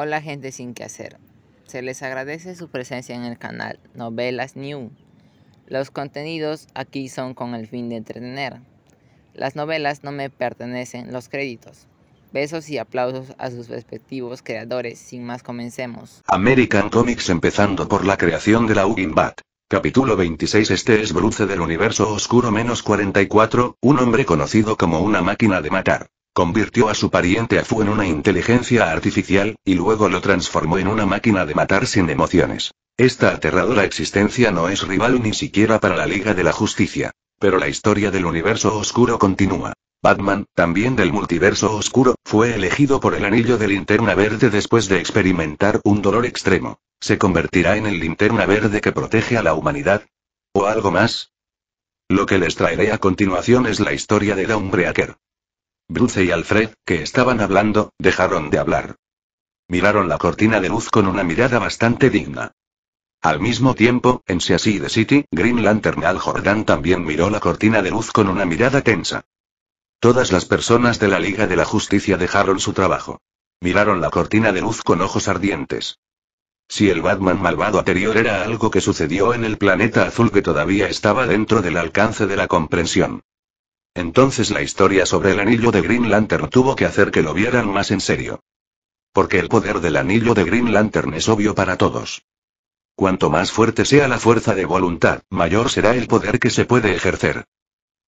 Hola gente sin que hacer. Se les agradece su presencia en el canal Novelas New. Los contenidos aquí son con el fin de entretener. Las novelas no me pertenecen los créditos. Besos y aplausos a sus respectivos creadores. Sin más comencemos. American Comics empezando por la creación de la Ugin Bat. Capítulo 26 Este es Bruce del Universo Oscuro menos 44, un hombre conocido como una máquina de matar. Convirtió a su pariente Afu en una inteligencia artificial, y luego lo transformó en una máquina de matar sin emociones. Esta aterradora existencia no es rival ni siquiera para la Liga de la Justicia. Pero la historia del universo oscuro continúa. Batman, también del multiverso oscuro, fue elegido por el anillo de linterna verde después de experimentar un dolor extremo. ¿Se convertirá en el linterna verde que protege a la humanidad? ¿O algo más? Lo que les traeré a continuación es la historia de Dawnbreaker. Bruce y Alfred, que estaban hablando, dejaron de hablar. Miraron la cortina de luz con una mirada bastante digna. Al mismo tiempo, en Seaside de City, Green Lantern Al Jordan también miró la cortina de luz con una mirada tensa. Todas las personas de la Liga de la Justicia dejaron su trabajo. Miraron la cortina de luz con ojos ardientes. Si el Batman malvado anterior era algo que sucedió en el planeta azul que todavía estaba dentro del alcance de la comprensión. Entonces la historia sobre el anillo de Green Lantern tuvo que hacer que lo vieran más en serio. Porque el poder del anillo de Green Lantern es obvio para todos. Cuanto más fuerte sea la fuerza de voluntad, mayor será el poder que se puede ejercer.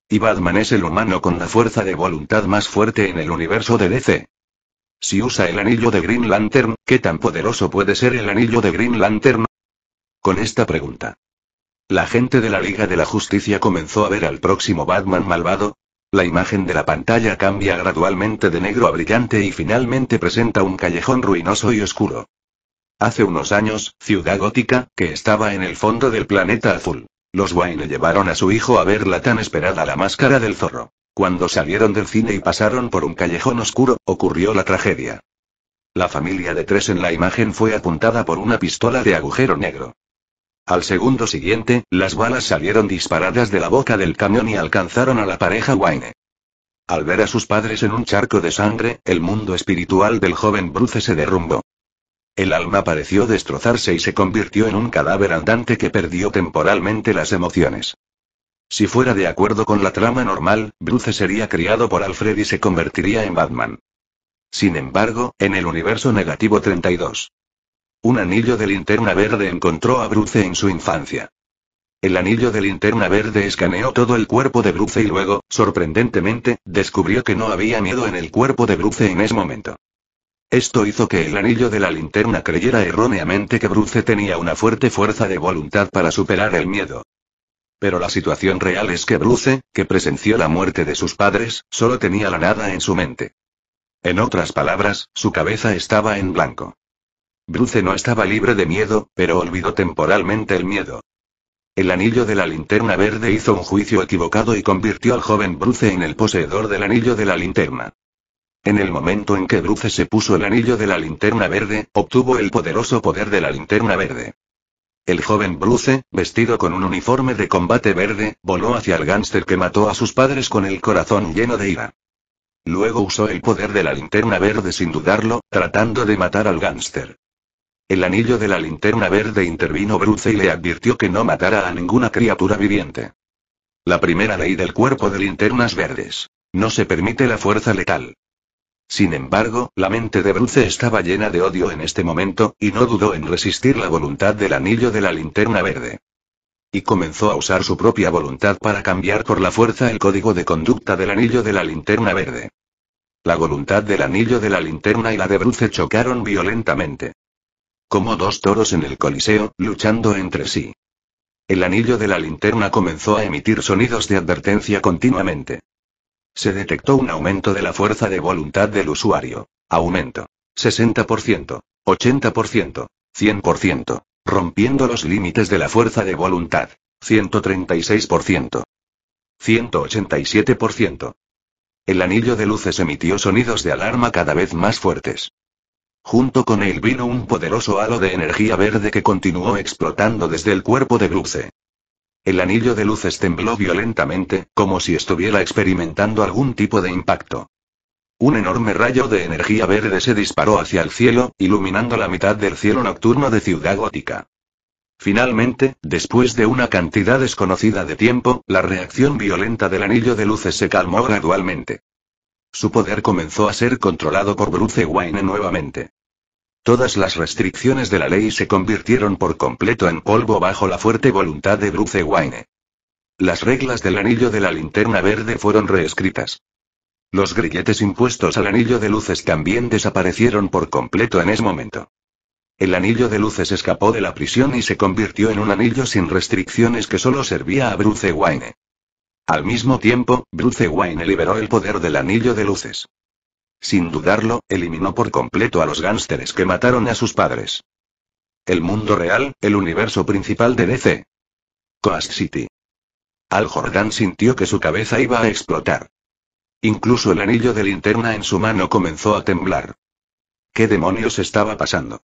Y Batman es el humano con la fuerza de voluntad más fuerte en el universo de DC. Si usa el anillo de Green Lantern, ¿qué tan poderoso puede ser el anillo de Green Lantern? Con esta pregunta. La gente de la Liga de la Justicia comenzó a ver al próximo Batman malvado, la imagen de la pantalla cambia gradualmente de negro a brillante y finalmente presenta un callejón ruinoso y oscuro. Hace unos años, Ciudad Gótica, que estaba en el fondo del planeta azul. Los Wayne llevaron a su hijo a ver la tan esperada La Máscara del Zorro. Cuando salieron del cine y pasaron por un callejón oscuro, ocurrió la tragedia. La familia de tres en la imagen fue apuntada por una pistola de agujero negro. Al segundo siguiente, las balas salieron disparadas de la boca del camión y alcanzaron a la pareja Wayne. Al ver a sus padres en un charco de sangre, el mundo espiritual del joven Bruce se derrumbó. El alma pareció destrozarse y se convirtió en un cadáver andante que perdió temporalmente las emociones. Si fuera de acuerdo con la trama normal, Bruce sería criado por Alfred y se convertiría en Batman. Sin embargo, en el universo negativo 32, un anillo de linterna verde encontró a Bruce en su infancia. El anillo de linterna verde escaneó todo el cuerpo de Bruce y luego, sorprendentemente, descubrió que no había miedo en el cuerpo de Bruce en ese momento. Esto hizo que el anillo de la linterna creyera erróneamente que Bruce tenía una fuerte fuerza de voluntad para superar el miedo. Pero la situación real es que Bruce, que presenció la muerte de sus padres, solo tenía la nada en su mente. En otras palabras, su cabeza estaba en blanco. Bruce no estaba libre de miedo, pero olvidó temporalmente el miedo. El anillo de la linterna verde hizo un juicio equivocado y convirtió al joven Bruce en el poseedor del anillo de la linterna. En el momento en que Bruce se puso el anillo de la linterna verde, obtuvo el poderoso poder de la linterna verde. El joven Bruce, vestido con un uniforme de combate verde, voló hacia el gánster que mató a sus padres con el corazón lleno de ira. Luego usó el poder de la linterna verde sin dudarlo, tratando de matar al gánster. El anillo de la linterna verde intervino Bruce y le advirtió que no matara a ninguna criatura viviente. La primera ley del cuerpo de linternas verdes. No se permite la fuerza letal. Sin embargo, la mente de Bruce estaba llena de odio en este momento, y no dudó en resistir la voluntad del anillo de la linterna verde. Y comenzó a usar su propia voluntad para cambiar por la fuerza el código de conducta del anillo de la linterna verde. La voluntad del anillo de la linterna y la de Bruce chocaron violentamente como dos toros en el Coliseo, luchando entre sí. El anillo de la linterna comenzó a emitir sonidos de advertencia continuamente. Se detectó un aumento de la fuerza de voluntad del usuario. Aumento. 60%, 80%, 100%, rompiendo los límites de la fuerza de voluntad. 136%. 187%. El anillo de luces emitió sonidos de alarma cada vez más fuertes. Junto con él vino un poderoso halo de energía verde que continuó explotando desde el cuerpo de Bruce. El anillo de luces tembló violentamente, como si estuviera experimentando algún tipo de impacto. Un enorme rayo de energía verde se disparó hacia el cielo, iluminando la mitad del cielo nocturno de Ciudad Gótica. Finalmente, después de una cantidad desconocida de tiempo, la reacción violenta del anillo de luces se calmó gradualmente. Su poder comenzó a ser controlado por Bruce Wayne nuevamente. Todas las restricciones de la ley se convirtieron por completo en polvo bajo la fuerte voluntad de Bruce Wayne. Las reglas del anillo de la linterna verde fueron reescritas. Los grilletes impuestos al anillo de luces también desaparecieron por completo en ese momento. El anillo de luces escapó de la prisión y se convirtió en un anillo sin restricciones que solo servía a Bruce Wayne. Al mismo tiempo, Bruce Wayne liberó el poder del anillo de luces. Sin dudarlo, eliminó por completo a los gánsteres que mataron a sus padres. El mundo real, el universo principal de DC. Coast City. Al Jordan sintió que su cabeza iba a explotar. Incluso el anillo de linterna en su mano comenzó a temblar. ¿Qué demonios estaba pasando?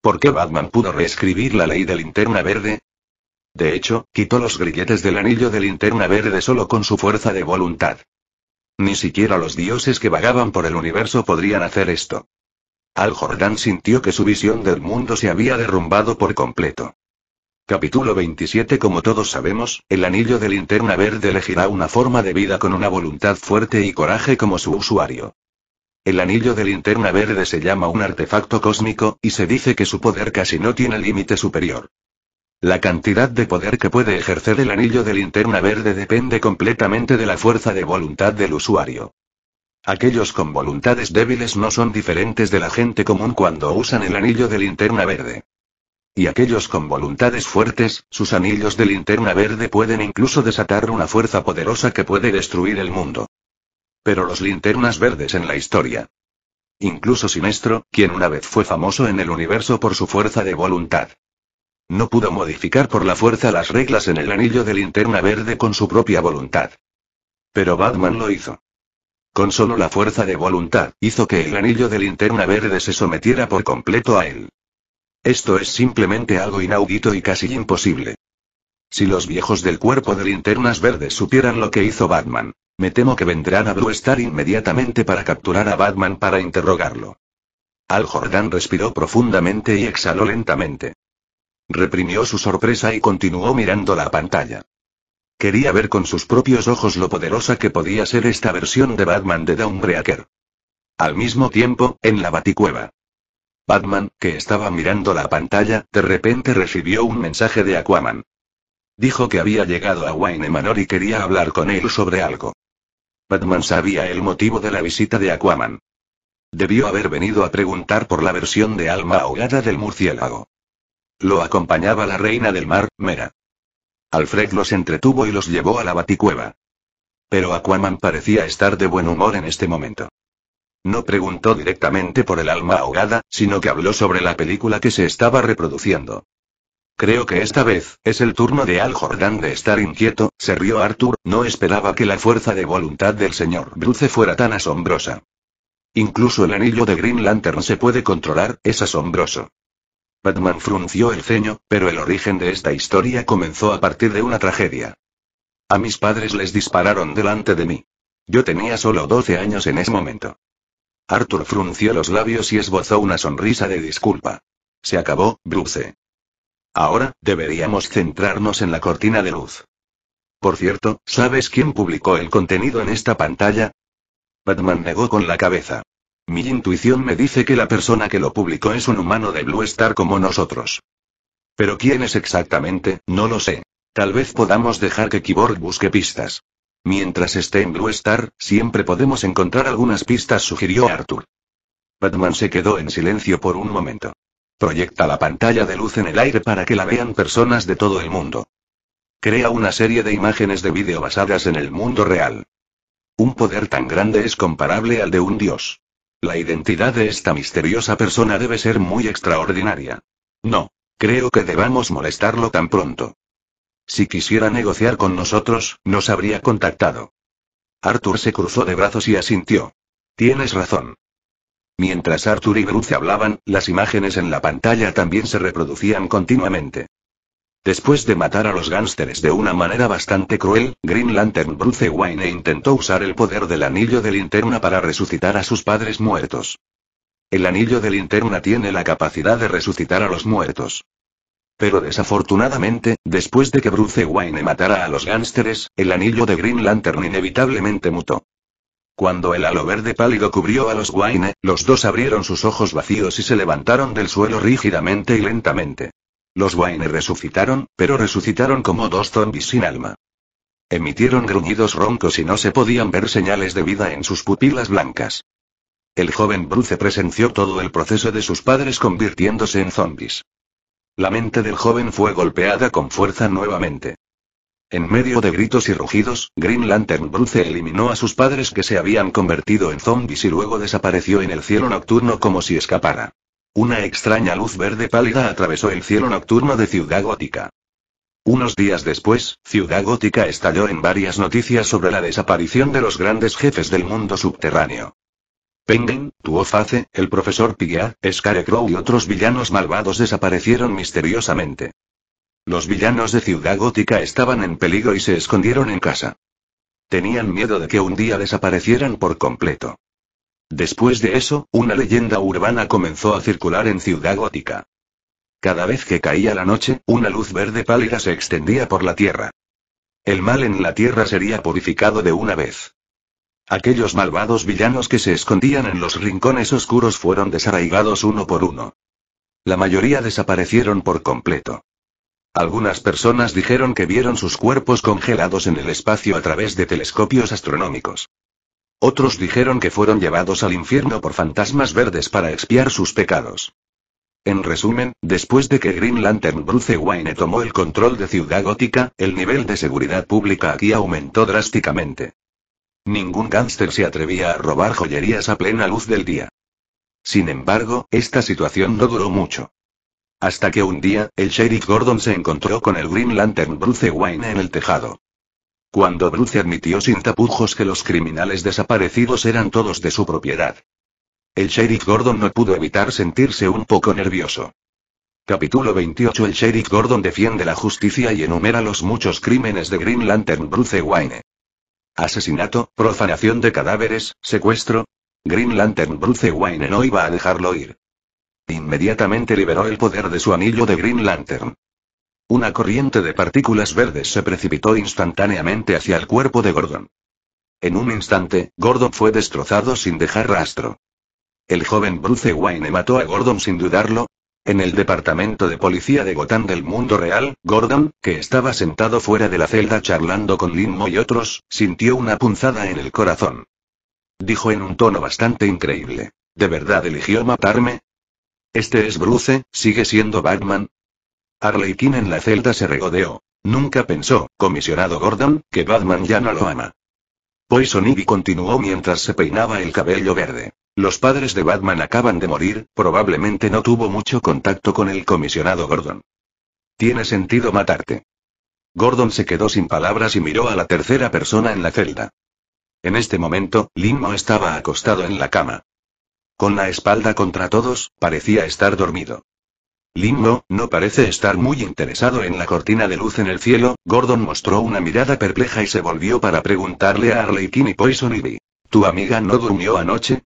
¿Por qué Batman pudo reescribir la ley de linterna verde? De hecho, quitó los grilletes del anillo de linterna verde solo con su fuerza de voluntad. Ni siquiera los dioses que vagaban por el universo podrían hacer esto. Al Jordán sintió que su visión del mundo se había derrumbado por completo. Capítulo 27 Como todos sabemos, el anillo de linterna verde elegirá una forma de vida con una voluntad fuerte y coraje como su usuario. El anillo de linterna verde se llama un artefacto cósmico, y se dice que su poder casi no tiene límite superior. La cantidad de poder que puede ejercer el anillo de linterna verde depende completamente de la fuerza de voluntad del usuario. Aquellos con voluntades débiles no son diferentes de la gente común cuando usan el anillo de linterna verde. Y aquellos con voluntades fuertes, sus anillos de linterna verde pueden incluso desatar una fuerza poderosa que puede destruir el mundo. Pero los linternas verdes en la historia. Incluso Sinestro, quien una vez fue famoso en el universo por su fuerza de voluntad no pudo modificar por la fuerza las reglas en el anillo de linterna verde con su propia voluntad. Pero Batman lo hizo. Con solo la fuerza de voluntad, hizo que el anillo de linterna verde se sometiera por completo a él. Esto es simplemente algo inaudito y casi imposible. Si los viejos del cuerpo de linternas verdes supieran lo que hizo Batman, me temo que vendrán a Blue Star inmediatamente para capturar a Batman para interrogarlo. Al Jordán respiró profundamente y exhaló lentamente. Reprimió su sorpresa y continuó mirando la pantalla. Quería ver con sus propios ojos lo poderosa que podía ser esta versión de Batman de Dawnbreaker. Al mismo tiempo, en la baticueva. Batman, que estaba mirando la pantalla, de repente recibió un mensaje de Aquaman. Dijo que había llegado a Wayne Manor y quería hablar con él sobre algo. Batman sabía el motivo de la visita de Aquaman. Debió haber venido a preguntar por la versión de alma ahogada del murciélago. Lo acompañaba la reina del mar, Mera. Alfred los entretuvo y los llevó a la baticueva. Pero Aquaman parecía estar de buen humor en este momento. No preguntó directamente por el alma ahogada, sino que habló sobre la película que se estaba reproduciendo. Creo que esta vez, es el turno de Al Jordan de estar inquieto, se rió Arthur, no esperaba que la fuerza de voluntad del señor Bruce fuera tan asombrosa. Incluso el anillo de Green Lantern se puede controlar, es asombroso. Batman frunció el ceño, pero el origen de esta historia comenzó a partir de una tragedia. A mis padres les dispararon delante de mí. Yo tenía solo 12 años en ese momento. Arthur frunció los labios y esbozó una sonrisa de disculpa. Se acabó, Bruce. Ahora, deberíamos centrarnos en la cortina de luz. Por cierto, ¿sabes quién publicó el contenido en esta pantalla? Batman negó con la cabeza. Mi intuición me dice que la persona que lo publicó es un humano de Blue Star como nosotros. Pero quién es exactamente, no lo sé. Tal vez podamos dejar que Keyboard busque pistas. Mientras esté en Blue Star, siempre podemos encontrar algunas pistas, sugirió Arthur. Batman se quedó en silencio por un momento. Proyecta la pantalla de luz en el aire para que la vean personas de todo el mundo. Crea una serie de imágenes de vídeo basadas en el mundo real. Un poder tan grande es comparable al de un dios. La identidad de esta misteriosa persona debe ser muy extraordinaria. No. Creo que debamos molestarlo tan pronto. Si quisiera negociar con nosotros, nos habría contactado. Arthur se cruzó de brazos y asintió. Tienes razón. Mientras Arthur y Bruce hablaban, las imágenes en la pantalla también se reproducían continuamente. Después de matar a los gánsteres de una manera bastante cruel, Green Lantern Bruce Wayne e intentó usar el poder del anillo de linterna para resucitar a sus padres muertos. El anillo de linterna tiene la capacidad de resucitar a los muertos. Pero desafortunadamente, después de que Bruce Wayne matara a los gánsteres, el anillo de Green Lantern inevitablemente mutó. Cuando el halo verde pálido cubrió a los Wayne, los dos abrieron sus ojos vacíos y se levantaron del suelo rígidamente y lentamente. Los Wayne resucitaron, pero resucitaron como dos zombies sin alma. Emitieron gruñidos roncos y no se podían ver señales de vida en sus pupilas blancas. El joven Bruce presenció todo el proceso de sus padres convirtiéndose en zombies. La mente del joven fue golpeada con fuerza nuevamente. En medio de gritos y rugidos, Green Lantern Bruce eliminó a sus padres que se habían convertido en zombies y luego desapareció en el cielo nocturno como si escapara. Una extraña luz verde pálida atravesó el cielo nocturno de Ciudad Gótica. Unos días después, Ciudad Gótica estalló en varias noticias sobre la desaparición de los grandes jefes del mundo subterráneo. Penguin, Tuoface, el profesor Piguea, Scarecrow y otros villanos malvados desaparecieron misteriosamente. Los villanos de Ciudad Gótica estaban en peligro y se escondieron en casa. Tenían miedo de que un día desaparecieran por completo. Después de eso, una leyenda urbana comenzó a circular en Ciudad Gótica. Cada vez que caía la noche, una luz verde pálida se extendía por la tierra. El mal en la tierra sería purificado de una vez. Aquellos malvados villanos que se escondían en los rincones oscuros fueron desarraigados uno por uno. La mayoría desaparecieron por completo. Algunas personas dijeron que vieron sus cuerpos congelados en el espacio a través de telescopios astronómicos. Otros dijeron que fueron llevados al infierno por fantasmas verdes para expiar sus pecados. En resumen, después de que Green Lantern Bruce Wayne tomó el control de Ciudad Gótica, el nivel de seguridad pública aquí aumentó drásticamente. Ningún gángster se atrevía a robar joyerías a plena luz del día. Sin embargo, esta situación no duró mucho. Hasta que un día, el sheriff Gordon se encontró con el Green Lantern Bruce Wayne en el tejado. Cuando Bruce admitió sin tapujos que los criminales desaparecidos eran todos de su propiedad. El sheriff Gordon no pudo evitar sentirse un poco nervioso. Capítulo 28 El sheriff Gordon defiende la justicia y enumera los muchos crímenes de Green Lantern Bruce Wayne. Asesinato, profanación de cadáveres, secuestro. Green Lantern Bruce Wayne no iba a dejarlo ir. Inmediatamente liberó el poder de su anillo de Green Lantern. Una corriente de partículas verdes se precipitó instantáneamente hacia el cuerpo de Gordon. En un instante, Gordon fue destrozado sin dejar rastro. El joven Bruce Wayne mató a Gordon sin dudarlo. En el departamento de policía de Gotham del mundo real, Gordon, que estaba sentado fuera de la celda charlando con Limo y otros, sintió una punzada en el corazón. Dijo en un tono bastante increíble. ¿De verdad eligió matarme? Este es Bruce, sigue siendo Batman, Arlequín en la celda se regodeó. Nunca pensó, comisionado Gordon, que Batman ya no lo ama. Poison Ivy continuó mientras se peinaba el cabello verde. Los padres de Batman acaban de morir, probablemente no tuvo mucho contacto con el comisionado Gordon. Tiene sentido matarte. Gordon se quedó sin palabras y miró a la tercera persona en la celda. En este momento, Limo estaba acostado en la cama. Con la espalda contra todos, parecía estar dormido. Limbo, no parece estar muy interesado en la cortina de luz en el cielo, Gordon mostró una mirada perpleja y se volvió para preguntarle a Arlequín y Poison Ivy. ¿Tu amiga no durmió anoche?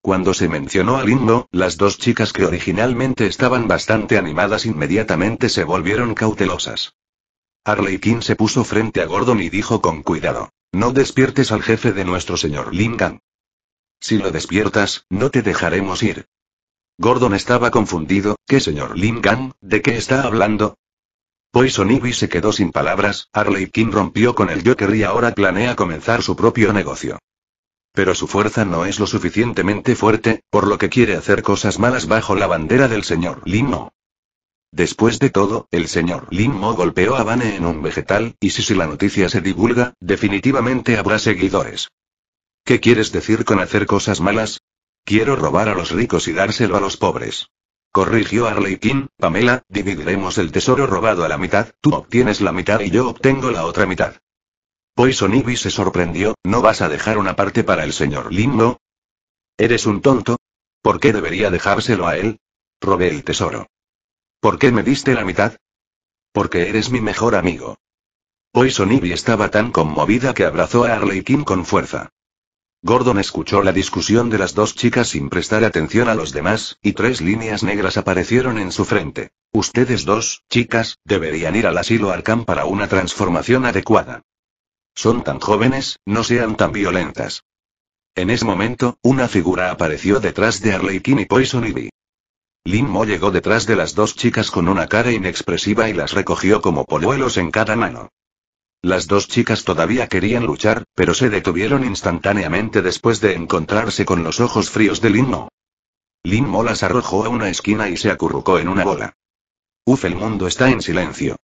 Cuando se mencionó a Limbo, las dos chicas que originalmente estaban bastante animadas inmediatamente se volvieron cautelosas. Arlequín se puso frente a Gordon y dijo con cuidado. No despiertes al jefe de nuestro señor Lincoln. Si lo despiertas, no te dejaremos ir. Gordon estaba confundido. ¿Qué señor Gang, ¿De qué está hablando? Poison pues Ivy se quedó sin palabras. Harley King rompió con el Joker y ahora planea comenzar su propio negocio. Pero su fuerza no es lo suficientemente fuerte, por lo que quiere hacer cosas malas bajo la bandera del señor Mo. Después de todo, el señor Mo golpeó a Vane en un vegetal, y si, si la noticia se divulga, definitivamente habrá seguidores. ¿Qué quieres decir con hacer cosas malas? Quiero robar a los ricos y dárselo a los pobres. Corrigió Arlequín, Pamela, dividiremos el tesoro robado a la mitad, tú obtienes la mitad y yo obtengo la otra mitad. Poison Ivy se sorprendió, ¿no vas a dejar una parte para el señor Lindo? ¿Eres un tonto? ¿Por qué debería dejárselo a él? Robé el tesoro. ¿Por qué me diste la mitad? Porque eres mi mejor amigo. Poison Ivy estaba tan conmovida que abrazó a Arlequín con fuerza. Gordon escuchó la discusión de las dos chicas sin prestar atención a los demás, y tres líneas negras aparecieron en su frente. Ustedes dos, chicas, deberían ir al asilo Arkham para una transformación adecuada. Son tan jóvenes, no sean tan violentas. En ese momento, una figura apareció detrás de Arlequín y Poison Ivy. Lin Mo llegó detrás de las dos chicas con una cara inexpresiva y las recogió como poluelos en cada mano. Las dos chicas todavía querían luchar, pero se detuvieron instantáneamente después de encontrarse con los ojos fríos de Lin Mo. Lin Mo las arrojó a una esquina y se acurrucó en una bola. Uf, el mundo está en silencio.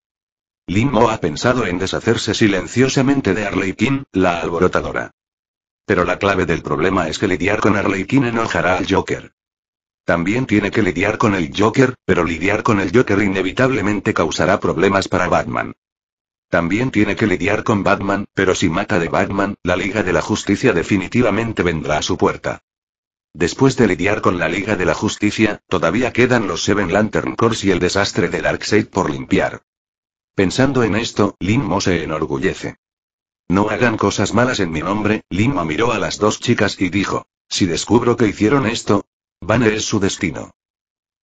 Lin Mo ha pensado en deshacerse silenciosamente de Quinn, la alborotadora. Pero la clave del problema es que lidiar con Quinn enojará al Joker. También tiene que lidiar con el Joker, pero lidiar con el Joker inevitablemente causará problemas para Batman. También tiene que lidiar con Batman, pero si mata de Batman, la Liga de la Justicia definitivamente vendrá a su puerta. Después de lidiar con la Liga de la Justicia, todavía quedan los Seven Lantern Corps y el desastre de Darkseid por limpiar. Pensando en esto, Lin Mo se enorgullece. No hagan cosas malas en mi nombre, Lin Mo miró a las dos chicas y dijo, si descubro que hicieron esto, Banner es su destino.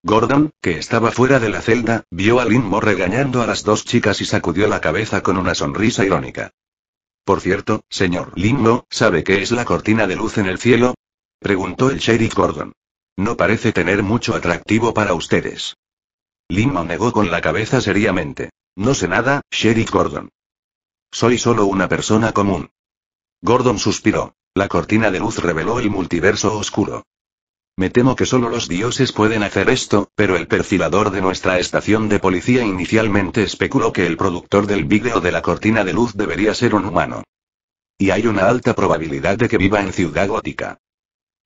Gordon, que estaba fuera de la celda, vio a Lin-Mo regañando a las dos chicas y sacudió la cabeza con una sonrisa irónica. Por cierto, señor Lin-Mo, ¿sabe qué es la cortina de luz en el cielo? preguntó el sheriff Gordon. No parece tener mucho atractivo para ustedes. Lin-Mo negó con la cabeza seriamente. No sé nada, sheriff Gordon. Soy solo una persona común. Gordon suspiró. La cortina de luz reveló el multiverso oscuro. Me temo que solo los dioses pueden hacer esto, pero el perfilador de nuestra estación de policía inicialmente especuló que el productor del vídeo de la cortina de luz debería ser un humano. Y hay una alta probabilidad de que viva en Ciudad Gótica.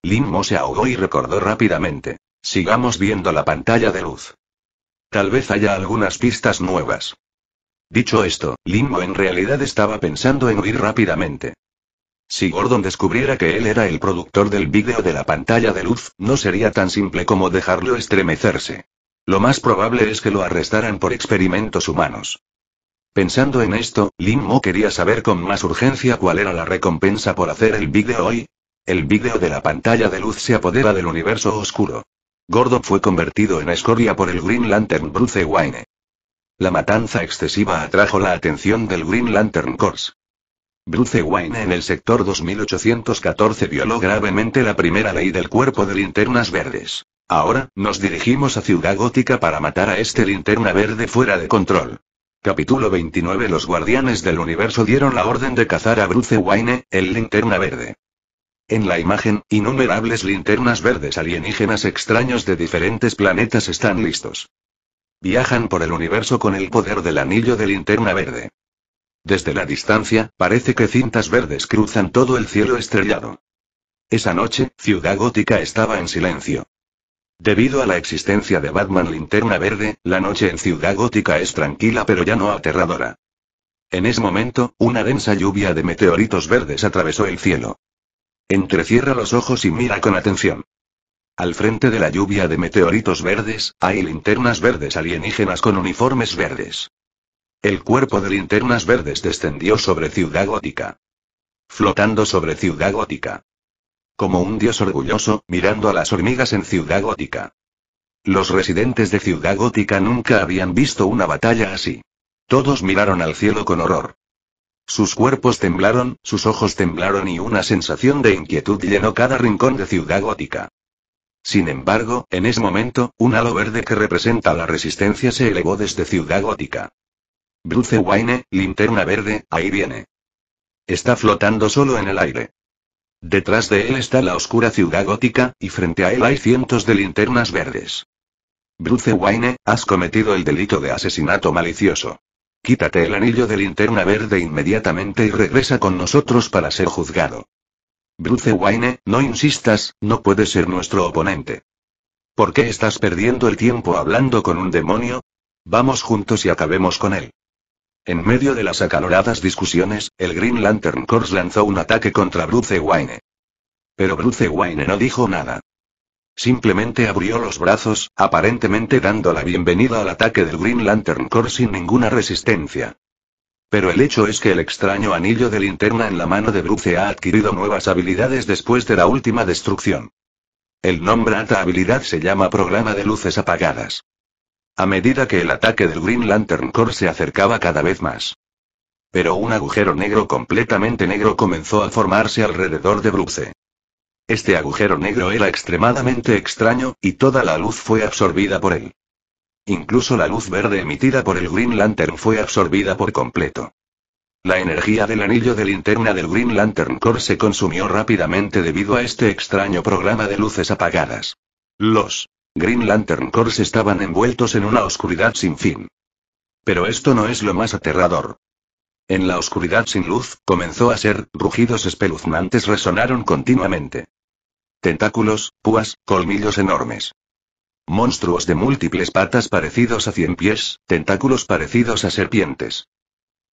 Lin se ahogó y recordó rápidamente. Sigamos viendo la pantalla de luz. Tal vez haya algunas pistas nuevas. Dicho esto, Lin en realidad estaba pensando en huir rápidamente. Si Gordon descubriera que él era el productor del vídeo de la pantalla de luz, no sería tan simple como dejarlo estremecerse. Lo más probable es que lo arrestaran por experimentos humanos. Pensando en esto, Lin Mo quería saber con más urgencia cuál era la recompensa por hacer el vídeo hoy. El vídeo de la pantalla de luz se apodera del universo oscuro. Gordon fue convertido en escoria por el Green Lantern Bruce Wayne. La matanza excesiva atrajo la atención del Green Lantern Corps. Bruce Wayne en el sector 2814 violó gravemente la primera ley del cuerpo de linternas verdes. Ahora, nos dirigimos a Ciudad Gótica para matar a este linterna verde fuera de control. Capítulo 29 Los guardianes del universo dieron la orden de cazar a Bruce Wayne, el linterna verde. En la imagen, innumerables linternas verdes alienígenas extraños de diferentes planetas están listos. Viajan por el universo con el poder del anillo de linterna verde. Desde la distancia, parece que cintas verdes cruzan todo el cielo estrellado. Esa noche, Ciudad Gótica estaba en silencio. Debido a la existencia de Batman Linterna Verde, la noche en Ciudad Gótica es tranquila pero ya no aterradora. En ese momento, una densa lluvia de meteoritos verdes atravesó el cielo. Entrecierra los ojos y mira con atención. Al frente de la lluvia de meteoritos verdes, hay linternas verdes alienígenas con uniformes verdes. El cuerpo de linternas verdes descendió sobre Ciudad Gótica. Flotando sobre Ciudad Gótica. Como un dios orgulloso, mirando a las hormigas en Ciudad Gótica. Los residentes de Ciudad Gótica nunca habían visto una batalla así. Todos miraron al cielo con horror. Sus cuerpos temblaron, sus ojos temblaron y una sensación de inquietud llenó cada rincón de Ciudad Gótica. Sin embargo, en ese momento, un halo verde que representa la resistencia se elevó desde Ciudad Gótica. Bruce Wayne, linterna verde, ahí viene. Está flotando solo en el aire. Detrás de él está la oscura ciudad gótica, y frente a él hay cientos de linternas verdes. Bruce Wayne, has cometido el delito de asesinato malicioso. Quítate el anillo de linterna verde inmediatamente y regresa con nosotros para ser juzgado. Bruce Wayne, no insistas, no puedes ser nuestro oponente. ¿Por qué estás perdiendo el tiempo hablando con un demonio? Vamos juntos y acabemos con él. En medio de las acaloradas discusiones, el Green Lantern Corps lanzó un ataque contra Bruce Wayne. Pero Bruce Wayne no dijo nada. Simplemente abrió los brazos, aparentemente dando la bienvenida al ataque del Green Lantern Corps sin ninguna resistencia. Pero el hecho es que el extraño anillo de linterna en la mano de Bruce ha adquirido nuevas habilidades después de la última destrucción. El nombre esta habilidad se llama programa de luces apagadas a medida que el ataque del Green Lantern Corps se acercaba cada vez más. Pero un agujero negro completamente negro comenzó a formarse alrededor de Bruce. Este agujero negro era extremadamente extraño, y toda la luz fue absorbida por él. Incluso la luz verde emitida por el Green Lantern fue absorbida por completo. La energía del anillo de linterna del Green Lantern Corps se consumió rápidamente debido a este extraño programa de luces apagadas. Los Green Lantern Corps estaban envueltos en una oscuridad sin fin. Pero esto no es lo más aterrador. En la oscuridad sin luz, comenzó a ser, rugidos espeluznantes resonaron continuamente. Tentáculos, púas, colmillos enormes. Monstruos de múltiples patas parecidos a cien pies, tentáculos parecidos a serpientes.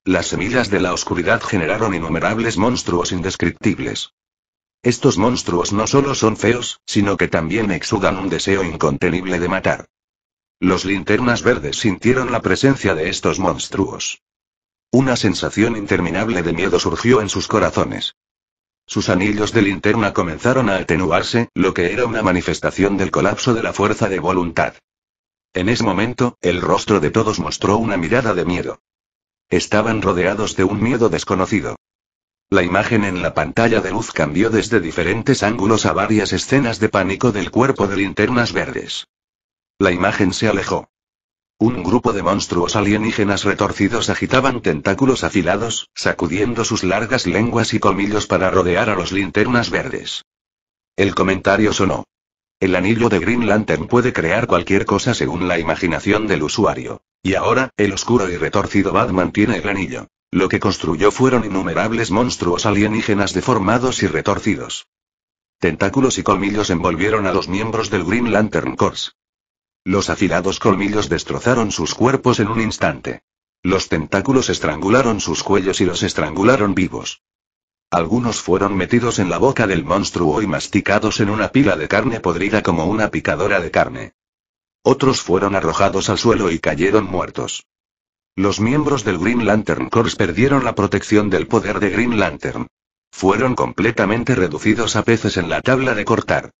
Las semillas de la oscuridad generaron innumerables monstruos indescriptibles. Estos monstruos no solo son feos, sino que también exudan un deseo incontenible de matar. Los linternas verdes sintieron la presencia de estos monstruos. Una sensación interminable de miedo surgió en sus corazones. Sus anillos de linterna comenzaron a atenuarse, lo que era una manifestación del colapso de la fuerza de voluntad. En ese momento, el rostro de todos mostró una mirada de miedo. Estaban rodeados de un miedo desconocido. La imagen en la pantalla de luz cambió desde diferentes ángulos a varias escenas de pánico del cuerpo de linternas verdes. La imagen se alejó. Un grupo de monstruos alienígenas retorcidos agitaban tentáculos afilados, sacudiendo sus largas lenguas y colmillos para rodear a los linternas verdes. El comentario sonó. El anillo de Green Lantern puede crear cualquier cosa según la imaginación del usuario. Y ahora, el oscuro y retorcido Batman tiene el anillo. Lo que construyó fueron innumerables monstruos alienígenas deformados y retorcidos. Tentáculos y colmillos envolvieron a los miembros del Green Lantern Corps. Los afilados colmillos destrozaron sus cuerpos en un instante. Los tentáculos estrangularon sus cuellos y los estrangularon vivos. Algunos fueron metidos en la boca del monstruo y masticados en una pila de carne podrida como una picadora de carne. Otros fueron arrojados al suelo y cayeron muertos. Los miembros del Green Lantern Corps perdieron la protección del poder de Green Lantern. Fueron completamente reducidos a peces en la tabla de cortar.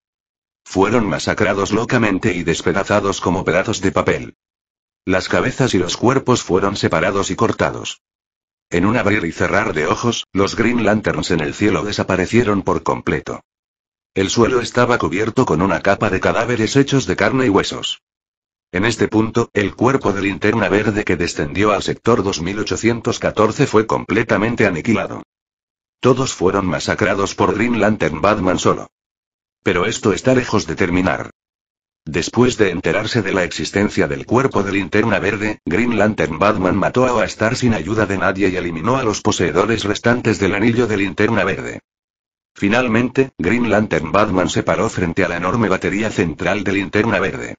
Fueron masacrados locamente y despedazados como pedazos de papel. Las cabezas y los cuerpos fueron separados y cortados. En un abrir y cerrar de ojos, los Green Lanterns en el cielo desaparecieron por completo. El suelo estaba cubierto con una capa de cadáveres hechos de carne y huesos. En este punto, el cuerpo de linterna verde que descendió al sector 2814 fue completamente aniquilado. Todos fueron masacrados por Green Lantern Batman solo. Pero esto está lejos de terminar. Después de enterarse de la existencia del cuerpo de linterna verde, Green Lantern Batman mató a Oastar sin ayuda de nadie y eliminó a los poseedores restantes del anillo de linterna verde. Finalmente, Green Lantern Batman se paró frente a la enorme batería central de linterna verde.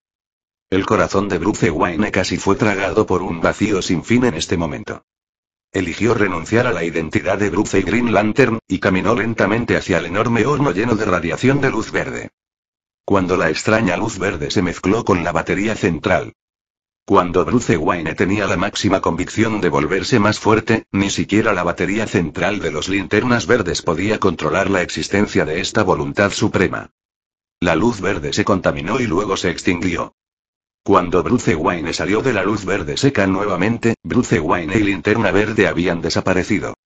El corazón de Bruce Wayne casi fue tragado por un vacío sin fin en este momento. Eligió renunciar a la identidad de Bruce y Green Lantern, y caminó lentamente hacia el enorme horno lleno de radiación de luz verde. Cuando la extraña luz verde se mezcló con la batería central. Cuando Bruce Wayne tenía la máxima convicción de volverse más fuerte, ni siquiera la batería central de los linternas verdes podía controlar la existencia de esta voluntad suprema. La luz verde se contaminó y luego se extinguió. Cuando Bruce Wayne salió de la luz verde seca nuevamente, Bruce Wayne y Linterna Verde habían desaparecido.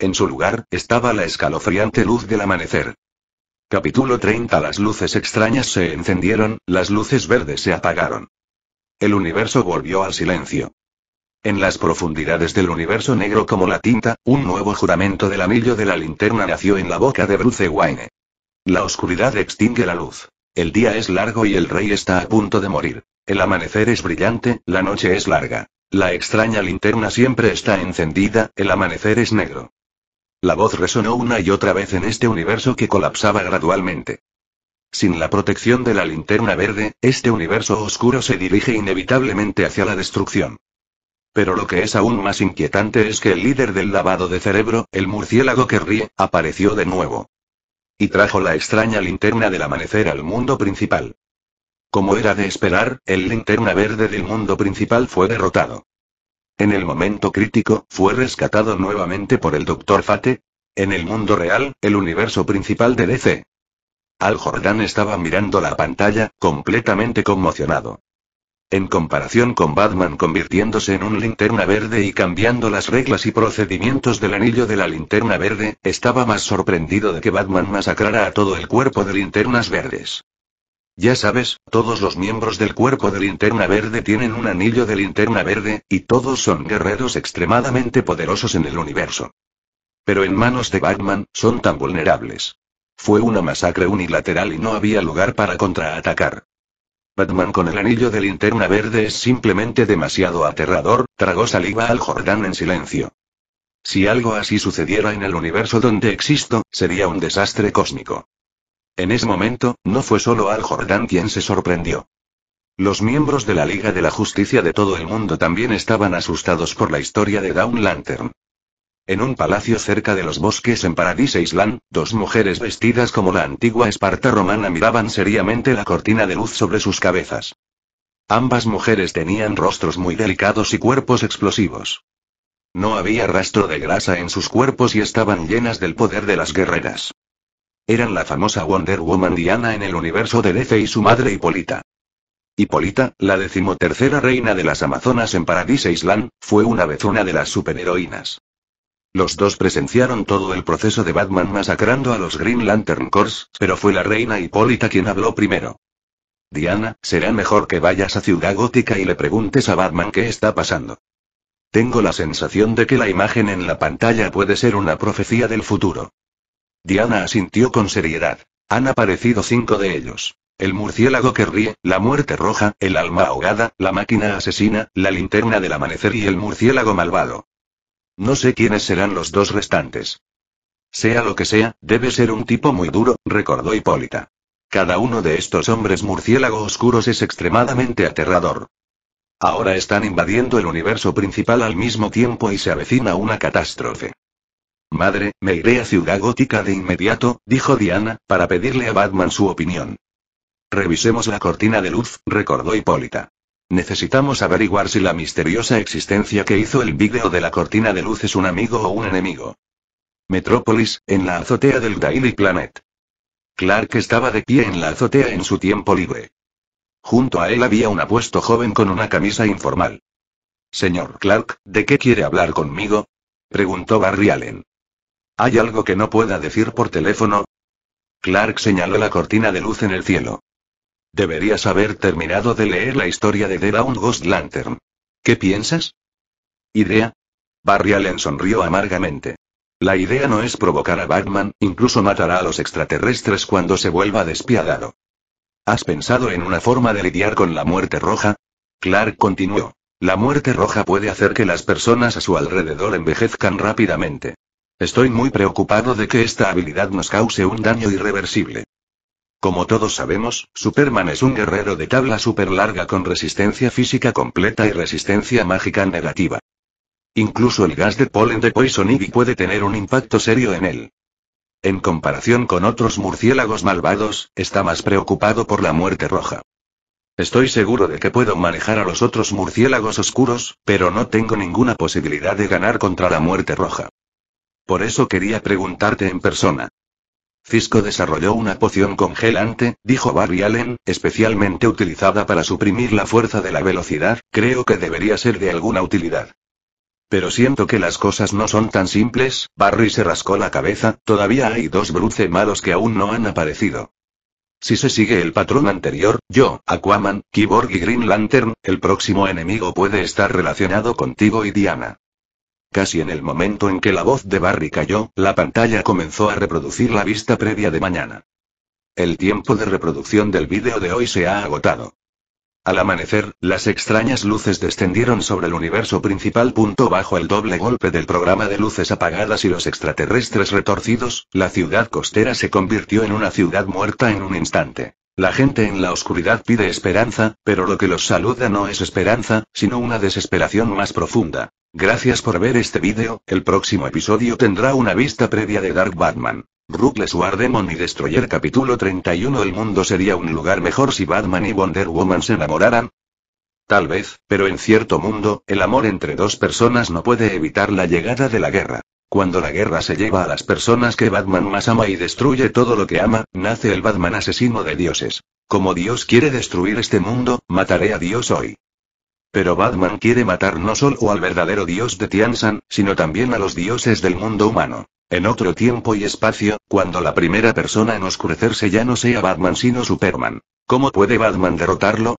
En su lugar, estaba la escalofriante luz del amanecer. Capítulo 30 Las luces extrañas se encendieron, las luces verdes se apagaron. El universo volvió al silencio. En las profundidades del universo negro como la tinta, un nuevo juramento del anillo de la linterna nació en la boca de Bruce Wayne. La oscuridad extingue la luz. El día es largo y el rey está a punto de morir. El amanecer es brillante, la noche es larga. La extraña linterna siempre está encendida, el amanecer es negro. La voz resonó una y otra vez en este universo que colapsaba gradualmente. Sin la protección de la linterna verde, este universo oscuro se dirige inevitablemente hacia la destrucción. Pero lo que es aún más inquietante es que el líder del lavado de cerebro, el murciélago que ríe, apareció de nuevo. Y trajo la extraña linterna del amanecer al mundo principal. Como era de esperar, el linterna verde del mundo principal fue derrotado. En el momento crítico, fue rescatado nuevamente por el Dr. Fate. En el mundo real, el universo principal de DC. Al Jordán estaba mirando la pantalla, completamente conmocionado. En comparación con Batman convirtiéndose en un linterna verde y cambiando las reglas y procedimientos del anillo de la linterna verde, estaba más sorprendido de que Batman masacrara a todo el cuerpo de linternas verdes. Ya sabes, todos los miembros del cuerpo de linterna verde tienen un anillo de linterna verde, y todos son guerreros extremadamente poderosos en el universo. Pero en manos de Batman, son tan vulnerables. Fue una masacre unilateral y no había lugar para contraatacar. Batman con el anillo de linterna verde es simplemente demasiado aterrador, tragó saliva al Jordán en silencio. Si algo así sucediera en el universo donde existo, sería un desastre cósmico. En ese momento, no fue solo Al Jordán quien se sorprendió. Los miembros de la Liga de la Justicia de todo el mundo también estaban asustados por la historia de Down Lantern. En un palacio cerca de los bosques en Paradise Island, dos mujeres vestidas como la antigua Esparta romana miraban seriamente la cortina de luz sobre sus cabezas. Ambas mujeres tenían rostros muy delicados y cuerpos explosivos. No había rastro de grasa en sus cuerpos y estaban llenas del poder de las guerreras. Eran la famosa Wonder Woman Diana en el universo de DC y su madre Hipólita. Hipólita, la decimotercera reina de las Amazonas en Paradise Island, fue una vez una de las superheroínas. Los dos presenciaron todo el proceso de Batman masacrando a los Green Lantern Corps, pero fue la reina Hipólita quien habló primero. Diana, será mejor que vayas a Ciudad Gótica y le preguntes a Batman qué está pasando. Tengo la sensación de que la imagen en la pantalla puede ser una profecía del futuro. Diana asintió con seriedad. Han aparecido cinco de ellos. El murciélago que ríe, la muerte roja, el alma ahogada, la máquina asesina, la linterna del amanecer y el murciélago malvado. No sé quiénes serán los dos restantes. Sea lo que sea, debe ser un tipo muy duro, recordó Hipólita. Cada uno de estos hombres murciélago oscuros es extremadamente aterrador. Ahora están invadiendo el universo principal al mismo tiempo y se avecina una catástrofe. Madre, me iré a Ciudad Gótica de inmediato, dijo Diana, para pedirle a Batman su opinión. Revisemos la cortina de luz, recordó Hipólita. Necesitamos averiguar si la misteriosa existencia que hizo el vídeo de la cortina de luz es un amigo o un enemigo. Metrópolis, en la azotea del Daily Planet. Clark estaba de pie en la azotea en su tiempo libre. Junto a él había un apuesto joven con una camisa informal. Señor Clark, ¿de qué quiere hablar conmigo? preguntó Barry Allen. ¿Hay algo que no pueda decir por teléfono? Clark señaló la cortina de luz en el cielo. Deberías haber terminado de leer la historia de The Down Ghost Lantern. ¿Qué piensas? ¿Idea? Barry Allen sonrió amargamente. La idea no es provocar a Batman, incluso matará a los extraterrestres cuando se vuelva despiadado. ¿Has pensado en una forma de lidiar con la muerte roja? Clark continuó. La muerte roja puede hacer que las personas a su alrededor envejezcan rápidamente. Estoy muy preocupado de que esta habilidad nos cause un daño irreversible. Como todos sabemos, Superman es un guerrero de tabla super larga con resistencia física completa y resistencia mágica negativa. Incluso el gas de polen de Poison Ivy puede tener un impacto serio en él. En comparación con otros murciélagos malvados, está más preocupado por la muerte roja. Estoy seguro de que puedo manejar a los otros murciélagos oscuros, pero no tengo ninguna posibilidad de ganar contra la muerte roja. Por eso quería preguntarte en persona. Cisco desarrolló una poción congelante, dijo Barry Allen, especialmente utilizada para suprimir la fuerza de la velocidad, creo que debería ser de alguna utilidad. Pero siento que las cosas no son tan simples, Barry se rascó la cabeza, todavía hay dos bruce malos que aún no han aparecido. Si se sigue el patrón anterior, yo, Aquaman, Kiborg y Green Lantern, el próximo enemigo puede estar relacionado contigo y Diana. Casi en el momento en que la voz de Barry cayó, la pantalla comenzó a reproducir la vista previa de mañana. El tiempo de reproducción del vídeo de hoy se ha agotado. Al amanecer, las extrañas luces descendieron sobre el universo principal. bajo el doble golpe del programa de luces apagadas y los extraterrestres retorcidos, la ciudad costera se convirtió en una ciudad muerta en un instante. La gente en la oscuridad pide esperanza, pero lo que los saluda no es esperanza, sino una desesperación más profunda. Gracias por ver este vídeo, el próximo episodio tendrá una vista previa de Dark Batman. Ruthless War Demon y Destroyer capítulo 31 El mundo sería un lugar mejor si Batman y Wonder Woman se enamoraran. Tal vez, pero en cierto mundo, el amor entre dos personas no puede evitar la llegada de la guerra. Cuando la guerra se lleva a las personas que Batman más ama y destruye todo lo que ama, nace el Batman asesino de dioses. Como Dios quiere destruir este mundo, mataré a Dios hoy. Pero Batman quiere matar no solo al verdadero dios de Tianzan, sino también a los dioses del mundo humano. En otro tiempo y espacio, cuando la primera persona en oscurecerse ya no sea Batman sino Superman. ¿Cómo puede Batman derrotarlo?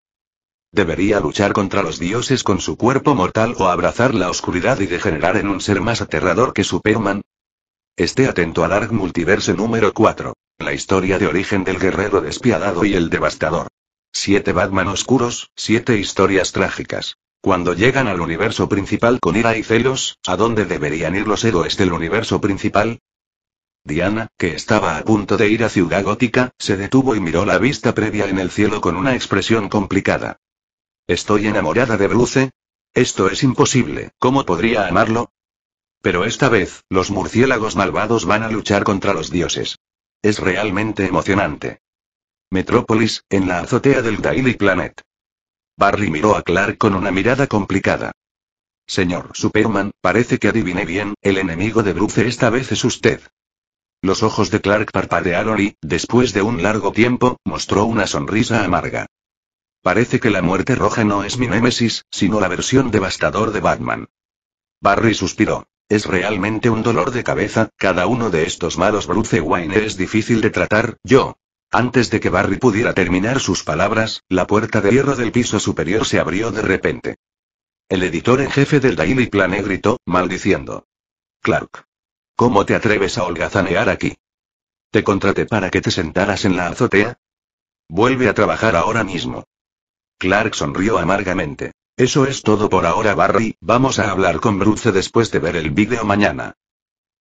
Debería luchar contra los dioses con su cuerpo mortal o abrazar la oscuridad y degenerar en un ser más aterrador que Superman. Esté atento al Arc Multiverse número 4. La historia de origen del guerrero despiadado y el devastador. Siete Batman oscuros, siete historias trágicas. Cuando llegan al universo principal con ira y celos, ¿a dónde deberían ir los héroes del universo principal? Diana, que estaba a punto de ir a Ciudad Gótica, se detuvo y miró la vista previa en el cielo con una expresión complicada. ¿Estoy enamorada de Bruce? Esto es imposible, ¿cómo podría amarlo? Pero esta vez, los murciélagos malvados van a luchar contra los dioses. Es realmente emocionante. Metrópolis, en la azotea del Daily Planet. Barry miró a Clark con una mirada complicada. Señor Superman, parece que adiviné bien, el enemigo de Bruce esta vez es usted. Los ojos de Clark parpadearon y, después de un largo tiempo, mostró una sonrisa amarga. Parece que la muerte roja no es mi némesis, sino la versión devastador de Batman. Barry suspiró. Es realmente un dolor de cabeza, cada uno de estos malos Bruce Wayne es difícil de tratar, yo. Antes de que Barry pudiera terminar sus palabras, la puerta de hierro del piso superior se abrió de repente. El editor en jefe del Daily Planet gritó, maldiciendo. Clark. ¿Cómo te atreves a holgazanear aquí? ¿Te contraté para que te sentaras en la azotea? Vuelve a trabajar ahora mismo. Clark sonrió amargamente. Eso es todo por ahora, Barry. Vamos a hablar con Bruce después de ver el vídeo mañana.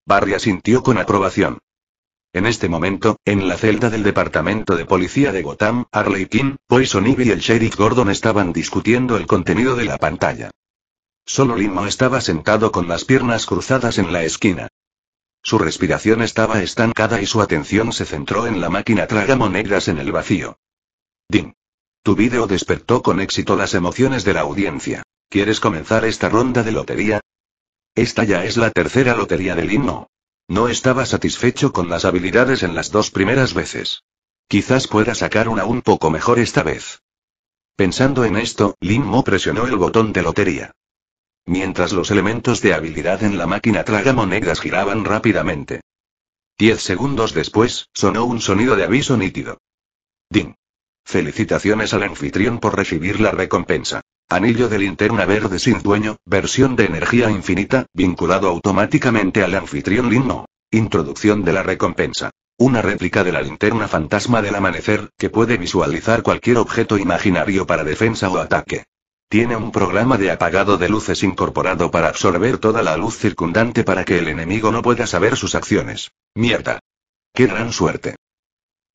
Barry asintió con aprobación. En este momento, en la celda del departamento de policía de Gotham, Harley King, Poison Ivy y el sheriff Gordon estaban discutiendo el contenido de la pantalla. Solo Limo estaba sentado con las piernas cruzadas en la esquina. Su respiración estaba estancada y su atención se centró en la máquina tragamonedas en el vacío. Ding. Tu vídeo despertó con éxito las emociones de la audiencia. ¿Quieres comenzar esta ronda de lotería? Esta ya es la tercera lotería del himno. No estaba satisfecho con las habilidades en las dos primeras veces. Quizás pueda sacar una un poco mejor esta vez. Pensando en esto, Lin Mo presionó el botón de lotería. Mientras los elementos de habilidad en la máquina tragamonedas giraban rápidamente. Diez segundos después, sonó un sonido de aviso nítido. Ding. Felicitaciones al anfitrión por recibir la recompensa. Anillo de linterna verde sin dueño, versión de energía infinita, vinculado automáticamente al anfitrión Lino. Introducción de la recompensa. Una réplica de la linterna fantasma del amanecer, que puede visualizar cualquier objeto imaginario para defensa o ataque. Tiene un programa de apagado de luces incorporado para absorber toda la luz circundante para que el enemigo no pueda saber sus acciones. Mierda. Qué gran suerte.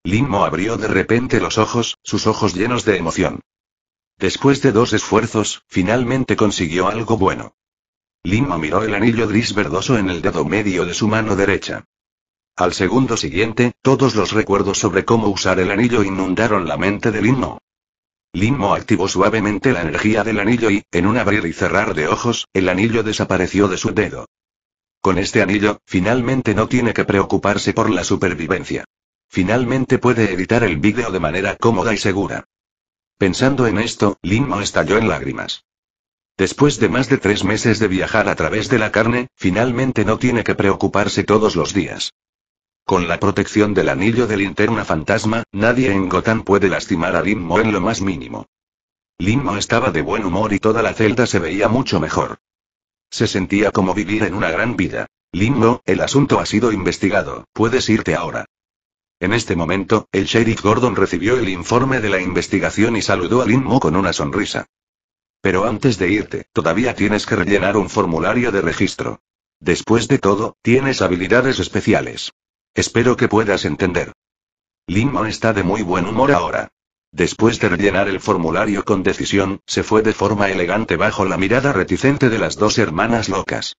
Limo abrió de repente los ojos, sus ojos llenos de emoción. Después de dos esfuerzos, finalmente consiguió algo bueno. Limo miró el anillo gris verdoso en el dedo medio de su mano derecha. Al segundo siguiente, todos los recuerdos sobre cómo usar el anillo inundaron la mente de Limo. Limo activó suavemente la energía del anillo y, en un abrir y cerrar de ojos, el anillo desapareció de su dedo. Con este anillo, finalmente no tiene que preocuparse por la supervivencia. Finalmente puede editar el vídeo de manera cómoda y segura. Pensando en esto, Mo estalló en lágrimas. Después de más de tres meses de viajar a través de la carne, finalmente no tiene que preocuparse todos los días. Con la protección del anillo de linterna fantasma, nadie en Gotham puede lastimar a Mo en lo más mínimo. Mo estaba de buen humor y toda la celda se veía mucho mejor. Se sentía como vivir en una gran vida. Mo, el asunto ha sido investigado, puedes irte ahora. En este momento, el sheriff Gordon recibió el informe de la investigación y saludó a Lin Mo con una sonrisa. Pero antes de irte, todavía tienes que rellenar un formulario de registro. Después de todo, tienes habilidades especiales. Espero que puedas entender. Lin Mo está de muy buen humor ahora. Después de rellenar el formulario con decisión, se fue de forma elegante bajo la mirada reticente de las dos hermanas locas.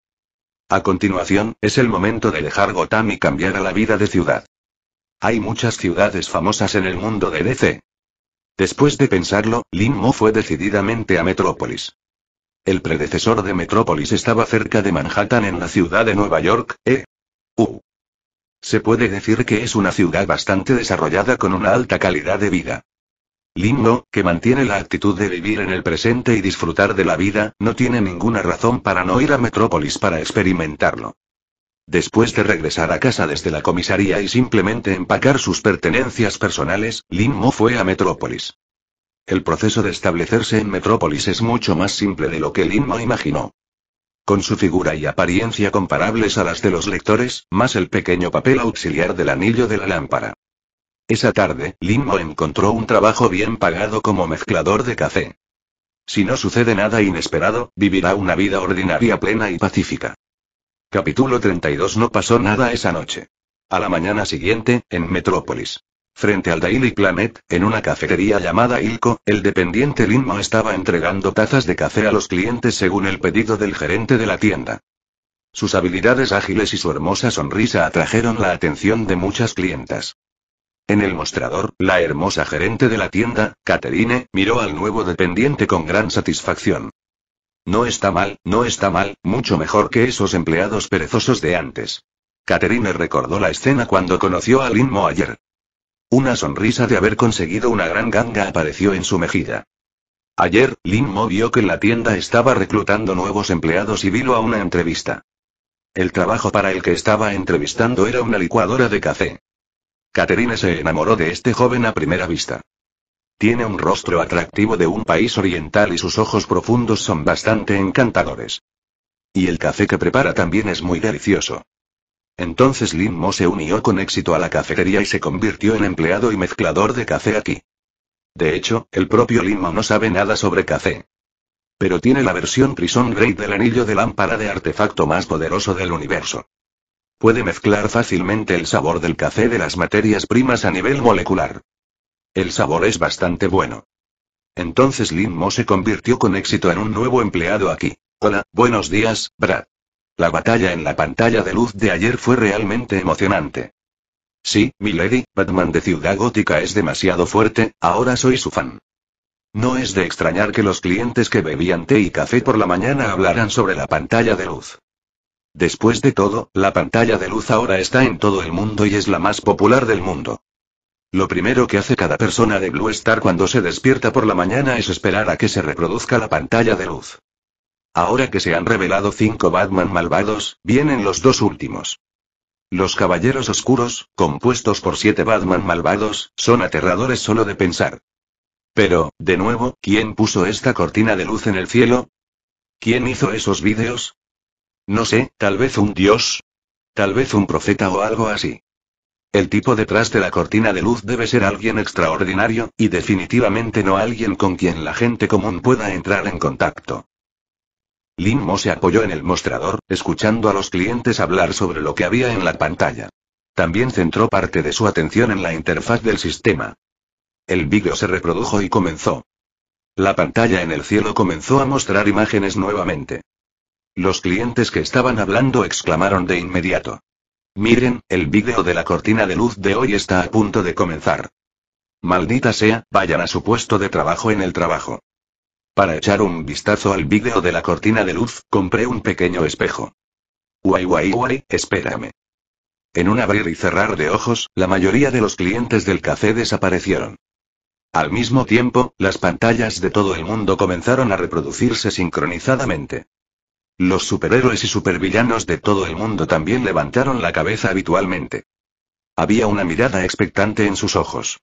A continuación, es el momento de dejar Gotham y cambiar a la vida de ciudad. Hay muchas ciudades famosas en el mundo de DC. Después de pensarlo, Lin Mo fue decididamente a Metrópolis. El predecesor de Metrópolis estaba cerca de Manhattan en la ciudad de Nueva York, eh? U. Se puede decir que es una ciudad bastante desarrollada con una alta calidad de vida. Lin-Mo, que mantiene la actitud de vivir en el presente y disfrutar de la vida, no tiene ninguna razón para no ir a Metrópolis para experimentarlo. Después de regresar a casa desde la comisaría y simplemente empacar sus pertenencias personales, Lin Mo fue a Metrópolis. El proceso de establecerse en Metrópolis es mucho más simple de lo que Lin Mo imaginó. Con su figura y apariencia comparables a las de los lectores, más el pequeño papel auxiliar del anillo de la lámpara. Esa tarde, Lin Mo encontró un trabajo bien pagado como mezclador de café. Si no sucede nada inesperado, vivirá una vida ordinaria plena y pacífica. Capítulo 32 No pasó nada esa noche. A la mañana siguiente, en Metrópolis. Frente al Daily Planet, en una cafetería llamada Ilco, el dependiente Lima estaba entregando tazas de café a los clientes según el pedido del gerente de la tienda. Sus habilidades ágiles y su hermosa sonrisa atrajeron la atención de muchas clientas. En el mostrador, la hermosa gerente de la tienda, Caterine, miró al nuevo dependiente con gran satisfacción. No está mal, no está mal, mucho mejor que esos empleados perezosos de antes. Caterine recordó la escena cuando conoció a Lin Mo ayer. Una sonrisa de haber conseguido una gran ganga apareció en su mejilla. Ayer, Lin Mo vio que la tienda estaba reclutando nuevos empleados y vino a una entrevista. El trabajo para el que estaba entrevistando era una licuadora de café. Caterine se enamoró de este joven a primera vista. Tiene un rostro atractivo de un país oriental y sus ojos profundos son bastante encantadores. Y el café que prepara también es muy delicioso. Entonces Lin Mo se unió con éxito a la cafetería y se convirtió en empleado y mezclador de café aquí. De hecho, el propio Lin Mo no sabe nada sobre café. Pero tiene la versión Prison Grey del anillo de lámpara de artefacto más poderoso del universo. Puede mezclar fácilmente el sabor del café de las materias primas a nivel molecular. El sabor es bastante bueno. Entonces Lin Mo se convirtió con éxito en un nuevo empleado aquí. Hola, buenos días, Brad. La batalla en la pantalla de luz de ayer fue realmente emocionante. Sí, mi lady, Batman de Ciudad Gótica es demasiado fuerte, ahora soy su fan. No es de extrañar que los clientes que bebían té y café por la mañana hablaran sobre la pantalla de luz. Después de todo, la pantalla de luz ahora está en todo el mundo y es la más popular del mundo. Lo primero que hace cada persona de Blue Star cuando se despierta por la mañana es esperar a que se reproduzca la pantalla de luz. Ahora que se han revelado cinco Batman malvados, vienen los dos últimos. Los Caballeros Oscuros, compuestos por siete Batman malvados, son aterradores solo de pensar. Pero, de nuevo, ¿quién puso esta cortina de luz en el cielo? ¿Quién hizo esos vídeos? No sé, tal vez un dios. Tal vez un profeta o algo así. El tipo detrás de la cortina de luz debe ser alguien extraordinario, y definitivamente no alguien con quien la gente común pueda entrar en contacto. Lin Mo se apoyó en el mostrador, escuchando a los clientes hablar sobre lo que había en la pantalla. También centró parte de su atención en la interfaz del sistema. El vídeo se reprodujo y comenzó. La pantalla en el cielo comenzó a mostrar imágenes nuevamente. Los clientes que estaban hablando exclamaron de inmediato. Miren, el vídeo de la cortina de luz de hoy está a punto de comenzar. Maldita sea, vayan a su puesto de trabajo en el trabajo. Para echar un vistazo al vídeo de la cortina de luz, compré un pequeño espejo. Guay guay guay, espérame. En un abrir y cerrar de ojos, la mayoría de los clientes del café desaparecieron. Al mismo tiempo, las pantallas de todo el mundo comenzaron a reproducirse sincronizadamente. Los superhéroes y supervillanos de todo el mundo también levantaron la cabeza habitualmente. Había una mirada expectante en sus ojos.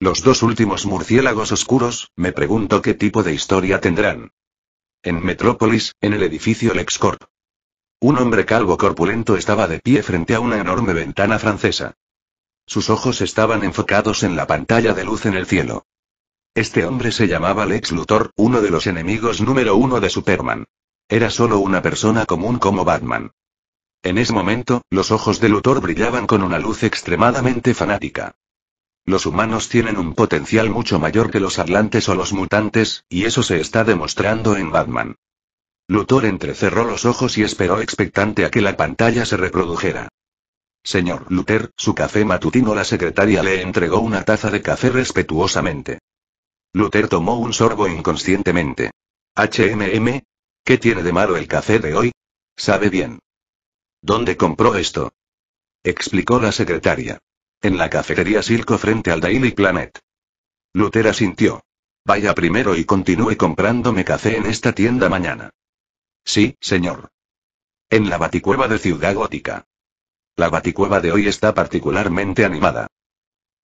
Los dos últimos murciélagos oscuros, me pregunto qué tipo de historia tendrán. En Metrópolis, en el edificio LexCorp. Un hombre calvo corpulento estaba de pie frente a una enorme ventana francesa. Sus ojos estaban enfocados en la pantalla de luz en el cielo. Este hombre se llamaba Lex Luthor, uno de los enemigos número uno de Superman. Era solo una persona común como Batman. En ese momento, los ojos de Luthor brillaban con una luz extremadamente fanática. Los humanos tienen un potencial mucho mayor que los atlantes o los mutantes, y eso se está demostrando en Batman. Luthor entrecerró los ojos y esperó expectante a que la pantalla se reprodujera. Señor Luther, su café matutino la secretaria le entregó una taza de café respetuosamente. Luther tomó un sorbo inconscientemente. HMM, ¿Qué tiene de malo el café de hoy? Sabe bien. ¿Dónde compró esto? Explicó la secretaria. En la cafetería Silco frente al Daily Planet. Luther asintió. Vaya primero y continúe comprándome café en esta tienda mañana. Sí, señor. En la baticueva de Ciudad Gótica. La baticueva de hoy está particularmente animada.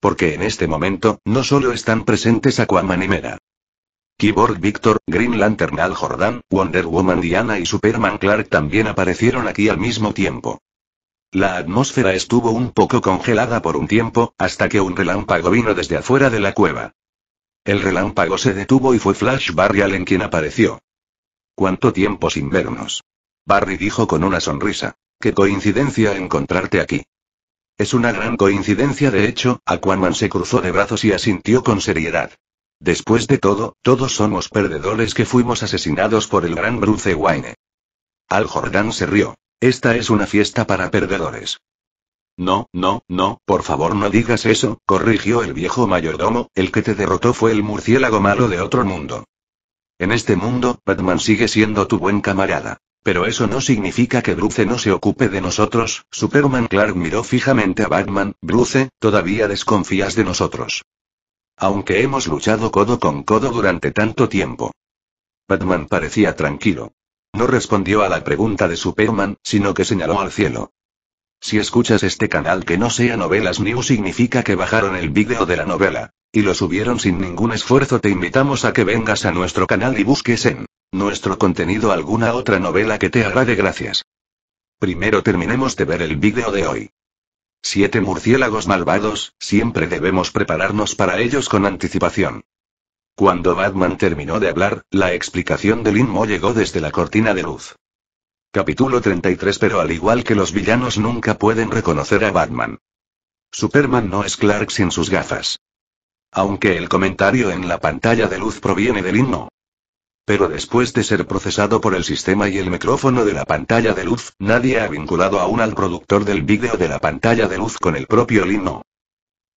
Porque en este momento, no solo están presentes Aquaman y Mera. Keyboard Victor, Green Lantern Al Jordan, Wonder Woman Diana y Superman Clark también aparecieron aquí al mismo tiempo. La atmósfera estuvo un poco congelada por un tiempo, hasta que un relámpago vino desde afuera de la cueva. El relámpago se detuvo y fue Flash Barrial en quien apareció. ¿Cuánto tiempo sin vernos? Barry dijo con una sonrisa. Qué coincidencia encontrarte aquí. Es una gran coincidencia de hecho, Aquaman se cruzó de brazos y asintió con seriedad. Después de todo, todos somos perdedores que fuimos asesinados por el gran Bruce Wayne. Al Jordán se rió. Esta es una fiesta para perdedores. No, no, no, por favor no digas eso, corrigió el viejo mayordomo, el que te derrotó fue el murciélago malo de otro mundo. En este mundo, Batman sigue siendo tu buen camarada. Pero eso no significa que Bruce no se ocupe de nosotros, Superman Clark miró fijamente a Batman, Bruce, todavía desconfías de nosotros. Aunque hemos luchado codo con codo durante tanto tiempo. Batman parecía tranquilo. No respondió a la pregunta de Superman, sino que señaló al cielo. Si escuchas este canal que no sea Novelas New significa que bajaron el vídeo de la novela. Y lo subieron sin ningún esfuerzo. Te invitamos a que vengas a nuestro canal y busques en nuestro contenido alguna otra novela que te agrade. Gracias. Primero terminemos de ver el vídeo de hoy. Siete murciélagos malvados, siempre debemos prepararnos para ellos con anticipación. Cuando Batman terminó de hablar, la explicación de Lin llegó desde la cortina de luz. Capítulo 33 Pero al igual que los villanos nunca pueden reconocer a Batman. Superman no es Clark sin sus gafas. Aunque el comentario en la pantalla de luz proviene de linmo. Pero después de ser procesado por el sistema y el micrófono de la pantalla de luz, nadie ha vinculado aún al productor del vídeo de la pantalla de luz con el propio Lino.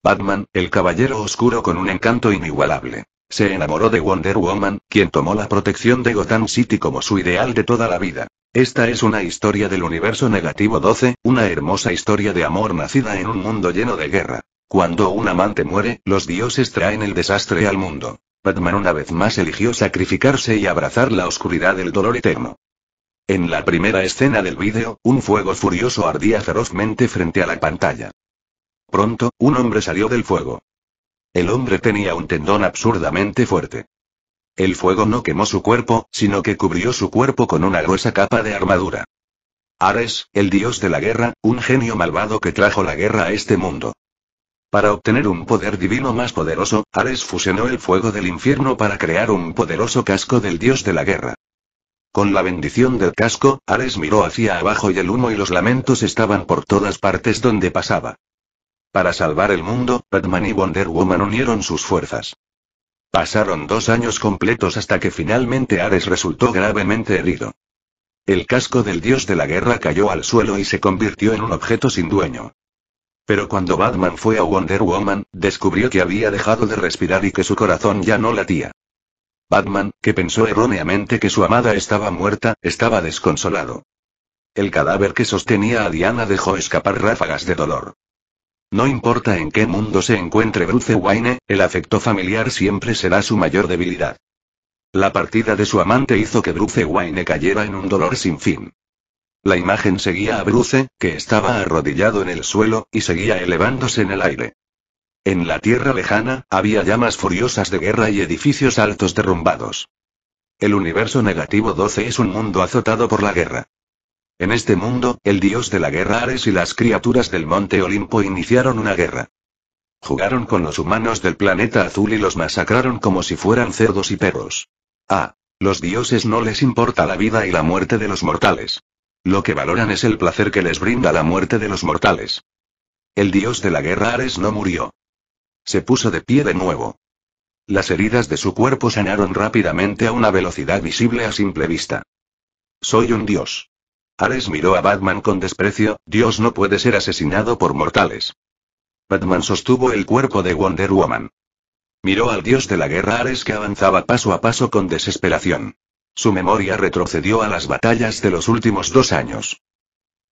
Batman, el caballero oscuro con un encanto inigualable. Se enamoró de Wonder Woman, quien tomó la protección de Gotham City como su ideal de toda la vida. Esta es una historia del universo negativo 12, una hermosa historia de amor nacida en un mundo lleno de guerra. Cuando un amante muere, los dioses traen el desastre al mundo. Batman una vez más eligió sacrificarse y abrazar la oscuridad del dolor eterno. En la primera escena del vídeo, un fuego furioso ardía ferozmente frente a la pantalla. Pronto, un hombre salió del fuego. El hombre tenía un tendón absurdamente fuerte. El fuego no quemó su cuerpo, sino que cubrió su cuerpo con una gruesa capa de armadura. Ares, el dios de la guerra, un genio malvado que trajo la guerra a este mundo. Para obtener un poder divino más poderoso, Ares fusionó el fuego del infierno para crear un poderoso casco del dios de la guerra. Con la bendición del casco, Ares miró hacia abajo y el humo y los lamentos estaban por todas partes donde pasaba. Para salvar el mundo, Batman y Wonder Woman unieron sus fuerzas. Pasaron dos años completos hasta que finalmente Ares resultó gravemente herido. El casco del dios de la guerra cayó al suelo y se convirtió en un objeto sin dueño. Pero cuando Batman fue a Wonder Woman, descubrió que había dejado de respirar y que su corazón ya no latía. Batman, que pensó erróneamente que su amada estaba muerta, estaba desconsolado. El cadáver que sostenía a Diana dejó escapar ráfagas de dolor. No importa en qué mundo se encuentre Bruce Wayne, el afecto familiar siempre será su mayor debilidad. La partida de su amante hizo que Bruce Wayne cayera en un dolor sin fin. La imagen seguía a Bruce, que estaba arrodillado en el suelo, y seguía elevándose en el aire. En la tierra lejana, había llamas furiosas de guerra y edificios altos derrumbados. El universo negativo 12 es un mundo azotado por la guerra. En este mundo, el dios de la guerra Ares y las criaturas del monte Olimpo iniciaron una guerra. Jugaron con los humanos del planeta azul y los masacraron como si fueran cerdos y perros. ah, los dioses no les importa la vida y la muerte de los mortales. Lo que valoran es el placer que les brinda la muerte de los mortales. El dios de la guerra Ares no murió. Se puso de pie de nuevo. Las heridas de su cuerpo sanaron rápidamente a una velocidad visible a simple vista. Soy un dios. Ares miró a Batman con desprecio, Dios no puede ser asesinado por mortales. Batman sostuvo el cuerpo de Wonder Woman. Miró al dios de la guerra Ares que avanzaba paso a paso con desesperación. Su memoria retrocedió a las batallas de los últimos dos años.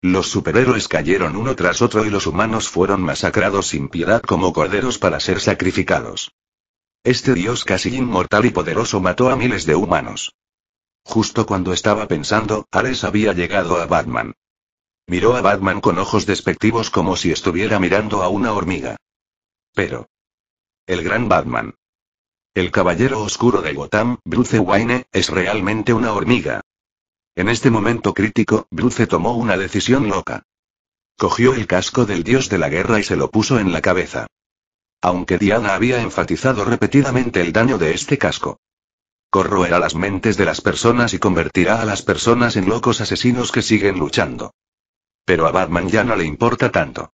Los superhéroes cayeron uno tras otro y los humanos fueron masacrados sin piedad como corderos para ser sacrificados. Este dios casi inmortal y poderoso mató a miles de humanos. Justo cuando estaba pensando, Ares había llegado a Batman. Miró a Batman con ojos despectivos como si estuviera mirando a una hormiga. Pero... El gran Batman. El caballero oscuro de Gotham, Bruce Wayne, es realmente una hormiga. En este momento crítico, Bruce tomó una decisión loca. Cogió el casco del dios de la guerra y se lo puso en la cabeza. Aunque Diana había enfatizado repetidamente el daño de este casco. Corroerá las mentes de las personas y convertirá a las personas en locos asesinos que siguen luchando. Pero a Batman ya no le importa tanto.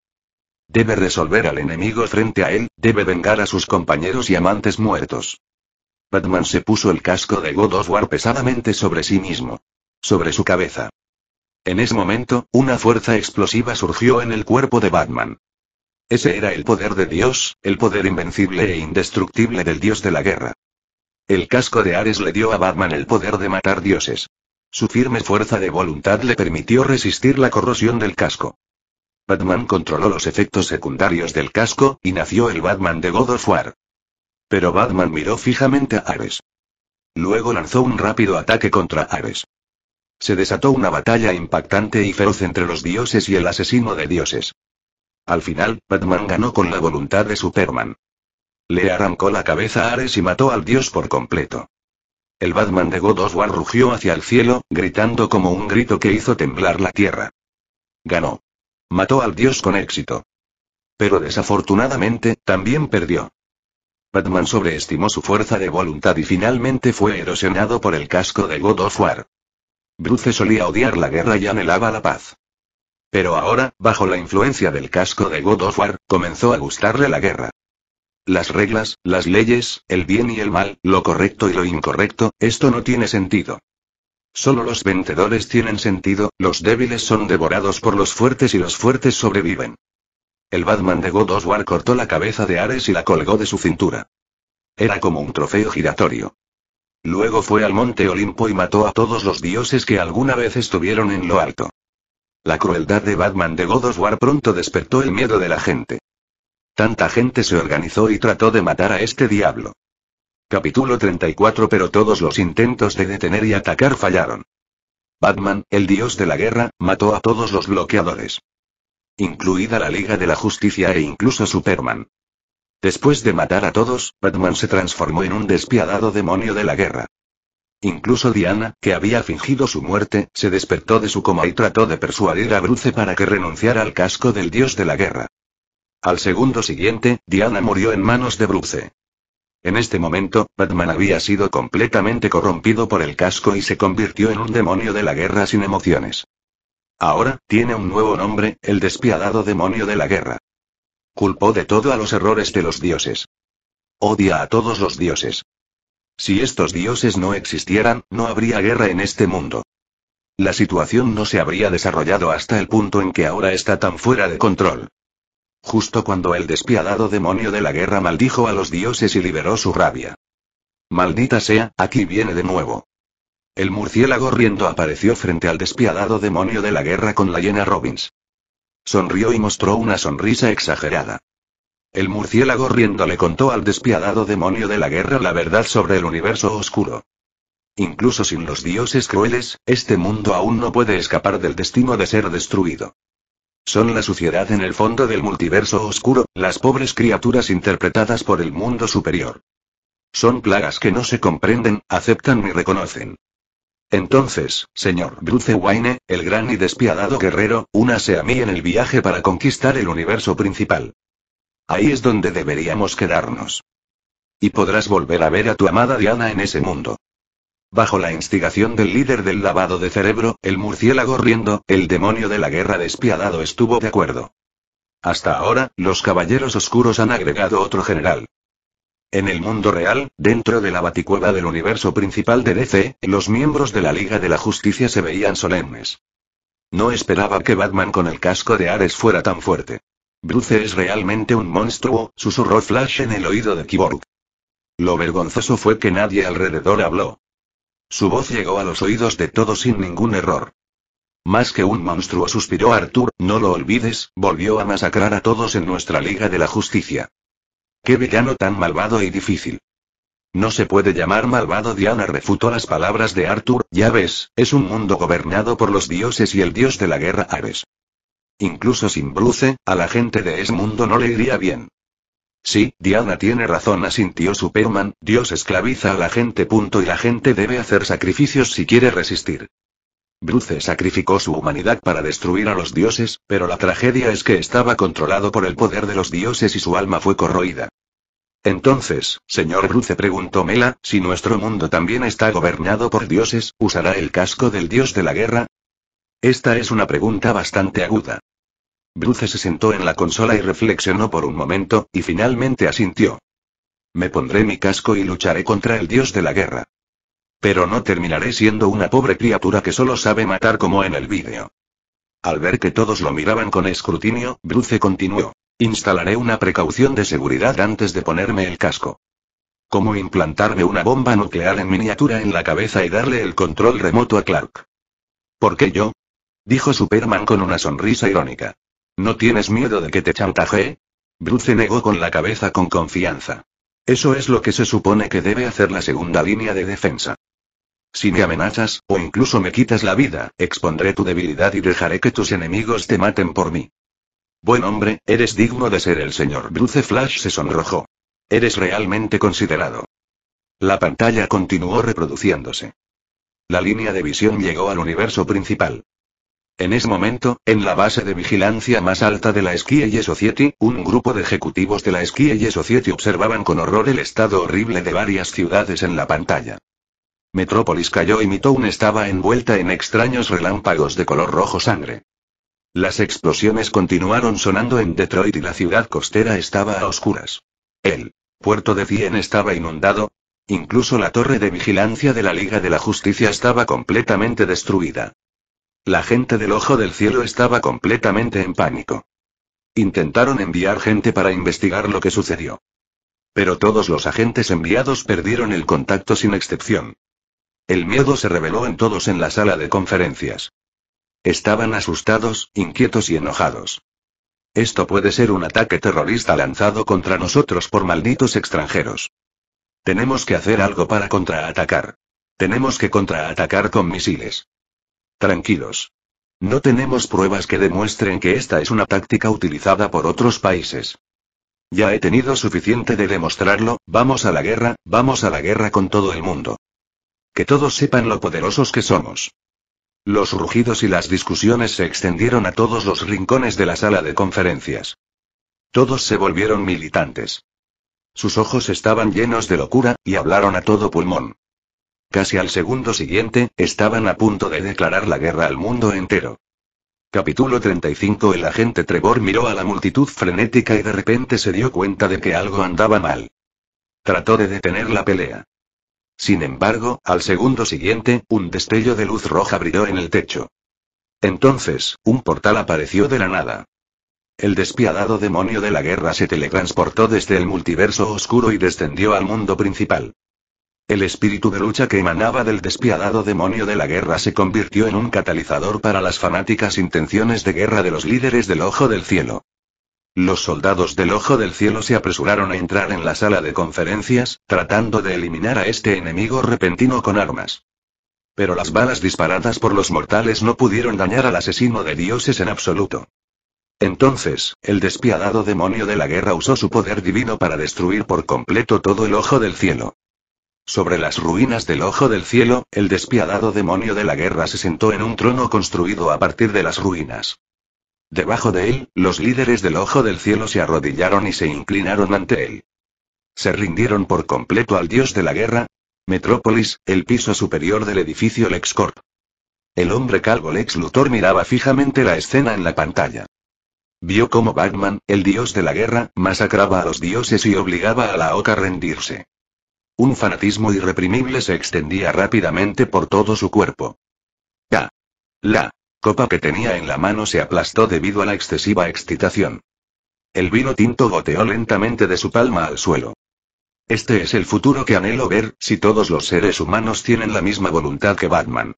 Debe resolver al enemigo frente a él, debe vengar a sus compañeros y amantes muertos. Batman se puso el casco de God of War pesadamente sobre sí mismo. Sobre su cabeza. En ese momento, una fuerza explosiva surgió en el cuerpo de Batman. Ese era el poder de Dios, el poder invencible e indestructible del Dios de la guerra. El casco de Ares le dio a Batman el poder de matar dioses. Su firme fuerza de voluntad le permitió resistir la corrosión del casco. Batman controló los efectos secundarios del casco, y nació el Batman de God War. Pero Batman miró fijamente a Ares. Luego lanzó un rápido ataque contra Ares. Se desató una batalla impactante y feroz entre los dioses y el asesino de dioses. Al final, Batman ganó con la voluntad de Superman. Le arrancó la cabeza a Ares y mató al dios por completo. El Batman de God War rugió hacia el cielo, gritando como un grito que hizo temblar la tierra. Ganó. Mató al dios con éxito. Pero desafortunadamente, también perdió. Batman sobreestimó su fuerza de voluntad y finalmente fue erosionado por el casco de God of War. Bruce solía odiar la guerra y anhelaba la paz. Pero ahora, bajo la influencia del casco de God of War, comenzó a gustarle la guerra. Las reglas, las leyes, el bien y el mal, lo correcto y lo incorrecto, esto no tiene sentido. Solo los vencedores tienen sentido, los débiles son devorados por los fuertes y los fuertes sobreviven. El Batman de God cortó la cabeza de Ares y la colgó de su cintura. Era como un trofeo giratorio. Luego fue al monte Olimpo y mató a todos los dioses que alguna vez estuvieron en lo alto. La crueldad de Batman de God pronto despertó el miedo de la gente. Tanta gente se organizó y trató de matar a este diablo. Capítulo 34 Pero todos los intentos de detener y atacar fallaron. Batman, el dios de la guerra, mató a todos los bloqueadores. Incluida la Liga de la Justicia e incluso Superman. Después de matar a todos, Batman se transformó en un despiadado demonio de la guerra. Incluso Diana, que había fingido su muerte, se despertó de su coma y trató de persuadir a Bruce para que renunciara al casco del dios de la guerra. Al segundo siguiente, Diana murió en manos de Bruce. En este momento, Batman había sido completamente corrompido por el casco y se convirtió en un demonio de la guerra sin emociones. Ahora, tiene un nuevo nombre, el despiadado demonio de la guerra. Culpó de todo a los errores de los dioses. Odia a todos los dioses. Si estos dioses no existieran, no habría guerra en este mundo. La situación no se habría desarrollado hasta el punto en que ahora está tan fuera de control justo cuando el despiadado demonio de la guerra maldijo a los dioses y liberó su rabia. Maldita sea, aquí viene de nuevo. El murciélago riendo apareció frente al despiadado demonio de la guerra con la llena Robbins. Sonrió y mostró una sonrisa exagerada. El murciélago riendo le contó al despiadado demonio de la guerra la verdad sobre el universo oscuro. Incluso sin los dioses crueles, este mundo aún no puede escapar del destino de ser destruido. Son la suciedad en el fondo del multiverso oscuro, las pobres criaturas interpretadas por el mundo superior. Son plagas que no se comprenden, aceptan ni reconocen. Entonces, señor Bruce Wayne, el gran y despiadado guerrero, únase a mí en el viaje para conquistar el universo principal. Ahí es donde deberíamos quedarnos. Y podrás volver a ver a tu amada Diana en ese mundo. Bajo la instigación del líder del lavado de cerebro, el murciélago riendo, el demonio de la guerra despiadado estuvo de acuerdo. Hasta ahora, los caballeros oscuros han agregado otro general. En el mundo real, dentro de la baticueva del universo principal de DC, los miembros de la Liga de la Justicia se veían solemnes. No esperaba que Batman con el casco de Ares fuera tan fuerte. Bruce es realmente un monstruo, susurró Flash en el oído de Kiborg. Lo vergonzoso fue que nadie alrededor habló. Su voz llegó a los oídos de todos sin ningún error. Más que un monstruo suspiró Arthur, no lo olvides, volvió a masacrar a todos en nuestra Liga de la Justicia. Qué villano tan malvado y difícil. No se puede llamar malvado Diana refutó las palabras de Arthur, ya ves, es un mundo gobernado por los dioses y el dios de la guerra Ares. Incluso sin Bruce, a la gente de ese mundo no le iría bien. Sí, Diana tiene razón, asintió Superman, Dios esclaviza a la gente. Punto, y la gente debe hacer sacrificios si quiere resistir. Bruce sacrificó su humanidad para destruir a los dioses, pero la tragedia es que estaba controlado por el poder de los dioses y su alma fue corroída. Entonces, señor Bruce preguntó Mela, si nuestro mundo también está gobernado por dioses, ¿usará el casco del dios de la guerra? Esta es una pregunta bastante aguda. Bruce se sentó en la consola y reflexionó por un momento, y finalmente asintió. Me pondré mi casco y lucharé contra el dios de la guerra. Pero no terminaré siendo una pobre criatura que solo sabe matar como en el vídeo. Al ver que todos lo miraban con escrutinio, Bruce continuó. Instalaré una precaución de seguridad antes de ponerme el casco. ¿Cómo implantarme una bomba nuclear en miniatura en la cabeza y darle el control remoto a Clark. ¿Por qué yo? dijo Superman con una sonrisa irónica. ¿No tienes miedo de que te chantaje? Bruce negó con la cabeza con confianza. Eso es lo que se supone que debe hacer la segunda línea de defensa. Si me amenazas, o incluso me quitas la vida, expondré tu debilidad y dejaré que tus enemigos te maten por mí. Buen hombre, eres digno de ser el señor Bruce Flash se sonrojó. Eres realmente considerado. La pantalla continuó reproduciéndose. La línea de visión llegó al universo principal. En ese momento, en la base de vigilancia más alta de la y Society, un grupo de ejecutivos de la y Society observaban con horror el estado horrible de varias ciudades en la pantalla. Metrópolis cayó y Midtown estaba envuelta en extraños relámpagos de color rojo sangre. Las explosiones continuaron sonando en Detroit y la ciudad costera estaba a oscuras. El puerto de Cien estaba inundado. Incluso la torre de vigilancia de la Liga de la Justicia estaba completamente destruida. La gente del Ojo del Cielo estaba completamente en pánico. Intentaron enviar gente para investigar lo que sucedió. Pero todos los agentes enviados perdieron el contacto sin excepción. El miedo se reveló en todos en la sala de conferencias. Estaban asustados, inquietos y enojados. Esto puede ser un ataque terrorista lanzado contra nosotros por malditos extranjeros. Tenemos que hacer algo para contraatacar. Tenemos que contraatacar con misiles. Tranquilos. No tenemos pruebas que demuestren que esta es una táctica utilizada por otros países. Ya he tenido suficiente de demostrarlo, vamos a la guerra, vamos a la guerra con todo el mundo. Que todos sepan lo poderosos que somos. Los rugidos y las discusiones se extendieron a todos los rincones de la sala de conferencias. Todos se volvieron militantes. Sus ojos estaban llenos de locura, y hablaron a todo pulmón. Casi al segundo siguiente, estaban a punto de declarar la guerra al mundo entero. Capítulo 35 El agente Trevor miró a la multitud frenética y de repente se dio cuenta de que algo andaba mal. Trató de detener la pelea. Sin embargo, al segundo siguiente, un destello de luz roja brilló en el techo. Entonces, un portal apareció de la nada. El despiadado demonio de la guerra se teletransportó desde el multiverso oscuro y descendió al mundo principal. El espíritu de lucha que emanaba del despiadado demonio de la guerra se convirtió en un catalizador para las fanáticas intenciones de guerra de los líderes del Ojo del Cielo. Los soldados del Ojo del Cielo se apresuraron a entrar en la sala de conferencias, tratando de eliminar a este enemigo repentino con armas. Pero las balas disparadas por los mortales no pudieron dañar al asesino de dioses en absoluto. Entonces, el despiadado demonio de la guerra usó su poder divino para destruir por completo todo el Ojo del Cielo. Sobre las ruinas del Ojo del Cielo, el despiadado demonio de la guerra se sentó en un trono construido a partir de las ruinas. Debajo de él, los líderes del Ojo del Cielo se arrodillaron y se inclinaron ante él. Se rindieron por completo al dios de la guerra, Metrópolis, el piso superior del edificio LexCorp. El hombre calvo Lex Luthor miraba fijamente la escena en la pantalla. Vio cómo Batman, el dios de la guerra, masacraba a los dioses y obligaba a la Oca a rendirse. Un fanatismo irreprimible se extendía rápidamente por todo su cuerpo. La copa que tenía en la mano se aplastó debido a la excesiva excitación. El vino tinto goteó lentamente de su palma al suelo. Este es el futuro que anhelo ver, si todos los seres humanos tienen la misma voluntad que Batman.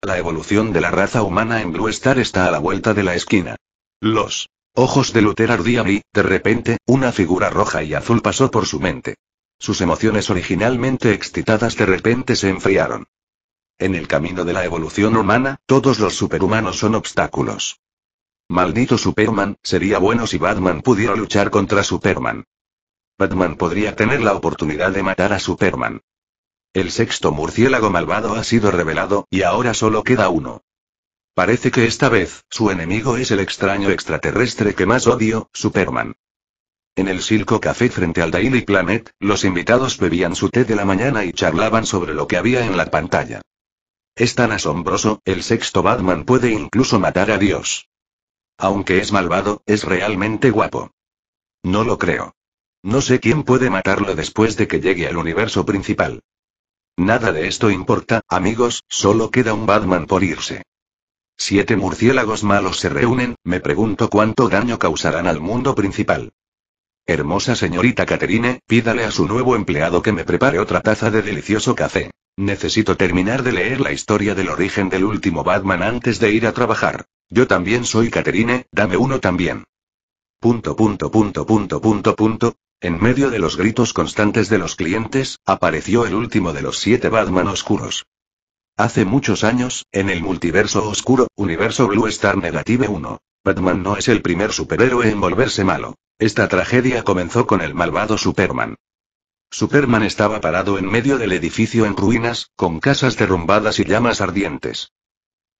La evolución de la raza humana en Blue Star está a la vuelta de la esquina. Los ojos de Luther ardían y, de repente, una figura roja y azul pasó por su mente. Sus emociones originalmente excitadas de repente se enfriaron. En el camino de la evolución humana, todos los superhumanos son obstáculos. Maldito Superman, sería bueno si Batman pudiera luchar contra Superman. Batman podría tener la oportunidad de matar a Superman. El sexto murciélago malvado ha sido revelado, y ahora solo queda uno. Parece que esta vez, su enemigo es el extraño extraterrestre que más odio, Superman. En el Silco Café frente al Daily Planet, los invitados bebían su té de la mañana y charlaban sobre lo que había en la pantalla. Es tan asombroso, el sexto Batman puede incluso matar a Dios. Aunque es malvado, es realmente guapo. No lo creo. No sé quién puede matarlo después de que llegue al universo principal. Nada de esto importa, amigos, solo queda un Batman por irse. Siete murciélagos malos se reúnen, me pregunto cuánto daño causarán al mundo principal. Hermosa señorita Caterine, pídale a su nuevo empleado que me prepare otra taza de delicioso café. Necesito terminar de leer la historia del origen del último Batman antes de ir a trabajar. Yo también soy Caterine, dame uno también. Punto punto punto punto punto punto. En medio de los gritos constantes de los clientes, apareció el último de los siete Batman oscuros. Hace muchos años, en el multiverso oscuro, universo Blue Star Negative 1, Batman no es el primer superhéroe en volverse malo. Esta tragedia comenzó con el malvado Superman. Superman estaba parado en medio del edificio en ruinas, con casas derrumbadas y llamas ardientes.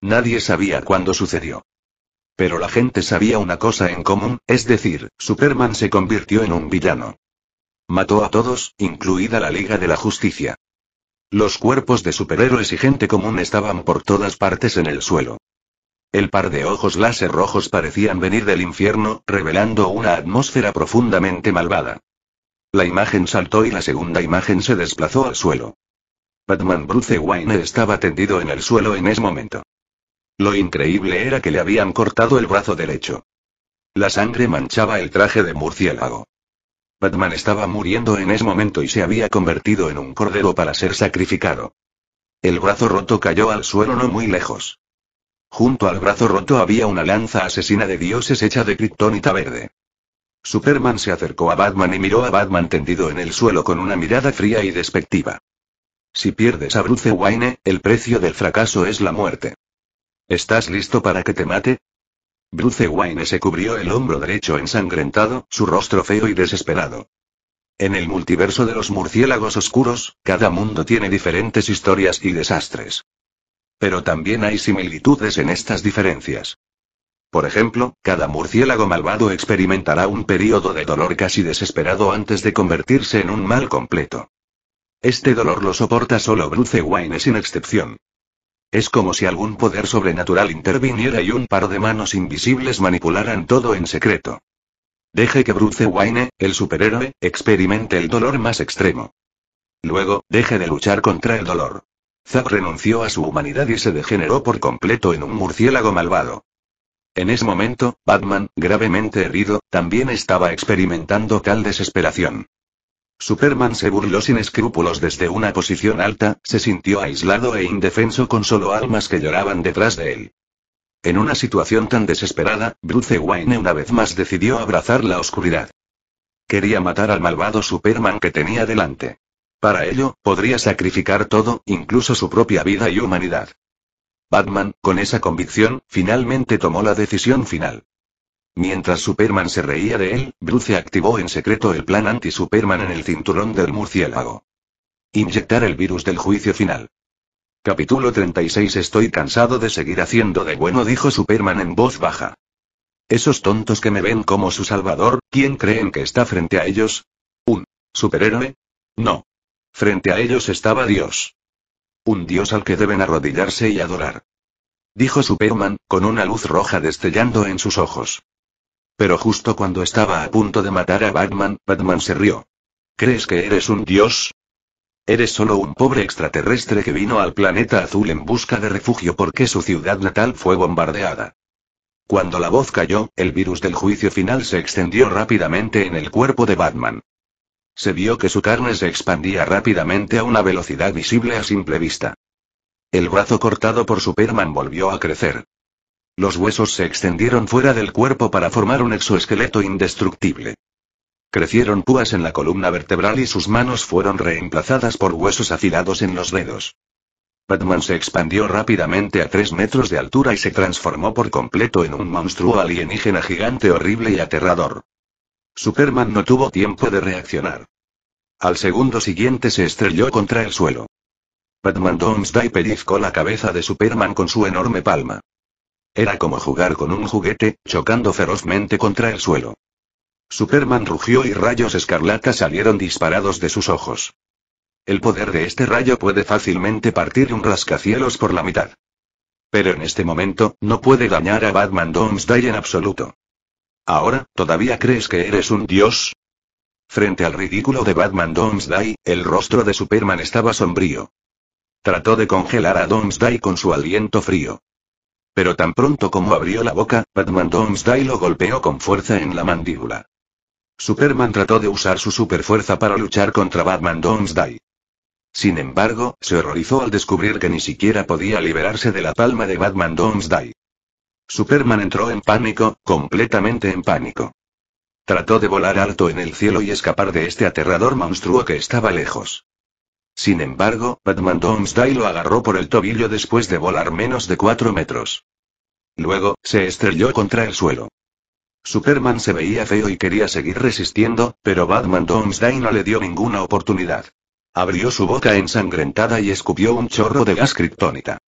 Nadie sabía cuándo sucedió. Pero la gente sabía una cosa en común, es decir, Superman se convirtió en un villano. Mató a todos, incluida la Liga de la Justicia. Los cuerpos de superhéroes y gente común estaban por todas partes en el suelo. El par de ojos láser rojos parecían venir del infierno, revelando una atmósfera profundamente malvada. La imagen saltó y la segunda imagen se desplazó al suelo. Batman Bruce Wayne estaba tendido en el suelo en ese momento. Lo increíble era que le habían cortado el brazo derecho. La sangre manchaba el traje de murciélago. Batman estaba muriendo en ese momento y se había convertido en un cordero para ser sacrificado. El brazo roto cayó al suelo no muy lejos. Junto al brazo roto había una lanza asesina de dioses hecha de kriptonita verde. Superman se acercó a Batman y miró a Batman tendido en el suelo con una mirada fría y despectiva. Si pierdes a Bruce Wayne, el precio del fracaso es la muerte. ¿Estás listo para que te mate? Bruce Wayne se cubrió el hombro derecho ensangrentado, su rostro feo y desesperado. En el multiverso de los murciélagos oscuros, cada mundo tiene diferentes historias y desastres. Pero también hay similitudes en estas diferencias. Por ejemplo, cada murciélago malvado experimentará un periodo de dolor casi desesperado antes de convertirse en un mal completo. Este dolor lo soporta solo Bruce Wayne sin excepción. Es como si algún poder sobrenatural interviniera y un par de manos invisibles manipularan todo en secreto. Deje que Bruce Wayne, el superhéroe, experimente el dolor más extremo. Luego, deje de luchar contra el dolor. Zack renunció a su humanidad y se degeneró por completo en un murciélago malvado. En ese momento, Batman, gravemente herido, también estaba experimentando tal desesperación. Superman se burló sin escrúpulos desde una posición alta, se sintió aislado e indefenso con solo almas que lloraban detrás de él. En una situación tan desesperada, Bruce Wayne una vez más decidió abrazar la oscuridad. Quería matar al malvado Superman que tenía delante. Para ello, podría sacrificar todo, incluso su propia vida y humanidad. Batman, con esa convicción, finalmente tomó la decisión final. Mientras Superman se reía de él, Bruce activó en secreto el plan anti-Superman en el cinturón del murciélago. Inyectar el virus del juicio final. Capítulo 36 Estoy cansado de seguir haciendo de bueno, dijo Superman en voz baja. Esos tontos que me ven como su salvador, ¿quién creen que está frente a ellos? ¿Un superhéroe? No. Frente a ellos estaba Dios. Un Dios al que deben arrodillarse y adorar. Dijo Superman, con una luz roja destellando en sus ojos. Pero justo cuando estaba a punto de matar a Batman, Batman se rió. ¿Crees que eres un dios? Eres solo un pobre extraterrestre que vino al planeta azul en busca de refugio porque su ciudad natal fue bombardeada. Cuando la voz cayó, el virus del juicio final se extendió rápidamente en el cuerpo de Batman. Se vio que su carne se expandía rápidamente a una velocidad visible a simple vista. El brazo cortado por Superman volvió a crecer. Los huesos se extendieron fuera del cuerpo para formar un exoesqueleto indestructible. Crecieron púas en la columna vertebral y sus manos fueron reemplazadas por huesos afilados en los dedos. Batman se expandió rápidamente a 3 metros de altura y se transformó por completo en un monstruo alienígena gigante horrible y aterrador. Superman no tuvo tiempo de reaccionar. Al segundo siguiente se estrelló contra el suelo. Batman Domsday pellizcó la cabeza de Superman con su enorme palma. Era como jugar con un juguete, chocando ferozmente contra el suelo. Superman rugió y rayos escarlata salieron disparados de sus ojos. El poder de este rayo puede fácilmente partir un rascacielos por la mitad. Pero en este momento, no puede dañar a Batman Domsday en absoluto. Ahora, ¿todavía crees que eres un dios? Frente al ridículo de Batman Die, el rostro de Superman estaba sombrío. Trató de congelar a Die con su aliento frío. Pero tan pronto como abrió la boca, Batman Die lo golpeó con fuerza en la mandíbula. Superman trató de usar su superfuerza para luchar contra Batman Die. Sin embargo, se horrorizó al descubrir que ni siquiera podía liberarse de la palma de Batman Die. Superman entró en pánico, completamente en pánico. Trató de volar alto en el cielo y escapar de este aterrador monstruo que estaba lejos. Sin embargo, Batman Domsday lo agarró por el tobillo después de volar menos de cuatro metros. Luego, se estrelló contra el suelo. Superman se veía feo y quería seguir resistiendo, pero Batman Domsday no le dio ninguna oportunidad. Abrió su boca ensangrentada y escupió un chorro de gas criptónita.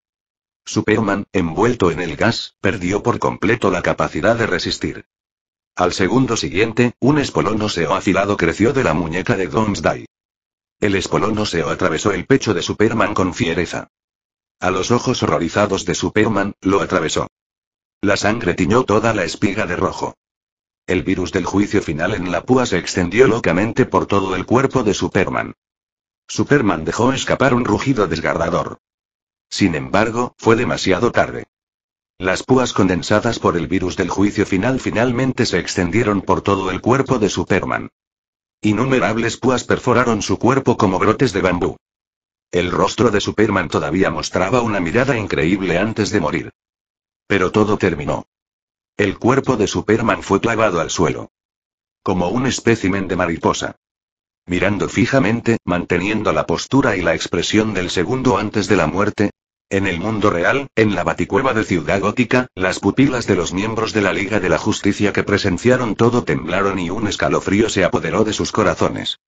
Superman, envuelto en el gas, perdió por completo la capacidad de resistir. Al segundo siguiente, un espolón oseo afilado creció de la muñeca de Doomsday. El espolón oseo atravesó el pecho de Superman con fiereza. A los ojos horrorizados de Superman, lo atravesó. La sangre tiñó toda la espiga de rojo. El virus del juicio final en la púa se extendió locamente por todo el cuerpo de Superman. Superman dejó escapar un rugido desgarrador. Sin embargo, fue demasiado tarde. Las púas condensadas por el virus del juicio final finalmente se extendieron por todo el cuerpo de Superman. Innumerables púas perforaron su cuerpo como brotes de bambú. El rostro de Superman todavía mostraba una mirada increíble antes de morir. Pero todo terminó. El cuerpo de Superman fue clavado al suelo. Como un espécimen de mariposa mirando fijamente, manteniendo la postura y la expresión del segundo antes de la muerte, en el mundo real, en la baticueva de Ciudad Gótica, las pupilas de los miembros de la Liga de la Justicia que presenciaron todo temblaron y un escalofrío se apoderó de sus corazones.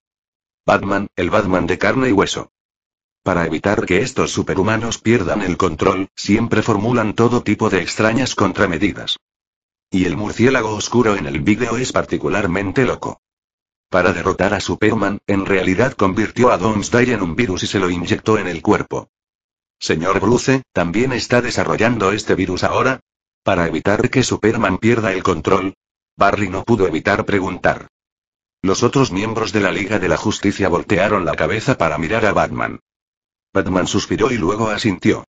Batman, el Batman de carne y hueso. Para evitar que estos superhumanos pierdan el control, siempre formulan todo tipo de extrañas contramedidas. Y el murciélago oscuro en el vídeo es particularmente loco. Para derrotar a Superman, en realidad convirtió a Doomsday en un virus y se lo inyectó en el cuerpo. Señor Bruce, ¿también está desarrollando este virus ahora? Para evitar que Superman pierda el control. Barry no pudo evitar preguntar. Los otros miembros de la Liga de la Justicia voltearon la cabeza para mirar a Batman. Batman suspiró y luego asintió.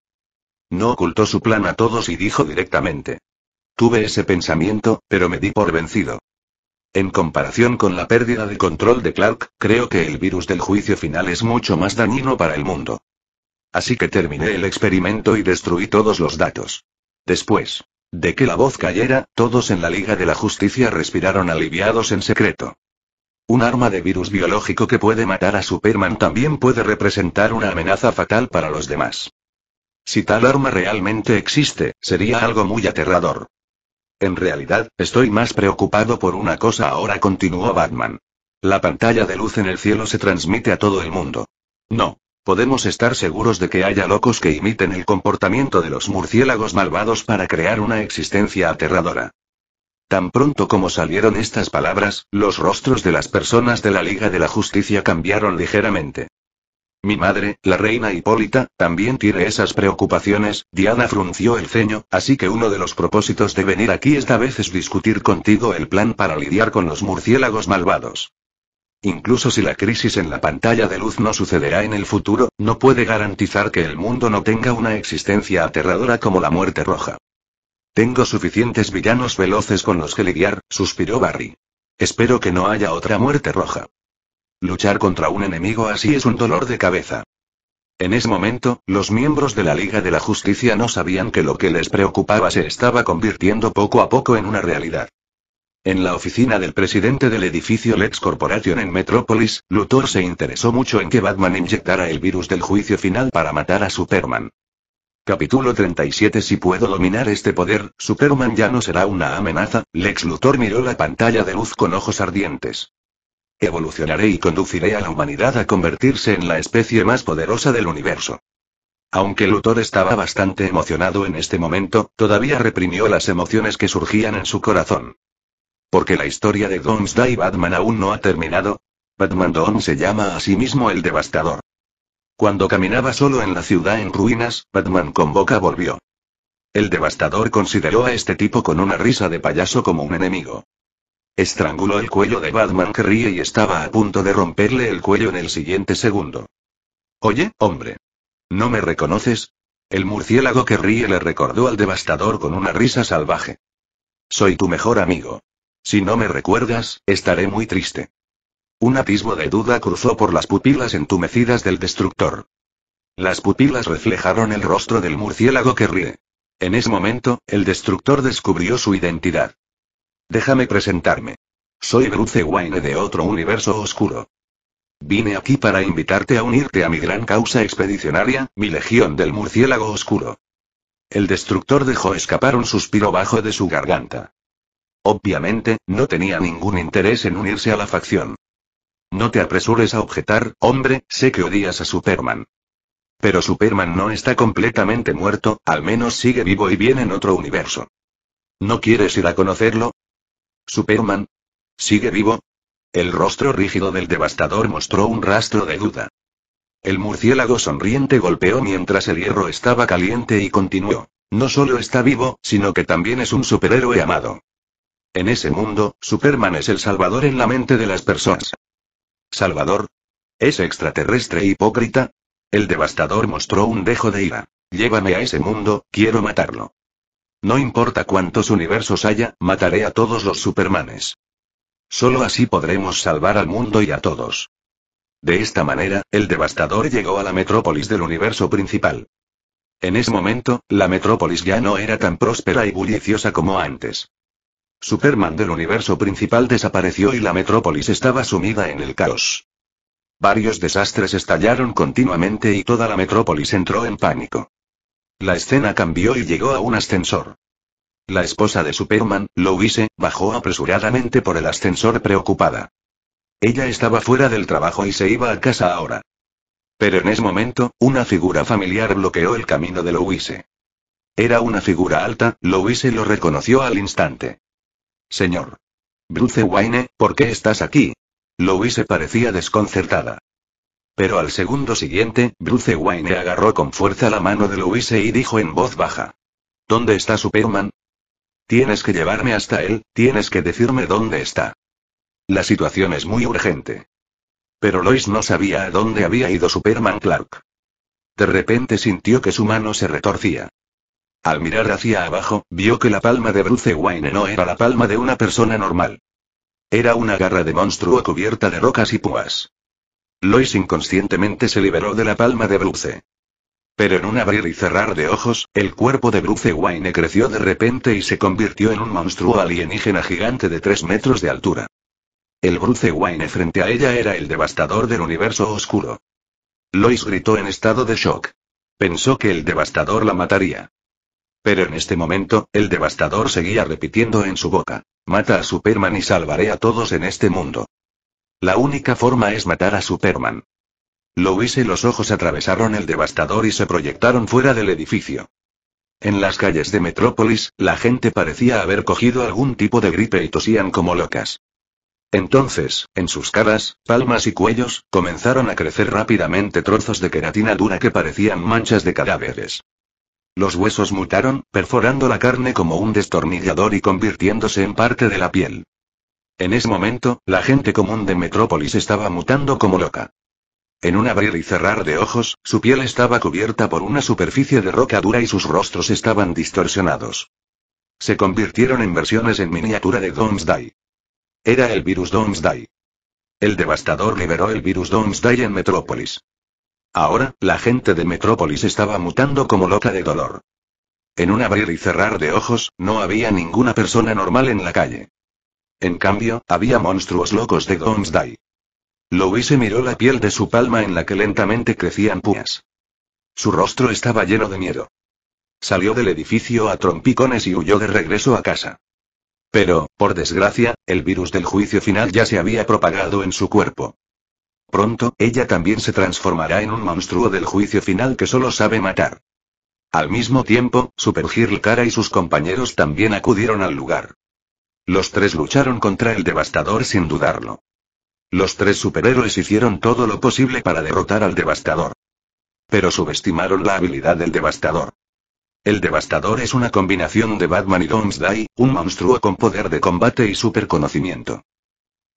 No ocultó su plan a todos y dijo directamente. Tuve ese pensamiento, pero me di por vencido. En comparación con la pérdida de control de Clark, creo que el virus del juicio final es mucho más dañino para el mundo. Así que terminé el experimento y destruí todos los datos. Después de que la voz cayera, todos en la Liga de la Justicia respiraron aliviados en secreto. Un arma de virus biológico que puede matar a Superman también puede representar una amenaza fatal para los demás. Si tal arma realmente existe, sería algo muy aterrador. En realidad, estoy más preocupado por una cosa ahora, continuó Batman. La pantalla de luz en el cielo se transmite a todo el mundo. No, Podemos estar seguros de que haya locos que imiten el comportamiento de los murciélagos malvados para crear una existencia aterradora. Tan pronto como salieron estas palabras, los rostros de las personas de la Liga de la Justicia cambiaron ligeramente. Mi madre, la reina Hipólita, también tiene esas preocupaciones, Diana frunció el ceño, así que uno de los propósitos de venir aquí esta vez es discutir contigo el plan para lidiar con los murciélagos malvados. Incluso si la crisis en la pantalla de luz no sucederá en el futuro, no puede garantizar que el mundo no tenga una existencia aterradora como la muerte roja. Tengo suficientes villanos veloces con los que lidiar, suspiró Barry. Espero que no haya otra muerte roja. Luchar contra un enemigo así es un dolor de cabeza. En ese momento, los miembros de la Liga de la Justicia no sabían que lo que les preocupaba se estaba convirtiendo poco a poco en una realidad. En la oficina del presidente del edificio Lex Corporation en Metrópolis, Luthor se interesó mucho en que Batman inyectara el virus del juicio final para matar a Superman. Capítulo 37 Si puedo dominar este poder, Superman ya no será una amenaza, Lex Luthor miró la pantalla de luz con ojos ardientes. Evolucionaré y conduciré a la humanidad a convertirse en la especie más poderosa del universo. Aunque Luthor estaba bastante emocionado en este momento, todavía reprimió las emociones que surgían en su corazón. Porque la historia de Don't Die Batman aún no ha terminado. Batman Don se llama a sí mismo el devastador. Cuando caminaba solo en la ciudad en ruinas, Batman con boca volvió. El devastador consideró a este tipo con una risa de payaso como un enemigo. Estranguló el cuello de Batman que ríe y estaba a punto de romperle el cuello en el siguiente segundo. Oye, hombre. ¿No me reconoces? El murciélago que ríe le recordó al devastador con una risa salvaje. Soy tu mejor amigo. Si no me recuerdas, estaré muy triste. Un atisbo de duda cruzó por las pupilas entumecidas del destructor. Las pupilas reflejaron el rostro del murciélago que ríe. En ese momento, el destructor descubrió su identidad. Déjame presentarme. Soy Bruce Wayne de otro universo oscuro. Vine aquí para invitarte a unirte a mi gran causa expedicionaria, mi legión del murciélago oscuro. El destructor dejó escapar un suspiro bajo de su garganta. Obviamente, no tenía ningún interés en unirse a la facción. No te apresures a objetar, hombre, sé que odias a Superman. Pero Superman no está completamente muerto, al menos sigue vivo y viene en otro universo. ¿No quieres ir a conocerlo? Superman. ¿Sigue vivo? El rostro rígido del devastador mostró un rastro de duda. El murciélago sonriente golpeó mientras el hierro estaba caliente y continuó. No solo está vivo, sino que también es un superhéroe amado. En ese mundo, Superman es el salvador en la mente de las personas. ¿Salvador? ¿Es extraterrestre e hipócrita? El devastador mostró un dejo de ira. Llévame a ese mundo, quiero matarlo. No importa cuántos universos haya, mataré a todos los Supermanes. Solo así podremos salvar al mundo y a todos. De esta manera, el devastador llegó a la metrópolis del universo principal. En ese momento, la metrópolis ya no era tan próspera y bulliciosa como antes. Superman del universo principal desapareció y la metrópolis estaba sumida en el caos. Varios desastres estallaron continuamente y toda la metrópolis entró en pánico. La escena cambió y llegó a un ascensor. La esposa de Superman, Louise, bajó apresuradamente por el ascensor preocupada. Ella estaba fuera del trabajo y se iba a casa ahora. Pero en ese momento, una figura familiar bloqueó el camino de Louise. Era una figura alta, Louise lo reconoció al instante. Señor. Bruce Wayne, ¿por qué estás aquí? Louise parecía desconcertada. Pero al segundo siguiente, Bruce Wayne agarró con fuerza la mano de Louise y dijo en voz baja. ¿Dónde está Superman? Tienes que llevarme hasta él, tienes que decirme dónde está. La situación es muy urgente. Pero Lois no sabía a dónde había ido Superman Clark. De repente sintió que su mano se retorcía. Al mirar hacia abajo, vio que la palma de Bruce Wayne no era la palma de una persona normal. Era una garra de monstruo cubierta de rocas y púas. Lois inconscientemente se liberó de la palma de Bruce. Pero en un abrir y cerrar de ojos, el cuerpo de Bruce Wayne creció de repente y se convirtió en un monstruo alienígena gigante de 3 metros de altura. El Bruce Wayne frente a ella era el devastador del universo oscuro. Lois gritó en estado de shock. Pensó que el devastador la mataría. Pero en este momento, el devastador seguía repitiendo en su boca. Mata a Superman y salvaré a todos en este mundo. La única forma es matar a Superman. Lo y los ojos atravesaron el devastador y se proyectaron fuera del edificio. En las calles de Metrópolis, la gente parecía haber cogido algún tipo de gripe y tosían como locas. Entonces, en sus caras, palmas y cuellos, comenzaron a crecer rápidamente trozos de queratina dura que parecían manchas de cadáveres. Los huesos mutaron, perforando la carne como un destornillador y convirtiéndose en parte de la piel. En ese momento, la gente común de Metrópolis estaba mutando como loca. En un abrir y cerrar de ojos, su piel estaba cubierta por una superficie de roca dura y sus rostros estaban distorsionados. Se convirtieron en versiones en miniatura de Domsday. Era el virus Domsday. El devastador liberó el virus Domsday en Metrópolis. Ahora, la gente de Metrópolis estaba mutando como loca de dolor. En un abrir y cerrar de ojos, no había ninguna persona normal en la calle. En cambio, había monstruos locos de Louis Louise miró la piel de su palma en la que lentamente crecían púas. Su rostro estaba lleno de miedo. Salió del edificio a trompicones y huyó de regreso a casa. Pero, por desgracia, el virus del juicio final ya se había propagado en su cuerpo. Pronto, ella también se transformará en un monstruo del juicio final que solo sabe matar. Al mismo tiempo, Supergirl Kara y sus compañeros también acudieron al lugar. Los tres lucharon contra el devastador sin dudarlo. Los tres superhéroes hicieron todo lo posible para derrotar al devastador. Pero subestimaron la habilidad del devastador. El devastador es una combinación de Batman y Doomsday, un monstruo con poder de combate y superconocimiento.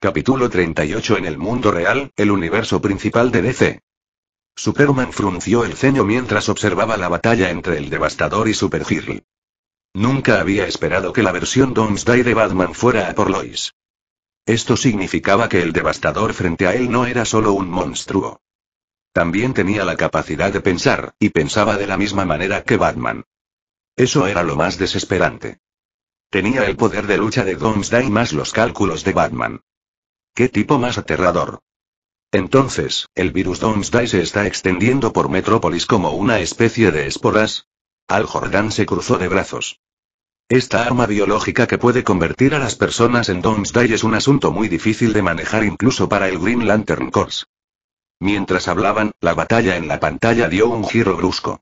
Capítulo 38 En el mundo real, el universo principal de DC. Superman frunció el ceño mientras observaba la batalla entre el Devastador y Supergirl. Nunca había esperado que la versión Doomsday de Batman fuera a por Lois. Esto significaba que el Devastador frente a él no era solo un monstruo. También tenía la capacidad de pensar, y pensaba de la misma manera que Batman. Eso era lo más desesperante. Tenía el poder de lucha de Doomsday más los cálculos de Batman. ¡Qué tipo más aterrador! Entonces, ¿el virus Downsday se está extendiendo por Metrópolis como una especie de esporas? Al Jordan se cruzó de brazos. Esta arma biológica que puede convertir a las personas en Downsday es un asunto muy difícil de manejar incluso para el Green Lantern Corps. Mientras hablaban, la batalla en la pantalla dio un giro brusco.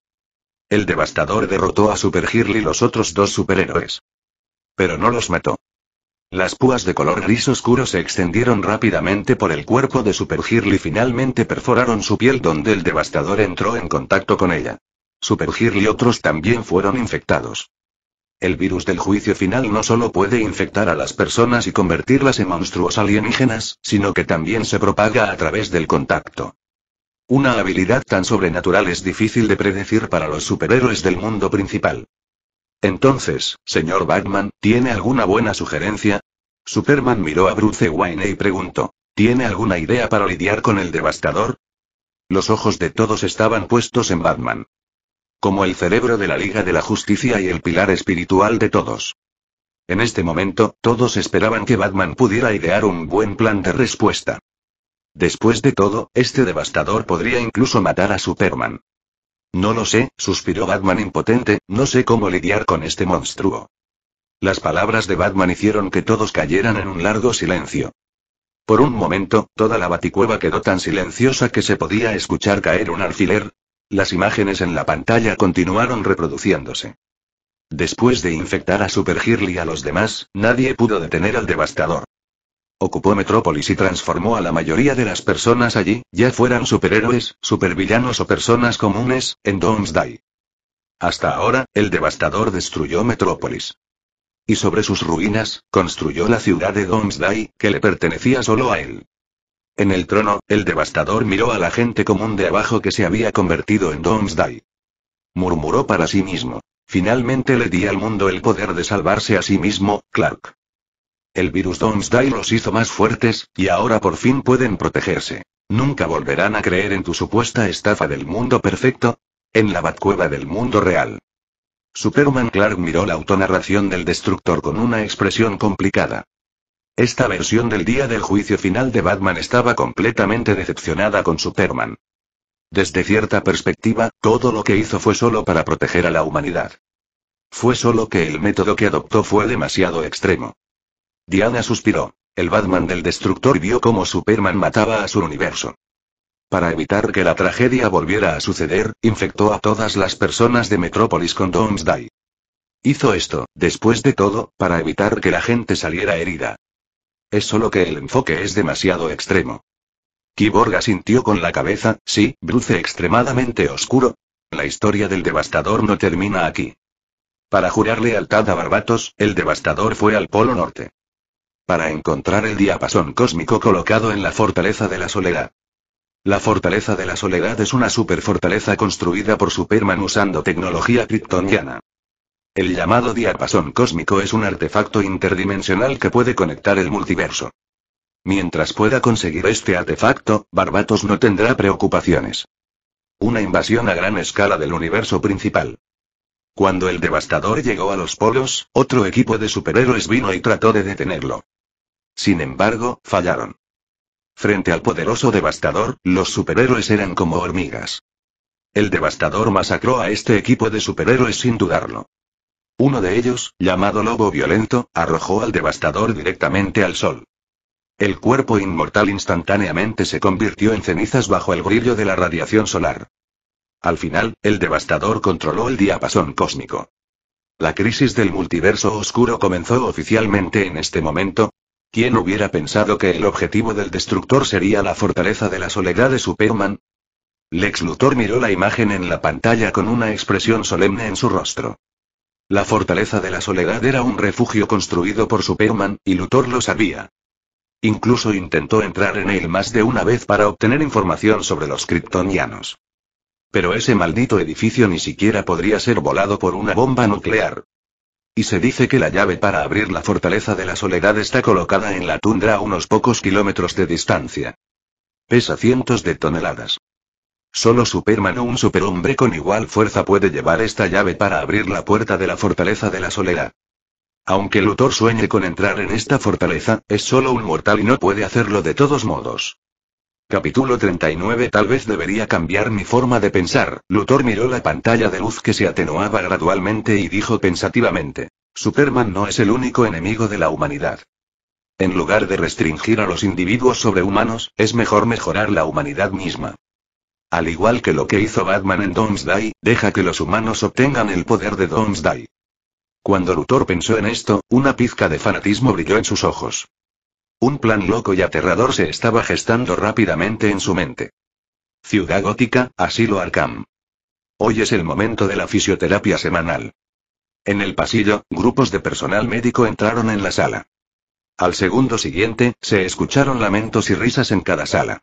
El devastador derrotó a Super y los otros dos superhéroes. Pero no los mató. Las púas de color gris oscuro se extendieron rápidamente por el cuerpo de Supergirl y finalmente perforaron su piel donde el devastador entró en contacto con ella. Supergirl y otros también fueron infectados. El virus del juicio final no solo puede infectar a las personas y convertirlas en monstruos alienígenas, sino que también se propaga a través del contacto. Una habilidad tan sobrenatural es difícil de predecir para los superhéroes del mundo principal. Entonces, señor Batman, ¿tiene alguna buena sugerencia? Superman miró a Bruce Wayne y preguntó, ¿tiene alguna idea para lidiar con el devastador? Los ojos de todos estaban puestos en Batman. Como el cerebro de la Liga de la Justicia y el pilar espiritual de todos. En este momento, todos esperaban que Batman pudiera idear un buen plan de respuesta. Después de todo, este devastador podría incluso matar a Superman. No lo sé, suspiró Batman impotente, no sé cómo lidiar con este monstruo. Las palabras de Batman hicieron que todos cayeran en un largo silencio. Por un momento, toda la baticueva quedó tan silenciosa que se podía escuchar caer un alfiler. Las imágenes en la pantalla continuaron reproduciéndose. Después de infectar a Super y a los demás, nadie pudo detener al devastador. Ocupó Metrópolis y transformó a la mayoría de las personas allí, ya fueran superhéroes, supervillanos o personas comunes, en Domesday. Hasta ahora, el devastador destruyó Metrópolis. Y sobre sus ruinas, construyó la ciudad de Domesday, que le pertenecía solo a él. En el trono, el devastador miró a la gente común de abajo que se había convertido en Domesday. Murmuró para sí mismo. Finalmente le di al mundo el poder de salvarse a sí mismo, Clark. El virus Domesday los hizo más fuertes, y ahora por fin pueden protegerse. Nunca volverán a creer en tu supuesta estafa del mundo perfecto. En la batcueva del mundo real. Superman Clark miró la autonarración del destructor con una expresión complicada. Esta versión del día del juicio final de Batman estaba completamente decepcionada con Superman. Desde cierta perspectiva, todo lo que hizo fue solo para proteger a la humanidad. Fue solo que el método que adoptó fue demasiado extremo. Diana suspiró. El Batman del Destructor vio cómo Superman mataba a su universo. Para evitar que la tragedia volviera a suceder, infectó a todas las personas de Metrópolis con Doomsday. Hizo esto, después de todo, para evitar que la gente saliera herida. Es solo que el enfoque es demasiado extremo. Kiborga sintió con la cabeza, sí, bruce extremadamente oscuro. La historia del devastador no termina aquí. Para jurar lealtad a Barbatos, el devastador fue al Polo Norte para encontrar el diapasón cósmico colocado en la fortaleza de la soledad. La fortaleza de la soledad es una superfortaleza construida por Superman usando tecnología kryptoniana. El llamado diapasón cósmico es un artefacto interdimensional que puede conectar el multiverso. Mientras pueda conseguir este artefacto, Barbatos no tendrá preocupaciones. Una invasión a gran escala del universo principal. Cuando el devastador llegó a los polos, otro equipo de superhéroes vino y trató de detenerlo. Sin embargo, fallaron. Frente al poderoso devastador, los superhéroes eran como hormigas. El devastador masacró a este equipo de superhéroes sin dudarlo. Uno de ellos, llamado Lobo Violento, arrojó al devastador directamente al sol. El cuerpo inmortal instantáneamente se convirtió en cenizas bajo el brillo de la radiación solar. Al final, el devastador controló el diapasón cósmico. La crisis del multiverso oscuro comenzó oficialmente en este momento, ¿Quién hubiera pensado que el objetivo del destructor sería la fortaleza de la soledad de Superman? Lex Luthor miró la imagen en la pantalla con una expresión solemne en su rostro. La fortaleza de la soledad era un refugio construido por Superman, y Luthor lo sabía. Incluso intentó entrar en él más de una vez para obtener información sobre los kryptonianos. Pero ese maldito edificio ni siquiera podría ser volado por una bomba nuclear. Y se dice que la llave para abrir la fortaleza de la soledad está colocada en la tundra a unos pocos kilómetros de distancia. Pesa cientos de toneladas. Solo Superman o un superhombre con igual fuerza puede llevar esta llave para abrir la puerta de la fortaleza de la soledad. Aunque Luthor sueñe con entrar en esta fortaleza, es solo un mortal y no puede hacerlo de todos modos. Capítulo 39 Tal vez debería cambiar mi forma de pensar. Luthor miró la pantalla de luz que se atenuaba gradualmente y dijo pensativamente. Superman no es el único enemigo de la humanidad. En lugar de restringir a los individuos sobrehumanos, es mejor mejorar la humanidad misma. Al igual que lo que hizo Batman en Doomsday, deja que los humanos obtengan el poder de Doomsday. Cuando Luthor pensó en esto, una pizca de fanatismo brilló en sus ojos. Un plan loco y aterrador se estaba gestando rápidamente en su mente. Ciudad gótica, asilo Arkham. Hoy es el momento de la fisioterapia semanal. En el pasillo, grupos de personal médico entraron en la sala. Al segundo siguiente, se escucharon lamentos y risas en cada sala.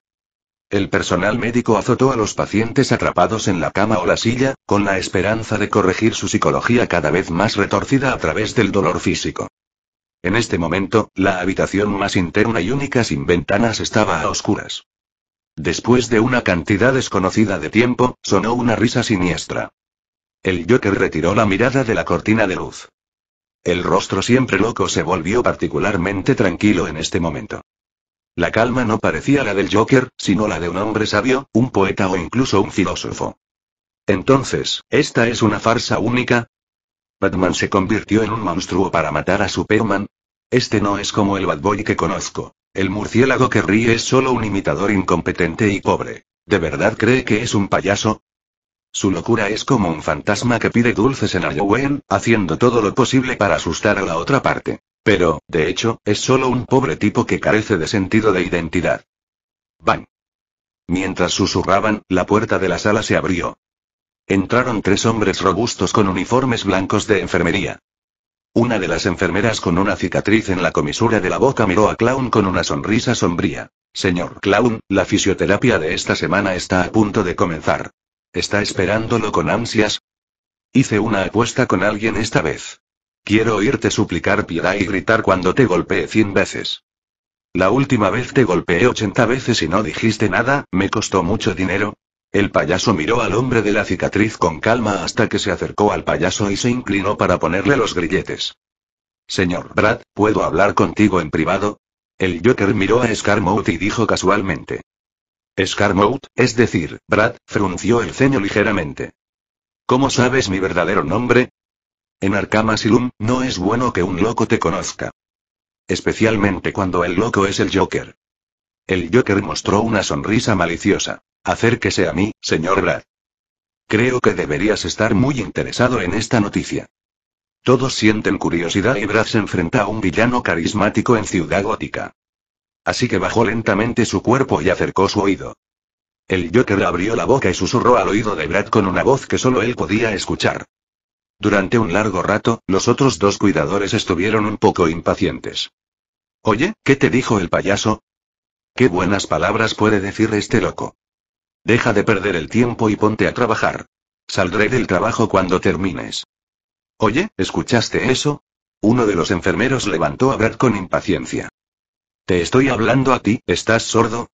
El personal médico azotó a los pacientes atrapados en la cama o la silla, con la esperanza de corregir su psicología cada vez más retorcida a través del dolor físico. En este momento, la habitación más interna y única sin ventanas estaba a oscuras. Después de una cantidad desconocida de tiempo, sonó una risa siniestra. El Joker retiró la mirada de la cortina de luz. El rostro siempre loco se volvió particularmente tranquilo en este momento. La calma no parecía la del Joker, sino la de un hombre sabio, un poeta o incluso un filósofo. Entonces, ¿esta es una farsa única? Batman se convirtió en un monstruo para matar a Superman. Este no es como el Bad Boy que conozco. El murciélago que ríe es solo un imitador incompetente y pobre. ¿De verdad cree que es un payaso? Su locura es como un fantasma que pide dulces en Halloween, haciendo todo lo posible para asustar a la otra parte. Pero, de hecho, es solo un pobre tipo que carece de sentido de identidad. Bang. Mientras susurraban, la puerta de la sala se abrió. Entraron tres hombres robustos con uniformes blancos de enfermería. Una de las enfermeras con una cicatriz en la comisura de la boca miró a Clown con una sonrisa sombría. Señor Clown, la fisioterapia de esta semana está a punto de comenzar. ¿Está esperándolo con ansias? Hice una apuesta con alguien esta vez. Quiero oírte suplicar piedad y gritar cuando te golpeé cien veces. La última vez te golpeé ochenta veces y no dijiste nada, me costó mucho dinero, el payaso miró al hombre de la cicatriz con calma hasta que se acercó al payaso y se inclinó para ponerle los grilletes. Señor Brad, ¿puedo hablar contigo en privado? El Joker miró a Scarmouth y dijo casualmente. Scarmouth, es decir, Brad, frunció el ceño ligeramente. ¿Cómo sabes mi verdadero nombre? En Arkham Asylum, no es bueno que un loco te conozca. Especialmente cuando el loco es el Joker. El Joker mostró una sonrisa maliciosa. Acérquese a mí, señor Brad. Creo que deberías estar muy interesado en esta noticia. Todos sienten curiosidad y Brad se enfrenta a un villano carismático en Ciudad Gótica. Así que bajó lentamente su cuerpo y acercó su oído. El Joker abrió la boca y susurró al oído de Brad con una voz que solo él podía escuchar. Durante un largo rato, los otros dos cuidadores estuvieron un poco impacientes. Oye, ¿qué te dijo el payaso? ¿Qué buenas palabras puede decir este loco? Deja de perder el tiempo y ponte a trabajar. Saldré del trabajo cuando termines. Oye, ¿escuchaste eso? Uno de los enfermeros levantó a Brad con impaciencia. Te estoy hablando a ti, ¿estás sordo?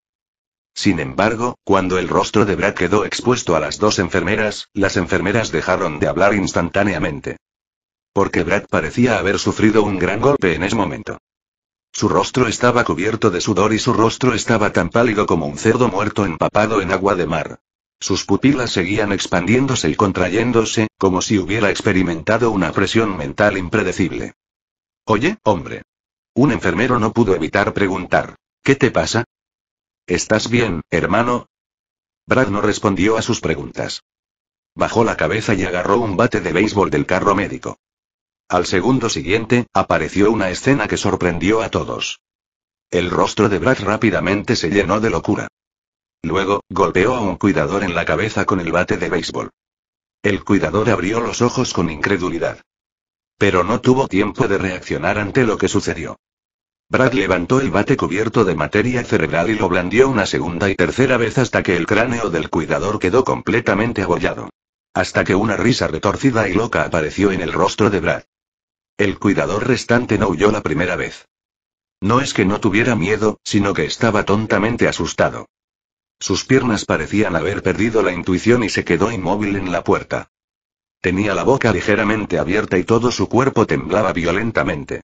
Sin embargo, cuando el rostro de Brad quedó expuesto a las dos enfermeras, las enfermeras dejaron de hablar instantáneamente. Porque Brad parecía haber sufrido un gran golpe en ese momento. Su rostro estaba cubierto de sudor y su rostro estaba tan pálido como un cerdo muerto empapado en agua de mar. Sus pupilas seguían expandiéndose y contrayéndose, como si hubiera experimentado una presión mental impredecible. Oye, hombre. Un enfermero no pudo evitar preguntar. ¿Qué te pasa? ¿Estás bien, hermano? Brad no respondió a sus preguntas. Bajó la cabeza y agarró un bate de béisbol del carro médico. Al segundo siguiente, apareció una escena que sorprendió a todos. El rostro de Brad rápidamente se llenó de locura. Luego, golpeó a un cuidador en la cabeza con el bate de béisbol. El cuidador abrió los ojos con incredulidad. Pero no tuvo tiempo de reaccionar ante lo que sucedió. Brad levantó el bate cubierto de materia cerebral y lo blandió una segunda y tercera vez hasta que el cráneo del cuidador quedó completamente abollado. Hasta que una risa retorcida y loca apareció en el rostro de Brad. El cuidador restante no huyó la primera vez. No es que no tuviera miedo, sino que estaba tontamente asustado. Sus piernas parecían haber perdido la intuición y se quedó inmóvil en la puerta. Tenía la boca ligeramente abierta y todo su cuerpo temblaba violentamente.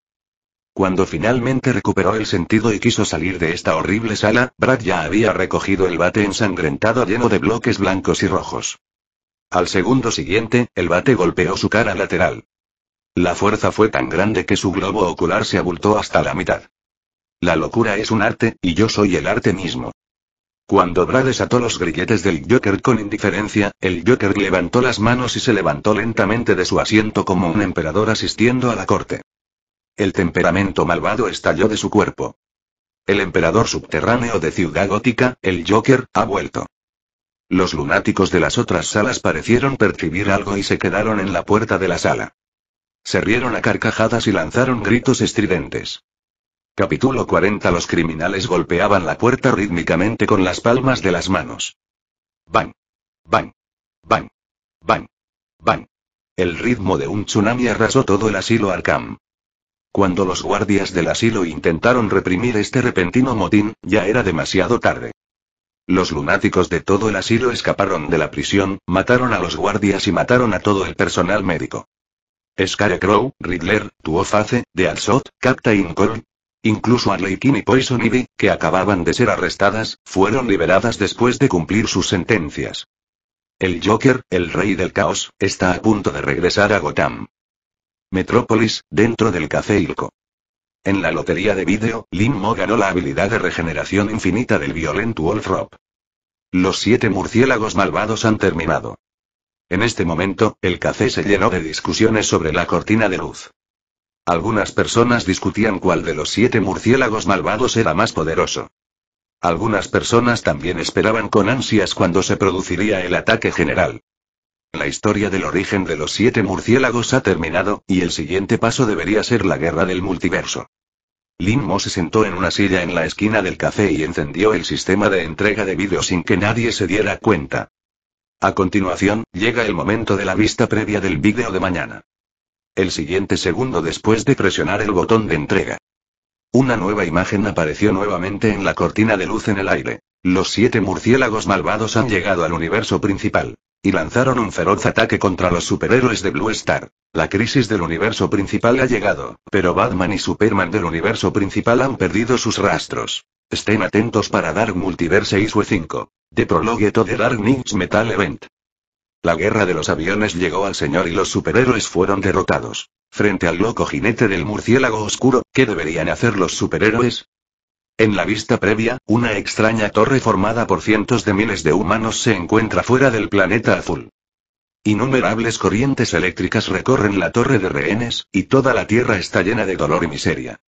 Cuando finalmente recuperó el sentido y quiso salir de esta horrible sala, Brad ya había recogido el bate ensangrentado lleno de bloques blancos y rojos. Al segundo siguiente, el bate golpeó su cara lateral. La fuerza fue tan grande que su globo ocular se abultó hasta la mitad. La locura es un arte, y yo soy el arte mismo. Cuando Brad desató los grilletes del Joker con indiferencia, el Joker levantó las manos y se levantó lentamente de su asiento como un emperador asistiendo a la corte. El temperamento malvado estalló de su cuerpo. El emperador subterráneo de Ciudad Gótica, el Joker, ha vuelto. Los lunáticos de las otras salas parecieron percibir algo y se quedaron en la puerta de la sala. Se rieron a carcajadas y lanzaron gritos estridentes. Capítulo 40 Los criminales golpeaban la puerta rítmicamente con las palmas de las manos. Bang. Bang. Bang. Bang. Bang. El ritmo de un tsunami arrasó todo el asilo Arkham. Cuando los guardias del asilo intentaron reprimir este repentino motín, ya era demasiado tarde. Los lunáticos de todo el asilo escaparon de la prisión, mataron a los guardias y mataron a todo el personal médico. Scarecrow, Riddler, Tuvo Face, The Alsot, Captain Cold. Incluso Quinn y Poison Ivy, que acababan de ser arrestadas, fueron liberadas después de cumplir sus sentencias. El Joker, el rey del caos, está a punto de regresar a Gotham. Metrópolis, dentro del Café Ilco. En la lotería de vídeo, Lin Mo ganó la habilidad de regeneración infinita del violento Wolf Los siete murciélagos malvados han terminado. En este momento, el café se llenó de discusiones sobre la cortina de luz. Algunas personas discutían cuál de los siete murciélagos malvados era más poderoso. Algunas personas también esperaban con ansias cuando se produciría el ataque general. La historia del origen de los siete murciélagos ha terminado, y el siguiente paso debería ser la guerra del multiverso. Lin Mo se sentó en una silla en la esquina del café y encendió el sistema de entrega de vídeo sin que nadie se diera cuenta. A continuación, llega el momento de la vista previa del vídeo de mañana. El siguiente segundo después de presionar el botón de entrega. Una nueva imagen apareció nuevamente en la cortina de luz en el aire. Los siete murciélagos malvados han llegado al universo principal. Y lanzaron un feroz ataque contra los superhéroes de Blue Star. La crisis del universo principal ha llegado, pero Batman y Superman del universo principal han perdido sus rastros. Estén atentos para Dark Multiverse e 5. The Prologue to Dark Knights Metal Event. La guerra de los aviones llegó al señor y los superhéroes fueron derrotados. Frente al loco jinete del murciélago oscuro, ¿qué deberían hacer los superhéroes? En la vista previa, una extraña torre formada por cientos de miles de humanos se encuentra fuera del planeta azul. Innumerables corrientes eléctricas recorren la torre de rehenes, y toda la Tierra está llena de dolor y miseria.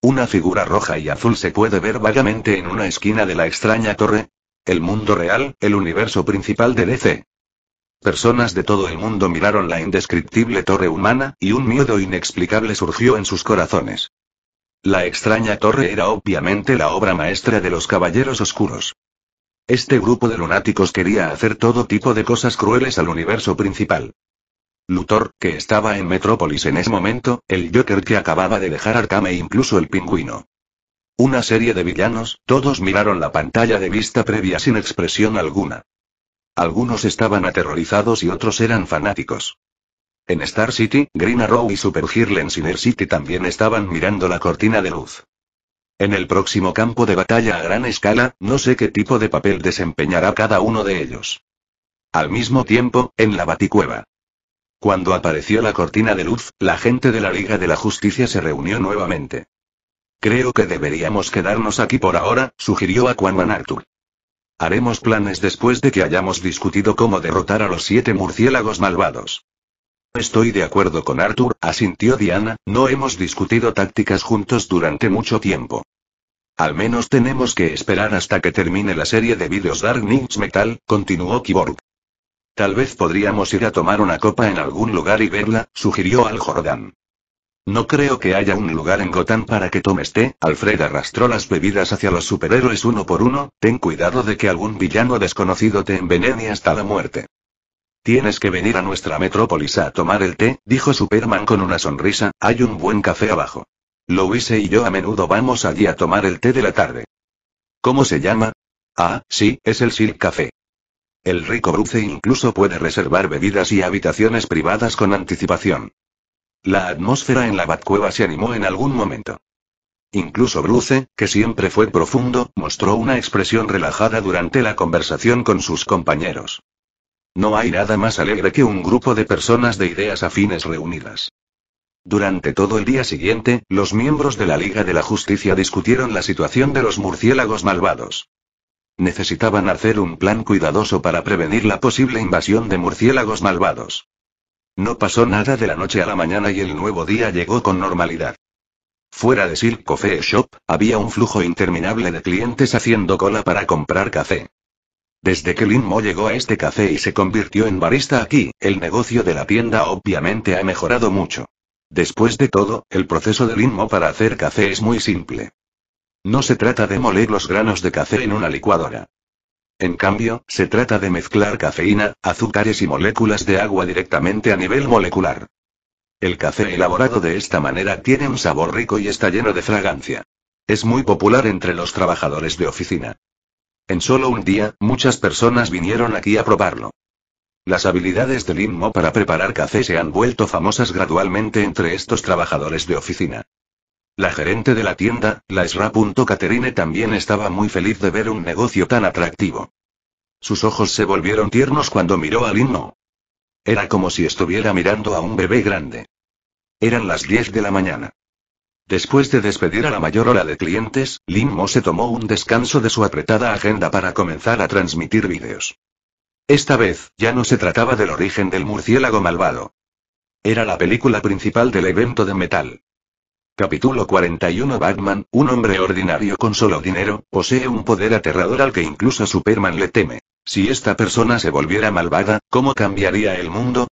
Una figura roja y azul se puede ver vagamente en una esquina de la extraña torre, el mundo real, el universo principal de DC. E Personas de todo el mundo miraron la indescriptible torre humana, y un miedo inexplicable surgió en sus corazones. La extraña torre era obviamente la obra maestra de los Caballeros Oscuros. Este grupo de lunáticos quería hacer todo tipo de cosas crueles al universo principal. Luthor, que estaba en Metrópolis en ese momento, el Joker que acababa de dejar Arkham e incluso el pingüino. Una serie de villanos, todos miraron la pantalla de vista previa sin expresión alguna. Algunos estaban aterrorizados y otros eran fanáticos. En Star City, Green Arrow y Super en City también estaban mirando la cortina de luz. En el próximo campo de batalla a gran escala, no sé qué tipo de papel desempeñará cada uno de ellos. Al mismo tiempo, en la baticueva. Cuando apareció la cortina de luz, la gente de la Liga de la Justicia se reunió nuevamente. Creo que deberíamos quedarnos aquí por ahora, sugirió Aquaman Arthur. Haremos planes después de que hayamos discutido cómo derrotar a los siete murciélagos malvados. Estoy de acuerdo con Arthur, asintió Diana, no hemos discutido tácticas juntos durante mucho tiempo. Al menos tenemos que esperar hasta que termine la serie de vídeos Dark Nights Metal, continuó Kiborg. Tal vez podríamos ir a tomar una copa en algún lugar y verla, sugirió Al Jordan. No creo que haya un lugar en Gotán para que tomes té. Alfred arrastró las bebidas hacia los superhéroes uno por uno. Ten cuidado de que algún villano desconocido te envenene hasta la muerte. Tienes que venir a nuestra metrópolis a tomar el té, dijo Superman con una sonrisa. Hay un buen café abajo. Louise y yo a menudo vamos allí a tomar el té de la tarde. ¿Cómo se llama? Ah, sí, es el Silk Café. El rico Bruce incluso puede reservar bebidas y habitaciones privadas con anticipación. La atmósfera en la Batcueva se animó en algún momento. Incluso Bruce, que siempre fue profundo, mostró una expresión relajada durante la conversación con sus compañeros. No hay nada más alegre que un grupo de personas de ideas afines reunidas. Durante todo el día siguiente, los miembros de la Liga de la Justicia discutieron la situación de los murciélagos malvados. Necesitaban hacer un plan cuidadoso para prevenir la posible invasión de murciélagos malvados. No pasó nada de la noche a la mañana y el nuevo día llegó con normalidad. Fuera de Silk Coffee Shop, había un flujo interminable de clientes haciendo cola para comprar café. Desde que Lin Mo llegó a este café y se convirtió en barista aquí, el negocio de la tienda obviamente ha mejorado mucho. Después de todo, el proceso de Lin Mo para hacer café es muy simple. No se trata de moler los granos de café en una licuadora. En cambio, se trata de mezclar cafeína, azúcares y moléculas de agua directamente a nivel molecular. El café elaborado de esta manera tiene un sabor rico y está lleno de fragancia. Es muy popular entre los trabajadores de oficina. En solo un día, muchas personas vinieron aquí a probarlo. Las habilidades de Lin para preparar café se han vuelto famosas gradualmente entre estos trabajadores de oficina. La gerente de la tienda, la SRA.Caterine también estaba muy feliz de ver un negocio tan atractivo. Sus ojos se volvieron tiernos cuando miró Lin Mo. Era como si estuviera mirando a un bebé grande. Eran las 10 de la mañana. Después de despedir a la mayor ola de clientes, Lin Mo se tomó un descanso de su apretada agenda para comenzar a transmitir vídeos. Esta vez, ya no se trataba del origen del murciélago malvado. Era la película principal del evento de metal. Capítulo 41 Batman, un hombre ordinario con solo dinero, posee un poder aterrador al que incluso Superman le teme. Si esta persona se volviera malvada, ¿cómo cambiaría el mundo?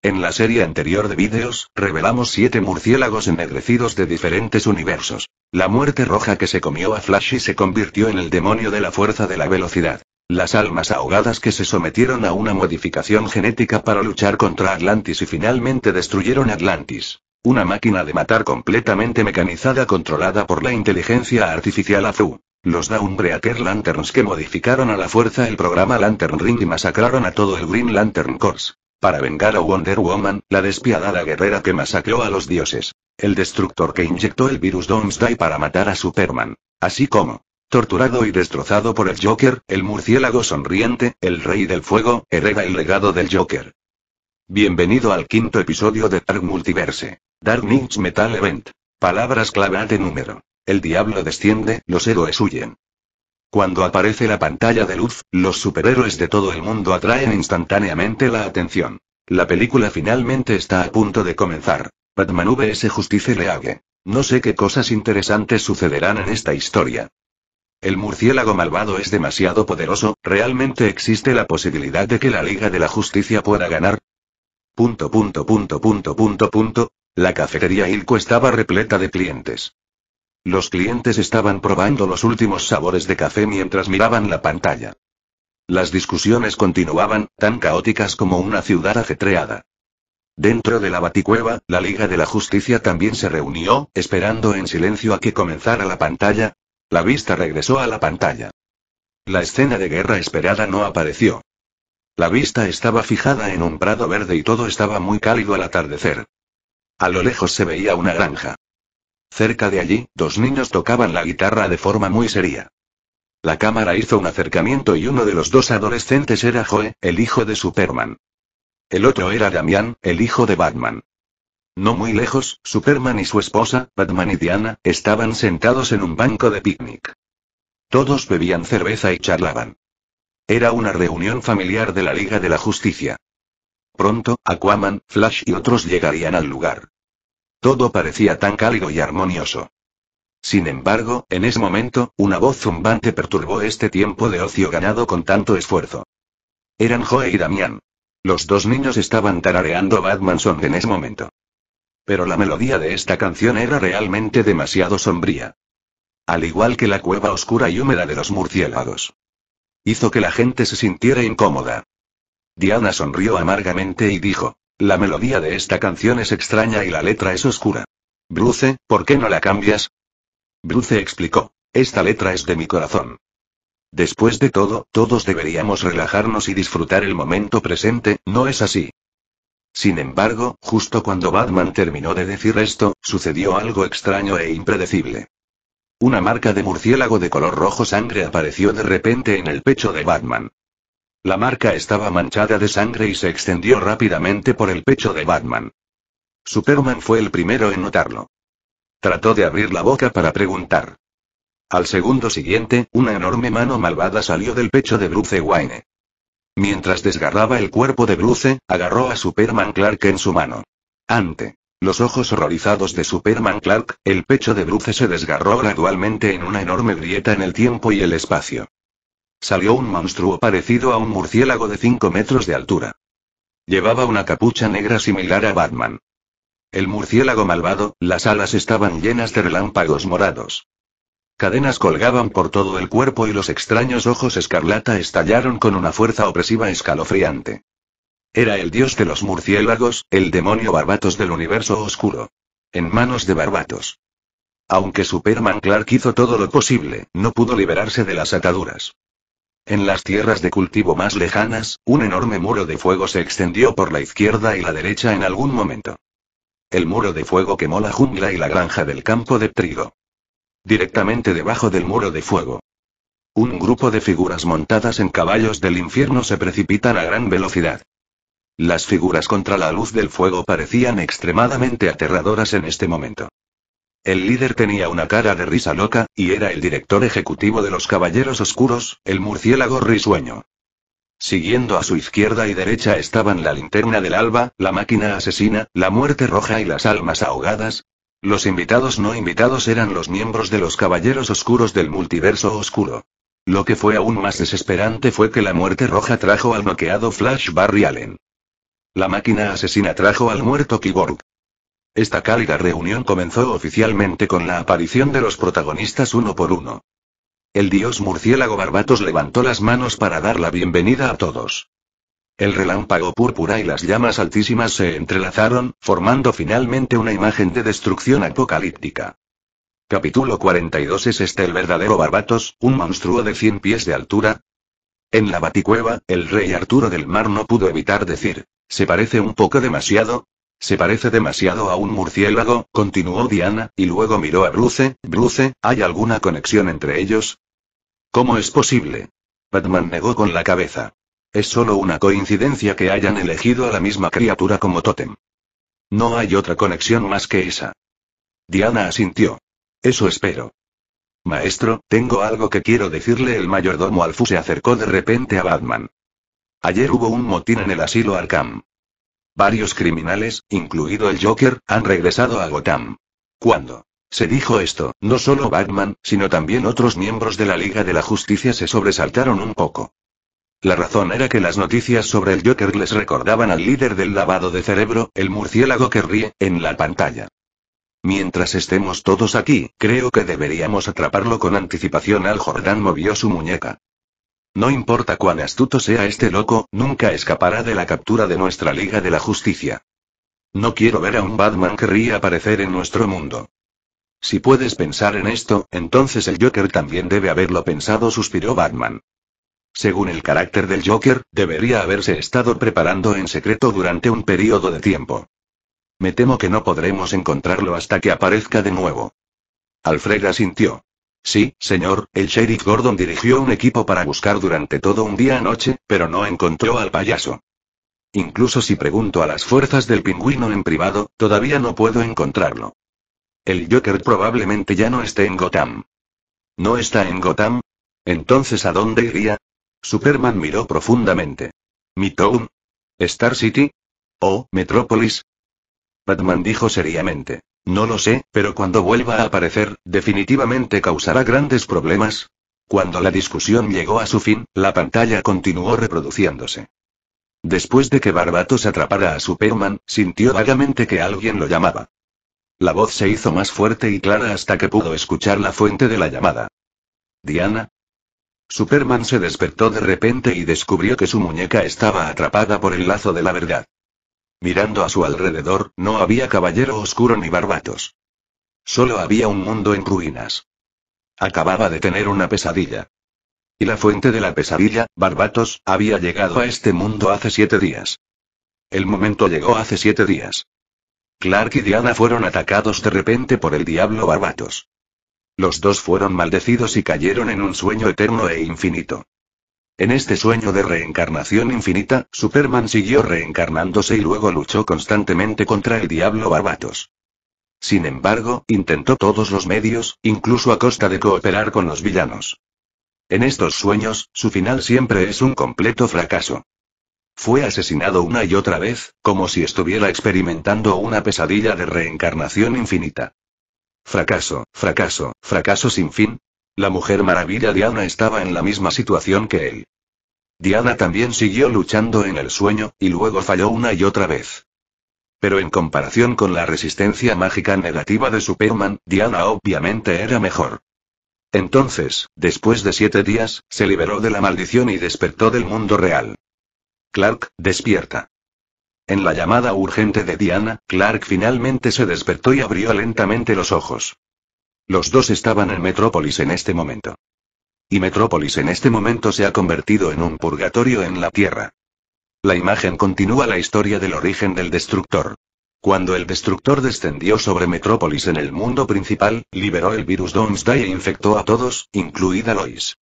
En la serie anterior de vídeos, revelamos siete murciélagos ennegrecidos de diferentes universos. La muerte roja que se comió a Flash y se convirtió en el demonio de la fuerza de la velocidad. Las almas ahogadas que se sometieron a una modificación genética para luchar contra Atlantis y finalmente destruyeron Atlantis. Una máquina de matar completamente mecanizada controlada por la inteligencia artificial Azu. Los Dawnbreaker Lanterns que modificaron a la fuerza el programa Lantern Ring y masacraron a todo el Green Lantern Corps. Para vengar a Wonder Woman, la despiadada guerrera que masacró a los dioses. El destructor que inyectó el virus Domesday para matar a Superman. Así como, torturado y destrozado por el Joker, el murciélago sonriente, el rey del fuego, hereda el legado del Joker. Bienvenido al quinto episodio de Dark Multiverse. Dark Nights Metal Event. Palabras clave de número. El diablo desciende, los héroes huyen. Cuando aparece la pantalla de luz, los superhéroes de todo el mundo atraen instantáneamente la atención. La película finalmente está a punto de comenzar. Batman vs Justice le hague. No sé qué cosas interesantes sucederán en esta historia. El murciélago malvado es demasiado poderoso, ¿realmente existe la posibilidad de que la Liga de la Justicia pueda ganar? Punto punto punto punto punto punto. La cafetería Ilco estaba repleta de clientes. Los clientes estaban probando los últimos sabores de café mientras miraban la pantalla. Las discusiones continuaban, tan caóticas como una ciudad ajetreada. Dentro de la baticueva, la Liga de la Justicia también se reunió, esperando en silencio a que comenzara la pantalla. La vista regresó a la pantalla. La escena de guerra esperada no apareció. La vista estaba fijada en un prado verde y todo estaba muy cálido al atardecer. A lo lejos se veía una granja. Cerca de allí, dos niños tocaban la guitarra de forma muy seria. La cámara hizo un acercamiento y uno de los dos adolescentes era Joe, el hijo de Superman. El otro era Damián, el hijo de Batman. No muy lejos, Superman y su esposa, Batman y Diana, estaban sentados en un banco de picnic. Todos bebían cerveza y charlaban. Era una reunión familiar de la Liga de la Justicia. Pronto, Aquaman, Flash y otros llegarían al lugar. Todo parecía tan cálido y armonioso. Sin embargo, en ese momento, una voz zumbante perturbó este tiempo de ocio ganado con tanto esfuerzo. Eran Joe y Damián. Los dos niños estaban tarareando Batman en ese momento. Pero la melodía de esta canción era realmente demasiado sombría. Al igual que la cueva oscura y húmeda de los murciélagos. Hizo que la gente se sintiera incómoda. Diana sonrió amargamente y dijo, la melodía de esta canción es extraña y la letra es oscura. Bruce, ¿por qué no la cambias? Bruce explicó, esta letra es de mi corazón. Después de todo, todos deberíamos relajarnos y disfrutar el momento presente, ¿no es así? Sin embargo, justo cuando Batman terminó de decir esto, sucedió algo extraño e impredecible. Una marca de murciélago de color rojo sangre apareció de repente en el pecho de Batman. La marca estaba manchada de sangre y se extendió rápidamente por el pecho de Batman. Superman fue el primero en notarlo. Trató de abrir la boca para preguntar. Al segundo siguiente, una enorme mano malvada salió del pecho de Bruce Wayne. Mientras desgarraba el cuerpo de Bruce, agarró a Superman Clark en su mano. Ante los ojos horrorizados de Superman Clark, el pecho de Bruce se desgarró gradualmente en una enorme grieta en el tiempo y el espacio. Salió un monstruo parecido a un murciélago de 5 metros de altura. Llevaba una capucha negra similar a Batman. El murciélago malvado, las alas estaban llenas de relámpagos morados. Cadenas colgaban por todo el cuerpo y los extraños ojos escarlata estallaron con una fuerza opresiva escalofriante. Era el dios de los murciélagos, el demonio Barbatos del universo oscuro. En manos de Barbatos. Aunque Superman Clark hizo todo lo posible, no pudo liberarse de las ataduras. En las tierras de cultivo más lejanas, un enorme muro de fuego se extendió por la izquierda y la derecha en algún momento. El muro de fuego quemó la jungla y la granja del campo de trigo. Directamente debajo del muro de fuego, un grupo de figuras montadas en caballos del infierno se precipitan a gran velocidad. Las figuras contra la luz del fuego parecían extremadamente aterradoras en este momento. El líder tenía una cara de risa loca, y era el director ejecutivo de los Caballeros Oscuros, el murciélago risueño. Siguiendo a su izquierda y derecha estaban la linterna del alba, la máquina asesina, la muerte roja y las almas ahogadas. Los invitados no invitados eran los miembros de los Caballeros Oscuros del multiverso oscuro. Lo que fue aún más desesperante fue que la muerte roja trajo al noqueado Flash Barry Allen. La máquina asesina trajo al muerto Kiborg. Esta cálida reunión comenzó oficialmente con la aparición de los protagonistas uno por uno. El dios murciélago Barbatos levantó las manos para dar la bienvenida a todos. El relámpago púrpura y las llamas altísimas se entrelazaron, formando finalmente una imagen de destrucción apocalíptica. Capítulo 42 ¿Es este el verdadero Barbatos, un monstruo de 100 pies de altura? En la baticueva, el rey Arturo del Mar no pudo evitar decir. Se parece un poco demasiado. Se parece demasiado a un murciélago, continuó Diana, y luego miró a Bruce. Bruce, ¿hay alguna conexión entre ellos? ¿Cómo es posible? Batman negó con la cabeza. Es solo una coincidencia que hayan elegido a la misma criatura como tótem. No hay otra conexión más que esa. Diana asintió. Eso espero. Maestro, tengo algo que quiero decirle. El mayordomo Alfu se acercó de repente a Batman. Ayer hubo un motín en el asilo Arkham. Varios criminales, incluido el Joker, han regresado a Gotham. Cuando se dijo esto, no solo Batman, sino también otros miembros de la Liga de la Justicia se sobresaltaron un poco. La razón era que las noticias sobre el Joker les recordaban al líder del lavado de cerebro, el murciélago que ríe, en la pantalla. Mientras estemos todos aquí, creo que deberíamos atraparlo con anticipación. Al Jordán movió su muñeca. No importa cuán astuto sea este loco, nunca escapará de la captura de nuestra Liga de la Justicia. No quiero ver a un Batman que ría aparecer en nuestro mundo. Si puedes pensar en esto, entonces el Joker también debe haberlo pensado, suspiró Batman. Según el carácter del Joker, debería haberse estado preparando en secreto durante un periodo de tiempo. Me temo que no podremos encontrarlo hasta que aparezca de nuevo. Alfred asintió. Sí, señor, el sheriff Gordon dirigió un equipo para buscar durante todo un día noche, pero no encontró al payaso. Incluso si pregunto a las fuerzas del pingüino en privado, todavía no puedo encontrarlo. El Joker probablemente ya no esté en Gotham. ¿No está en Gotham? Entonces, ¿a dónde iría? Superman miró profundamente. town? ¿Star City? ¿O Metrópolis? Batman dijo seriamente. No lo sé, pero cuando vuelva a aparecer, definitivamente causará grandes problemas. Cuando la discusión llegó a su fin, la pantalla continuó reproduciéndose. Después de que Barbatos atrapara a Superman, sintió vagamente que alguien lo llamaba. La voz se hizo más fuerte y clara hasta que pudo escuchar la fuente de la llamada. Diana. Superman se despertó de repente y descubrió que su muñeca estaba atrapada por el lazo de la verdad. Mirando a su alrededor, no había caballero oscuro ni barbatos. Solo había un mundo en ruinas. Acababa de tener una pesadilla. Y la fuente de la pesadilla, Barbatos, había llegado a este mundo hace siete días. El momento llegó hace siete días. Clark y Diana fueron atacados de repente por el diablo Barbatos. Los dos fueron maldecidos y cayeron en un sueño eterno e infinito. En este sueño de reencarnación infinita, Superman siguió reencarnándose y luego luchó constantemente contra el diablo Barbatos. Sin embargo, intentó todos los medios, incluso a costa de cooperar con los villanos. En estos sueños, su final siempre es un completo fracaso. Fue asesinado una y otra vez, como si estuviera experimentando una pesadilla de reencarnación infinita. Fracaso, fracaso, fracaso sin fin, la mujer maravilla Diana estaba en la misma situación que él. Diana también siguió luchando en el sueño, y luego falló una y otra vez. Pero en comparación con la resistencia mágica negativa de Superman, Diana obviamente era mejor. Entonces, después de siete días, se liberó de la maldición y despertó del mundo real. Clark, despierta. En la llamada urgente de Diana, Clark finalmente se despertó y abrió lentamente los ojos. Los dos estaban en Metrópolis en este momento. Y Metrópolis en este momento se ha convertido en un purgatorio en la Tierra. La imagen continúa la historia del origen del destructor. Cuando el destructor descendió sobre Metrópolis en el mundo principal, liberó el virus Doomsday e infectó a todos, incluida Lois.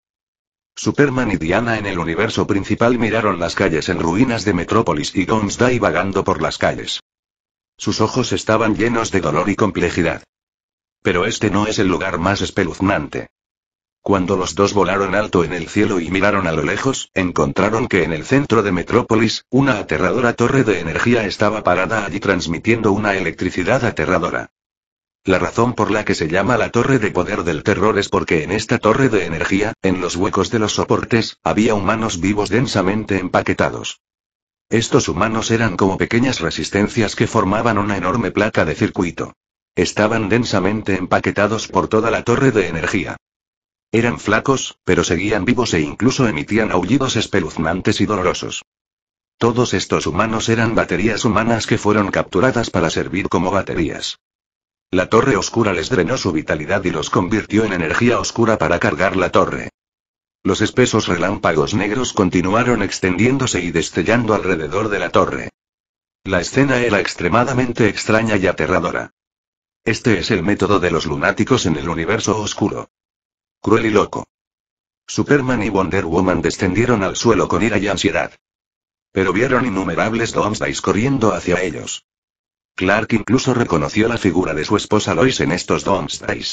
Superman y Diana en el universo principal miraron las calles en ruinas de Metrópolis y Doomsday vagando por las calles. Sus ojos estaban llenos de dolor y complejidad. Pero este no es el lugar más espeluznante. Cuando los dos volaron alto en el cielo y miraron a lo lejos, encontraron que en el centro de Metrópolis, una aterradora torre de energía estaba parada allí transmitiendo una electricidad aterradora. La razón por la que se llama la torre de poder del terror es porque en esta torre de energía, en los huecos de los soportes, había humanos vivos densamente empaquetados. Estos humanos eran como pequeñas resistencias que formaban una enorme placa de circuito. Estaban densamente empaquetados por toda la torre de energía. Eran flacos, pero seguían vivos e incluso emitían aullidos espeluznantes y dolorosos. Todos estos humanos eran baterías humanas que fueron capturadas para servir como baterías. La torre oscura les drenó su vitalidad y los convirtió en energía oscura para cargar la torre. Los espesos relámpagos negros continuaron extendiéndose y destellando alrededor de la torre. La escena era extremadamente extraña y aterradora. Este es el método de los lunáticos en el universo oscuro. Cruel y loco. Superman y Wonder Woman descendieron al suelo con ira y ansiedad. Pero vieron innumerables Doomsday corriendo hacia ellos. Clark incluso reconoció la figura de su esposa Lois en estos Doomsday.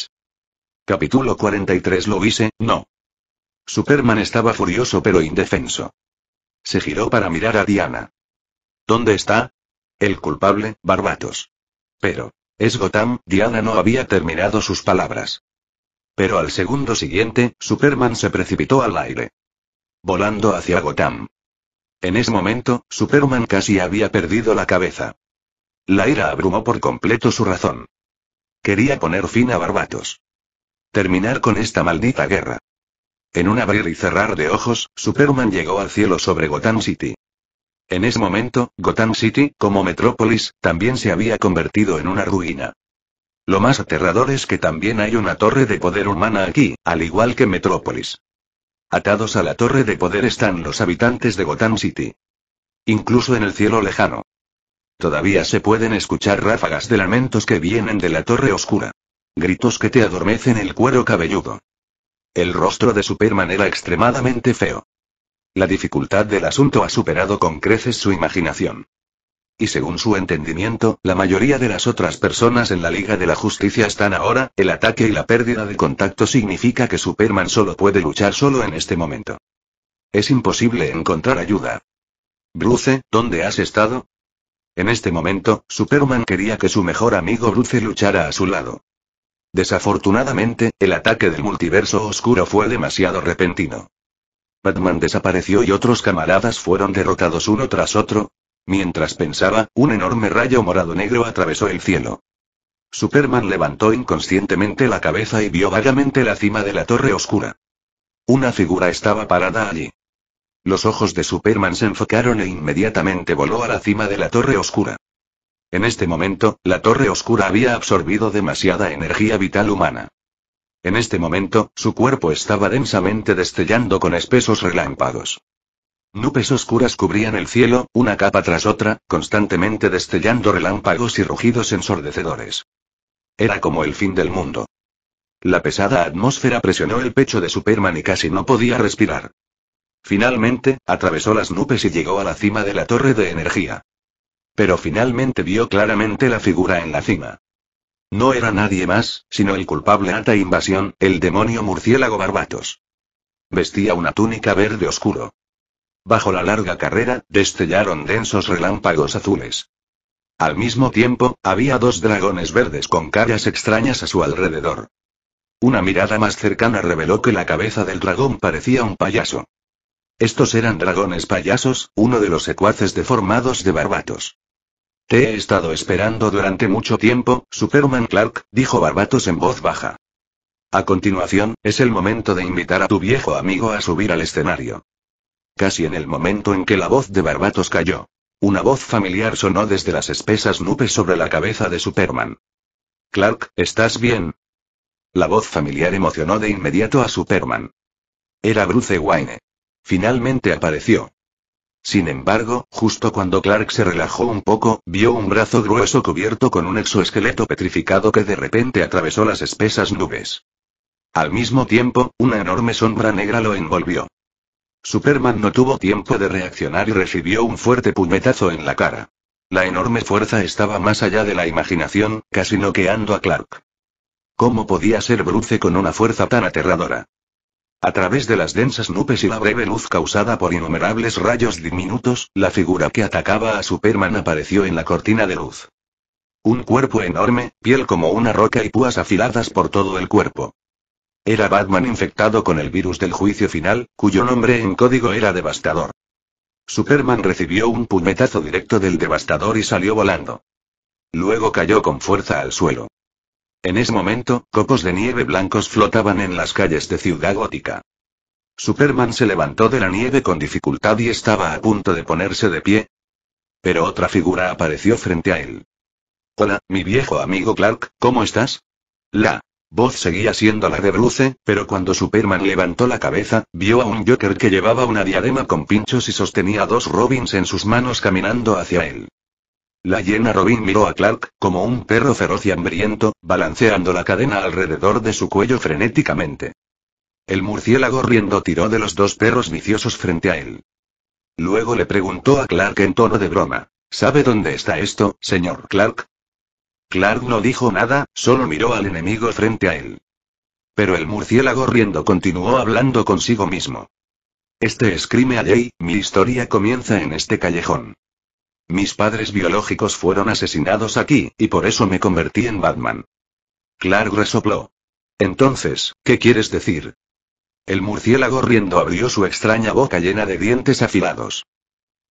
Capítulo 43 hice, no. Superman estaba furioso pero indefenso. Se giró para mirar a Diana. ¿Dónde está? El culpable, Barbatos. Pero. Es Gotham, Diana no había terminado sus palabras. Pero al segundo siguiente, Superman se precipitó al aire. Volando hacia Gotham. En ese momento, Superman casi había perdido la cabeza. La ira abrumó por completo su razón. Quería poner fin a Barbatos. Terminar con esta maldita guerra. En un abrir y cerrar de ojos, Superman llegó al cielo sobre Gotham City. En ese momento, Gotham City, como metrópolis, también se había convertido en una ruina. Lo más aterrador es que también hay una torre de poder humana aquí, al igual que Metrópolis. Atados a la torre de poder están los habitantes de Gotham City. Incluso en el cielo lejano. Todavía se pueden escuchar ráfagas de lamentos que vienen de la torre oscura. Gritos que te adormecen el cuero cabelludo. El rostro de Superman era extremadamente feo. La dificultad del asunto ha superado con creces su imaginación. Y según su entendimiento, la mayoría de las otras personas en la Liga de la Justicia están ahora, el ataque y la pérdida de contacto significa que Superman solo puede luchar solo en este momento. Es imposible encontrar ayuda. Bruce, ¿dónde has estado? En este momento, Superman quería que su mejor amigo Bruce luchara a su lado. Desafortunadamente, el ataque del multiverso oscuro fue demasiado repentino. Batman desapareció y otros camaradas fueron derrotados uno tras otro. Mientras pensaba, un enorme rayo morado-negro atravesó el cielo. Superman levantó inconscientemente la cabeza y vio vagamente la cima de la torre oscura. Una figura estaba parada allí. Los ojos de Superman se enfocaron e inmediatamente voló a la cima de la torre oscura. En este momento, la torre oscura había absorbido demasiada energía vital humana. En este momento, su cuerpo estaba densamente destellando con espesos relámpagos. Nubes oscuras cubrían el cielo, una capa tras otra, constantemente destellando relámpagos y rugidos ensordecedores. Era como el fin del mundo. La pesada atmósfera presionó el pecho de Superman y casi no podía respirar. Finalmente, atravesó las nubes y llegó a la cima de la torre de energía. Pero finalmente vio claramente la figura en la cima. No era nadie más, sino el culpable ata invasión, el demonio murciélago Barbatos. Vestía una túnica verde oscuro. Bajo la larga carrera, destellaron densos relámpagos azules. Al mismo tiempo, había dos dragones verdes con caras extrañas a su alrededor. Una mirada más cercana reveló que la cabeza del dragón parecía un payaso. Estos eran dragones payasos, uno de los secuaces deformados de Barbatos. Te he estado esperando durante mucho tiempo, Superman Clark, dijo Barbatos en voz baja. A continuación, es el momento de invitar a tu viejo amigo a subir al escenario. Casi en el momento en que la voz de Barbatos cayó. Una voz familiar sonó desde las espesas nubes sobre la cabeza de Superman. Clark, ¿estás bien? La voz familiar emocionó de inmediato a Superman. Era Bruce Wayne. Finalmente apareció. Sin embargo, justo cuando Clark se relajó un poco, vio un brazo grueso cubierto con un exoesqueleto petrificado que de repente atravesó las espesas nubes. Al mismo tiempo, una enorme sombra negra lo envolvió. Superman no tuvo tiempo de reaccionar y recibió un fuerte puñetazo en la cara. La enorme fuerza estaba más allá de la imaginación, casi noqueando a Clark. ¿Cómo podía ser Bruce con una fuerza tan aterradora? A través de las densas nubes y la breve luz causada por innumerables rayos diminutos, la figura que atacaba a Superman apareció en la cortina de luz. Un cuerpo enorme, piel como una roca y púas afiladas por todo el cuerpo. Era Batman infectado con el virus del juicio final, cuyo nombre en código era devastador. Superman recibió un puñetazo directo del devastador y salió volando. Luego cayó con fuerza al suelo. En ese momento, copos de nieve blancos flotaban en las calles de Ciudad Gótica. Superman se levantó de la nieve con dificultad y estaba a punto de ponerse de pie. Pero otra figura apareció frente a él. Hola, mi viejo amigo Clark, ¿cómo estás? La voz seguía siendo la de Bruce, pero cuando Superman levantó la cabeza, vio a un Joker que llevaba una diadema con pinchos y sostenía dos Robins en sus manos caminando hacia él. La llena Robin miró a Clark, como un perro feroz y hambriento, balanceando la cadena alrededor de su cuello frenéticamente. El murciélago riendo tiró de los dos perros viciosos frente a él. Luego le preguntó a Clark en tono de broma. ¿Sabe dónde está esto, señor Clark? Clark no dijo nada, solo miró al enemigo frente a él. Pero el murciélago riendo continuó hablando consigo mismo. Este es Crime Day. mi historia comienza en este callejón. Mis padres biológicos fueron asesinados aquí, y por eso me convertí en Batman. Clark resopló. Entonces, ¿qué quieres decir? El murciélago riendo abrió su extraña boca llena de dientes afilados.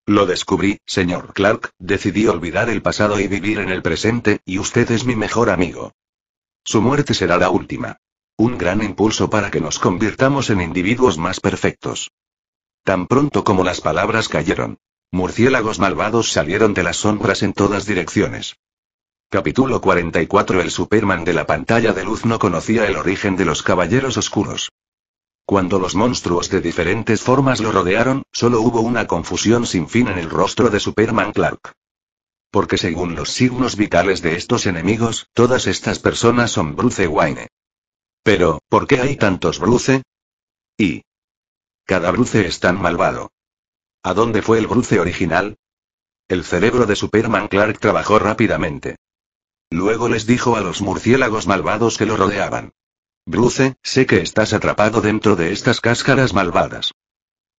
Lo descubrí, señor Clark, decidí olvidar el pasado y vivir en el presente, y usted es mi mejor amigo. Su muerte será la última. Un gran impulso para que nos convirtamos en individuos más perfectos. Tan pronto como las palabras cayeron, Murciélagos malvados salieron de las sombras en todas direcciones. Capítulo 44 El Superman de la pantalla de luz no conocía el origen de los Caballeros Oscuros. Cuando los monstruos de diferentes formas lo rodearon, solo hubo una confusión sin fin en el rostro de Superman Clark. Porque según los signos vitales de estos enemigos, todas estas personas son Bruce Wayne. Pero, ¿por qué hay tantos Bruce? Y... Cada Bruce es tan malvado. ¿A dónde fue el bruce original? El cerebro de Superman Clark trabajó rápidamente. Luego les dijo a los murciélagos malvados que lo rodeaban. Bruce, sé que estás atrapado dentro de estas cáscaras malvadas.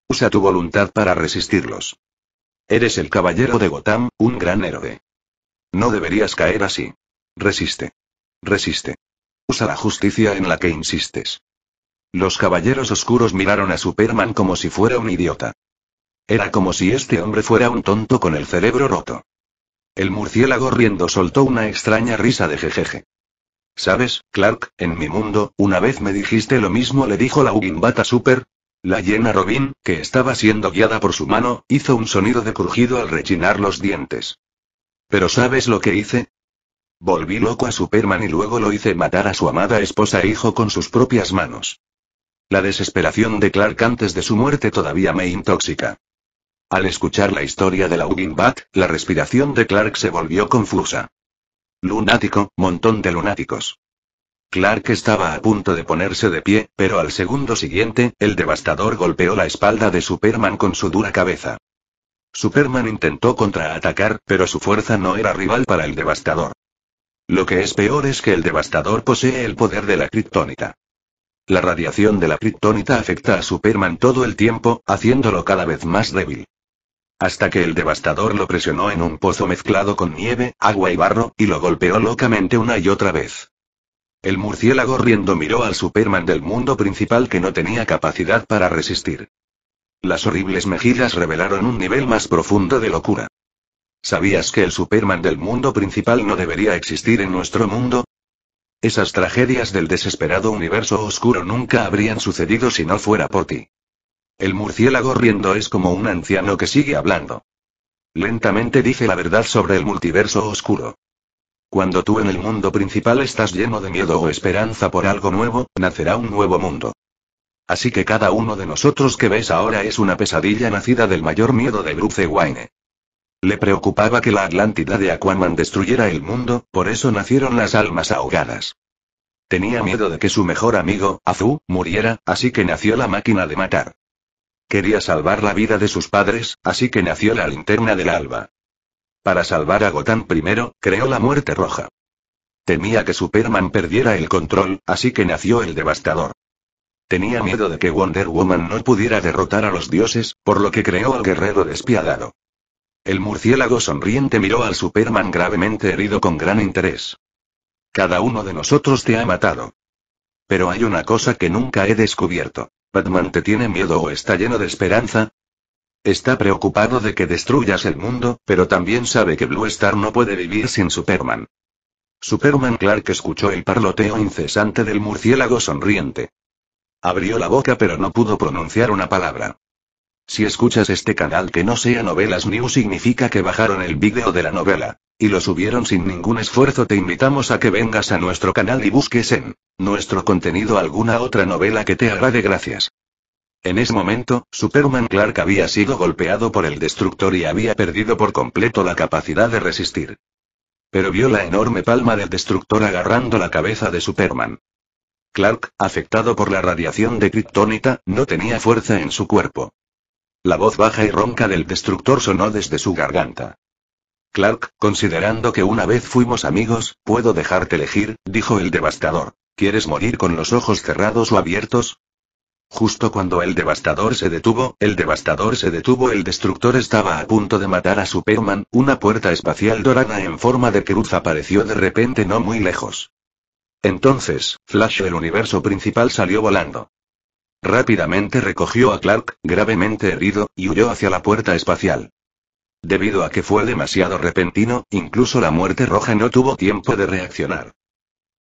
Usa tu voluntad para resistirlos. Eres el caballero de Gotham, un gran héroe. No deberías caer así. Resiste. Resiste. Usa la justicia en la que insistes. Los caballeros oscuros miraron a Superman como si fuera un idiota. Era como si este hombre fuera un tonto con el cerebro roto. El murciélago riendo soltó una extraña risa de jejeje. ¿Sabes, Clark, en mi mundo, una vez me dijiste lo mismo, le dijo la Ugimbata Super? La llena Robin, que estaba siendo guiada por su mano, hizo un sonido de crujido al rechinar los dientes. ¿Pero sabes lo que hice? Volví loco a Superman y luego lo hice matar a su amada esposa e hijo con sus propias manos. La desesperación de Clark antes de su muerte todavía me intoxica. Al escuchar la historia de la Bat, la respiración de Clark se volvió confusa. Lunático, montón de lunáticos. Clark estaba a punto de ponerse de pie, pero al segundo siguiente, el devastador golpeó la espalda de Superman con su dura cabeza. Superman intentó contraatacar, pero su fuerza no era rival para el devastador. Lo que es peor es que el devastador posee el poder de la Kriptónita. La radiación de la Kriptónita afecta a Superman todo el tiempo, haciéndolo cada vez más débil hasta que el devastador lo presionó en un pozo mezclado con nieve, agua y barro, y lo golpeó locamente una y otra vez. El murciélago riendo miró al Superman del mundo principal que no tenía capacidad para resistir. Las horribles mejillas revelaron un nivel más profundo de locura. ¿Sabías que el Superman del mundo principal no debería existir en nuestro mundo? Esas tragedias del desesperado universo oscuro nunca habrían sucedido si no fuera por ti. El murciélago riendo es como un anciano que sigue hablando. Lentamente dice la verdad sobre el multiverso oscuro. Cuando tú en el mundo principal estás lleno de miedo o esperanza por algo nuevo, nacerá un nuevo mundo. Así que cada uno de nosotros que ves ahora es una pesadilla nacida del mayor miedo de Bruce Wayne. Le preocupaba que la Atlántida de Aquaman destruyera el mundo, por eso nacieron las almas ahogadas. Tenía miedo de que su mejor amigo, Azu, muriera, así que nació la máquina de matar. Quería salvar la vida de sus padres, así que nació la linterna del alba. Para salvar a Gotham primero, creó la muerte roja. Temía que Superman perdiera el control, así que nació el devastador. Tenía miedo de que Wonder Woman no pudiera derrotar a los dioses, por lo que creó al guerrero despiadado. El murciélago sonriente miró al Superman gravemente herido con gran interés. Cada uno de nosotros te ha matado. Pero hay una cosa que nunca he descubierto. ¿Batman te tiene miedo o está lleno de esperanza? Está preocupado de que destruyas el mundo, pero también sabe que Blue Star no puede vivir sin Superman. Superman Clark escuchó el parloteo incesante del murciélago sonriente. Abrió la boca pero no pudo pronunciar una palabra. Si escuchas este canal que no sea novelas new significa que bajaron el vídeo de la novela y lo subieron sin ningún esfuerzo te invitamos a que vengas a nuestro canal y busques en nuestro contenido alguna otra novela que te agrade gracias. En ese momento, Superman Clark había sido golpeado por el destructor y había perdido por completo la capacidad de resistir. Pero vio la enorme palma del destructor agarrando la cabeza de Superman. Clark, afectado por la radiación de Kryptonita, no tenía fuerza en su cuerpo. La voz baja y ronca del destructor sonó desde su garganta. Clark, considerando que una vez fuimos amigos, puedo dejarte elegir, dijo el devastador. ¿Quieres morir con los ojos cerrados o abiertos? Justo cuando el devastador se detuvo, el devastador se detuvo, el destructor estaba a punto de matar a Superman, una puerta espacial dorada en forma de cruz apareció de repente no muy lejos. Entonces, Flash el universo principal salió volando. Rápidamente recogió a Clark, gravemente herido, y huyó hacia la puerta espacial. Debido a que fue demasiado repentino, incluso la muerte roja no tuvo tiempo de reaccionar.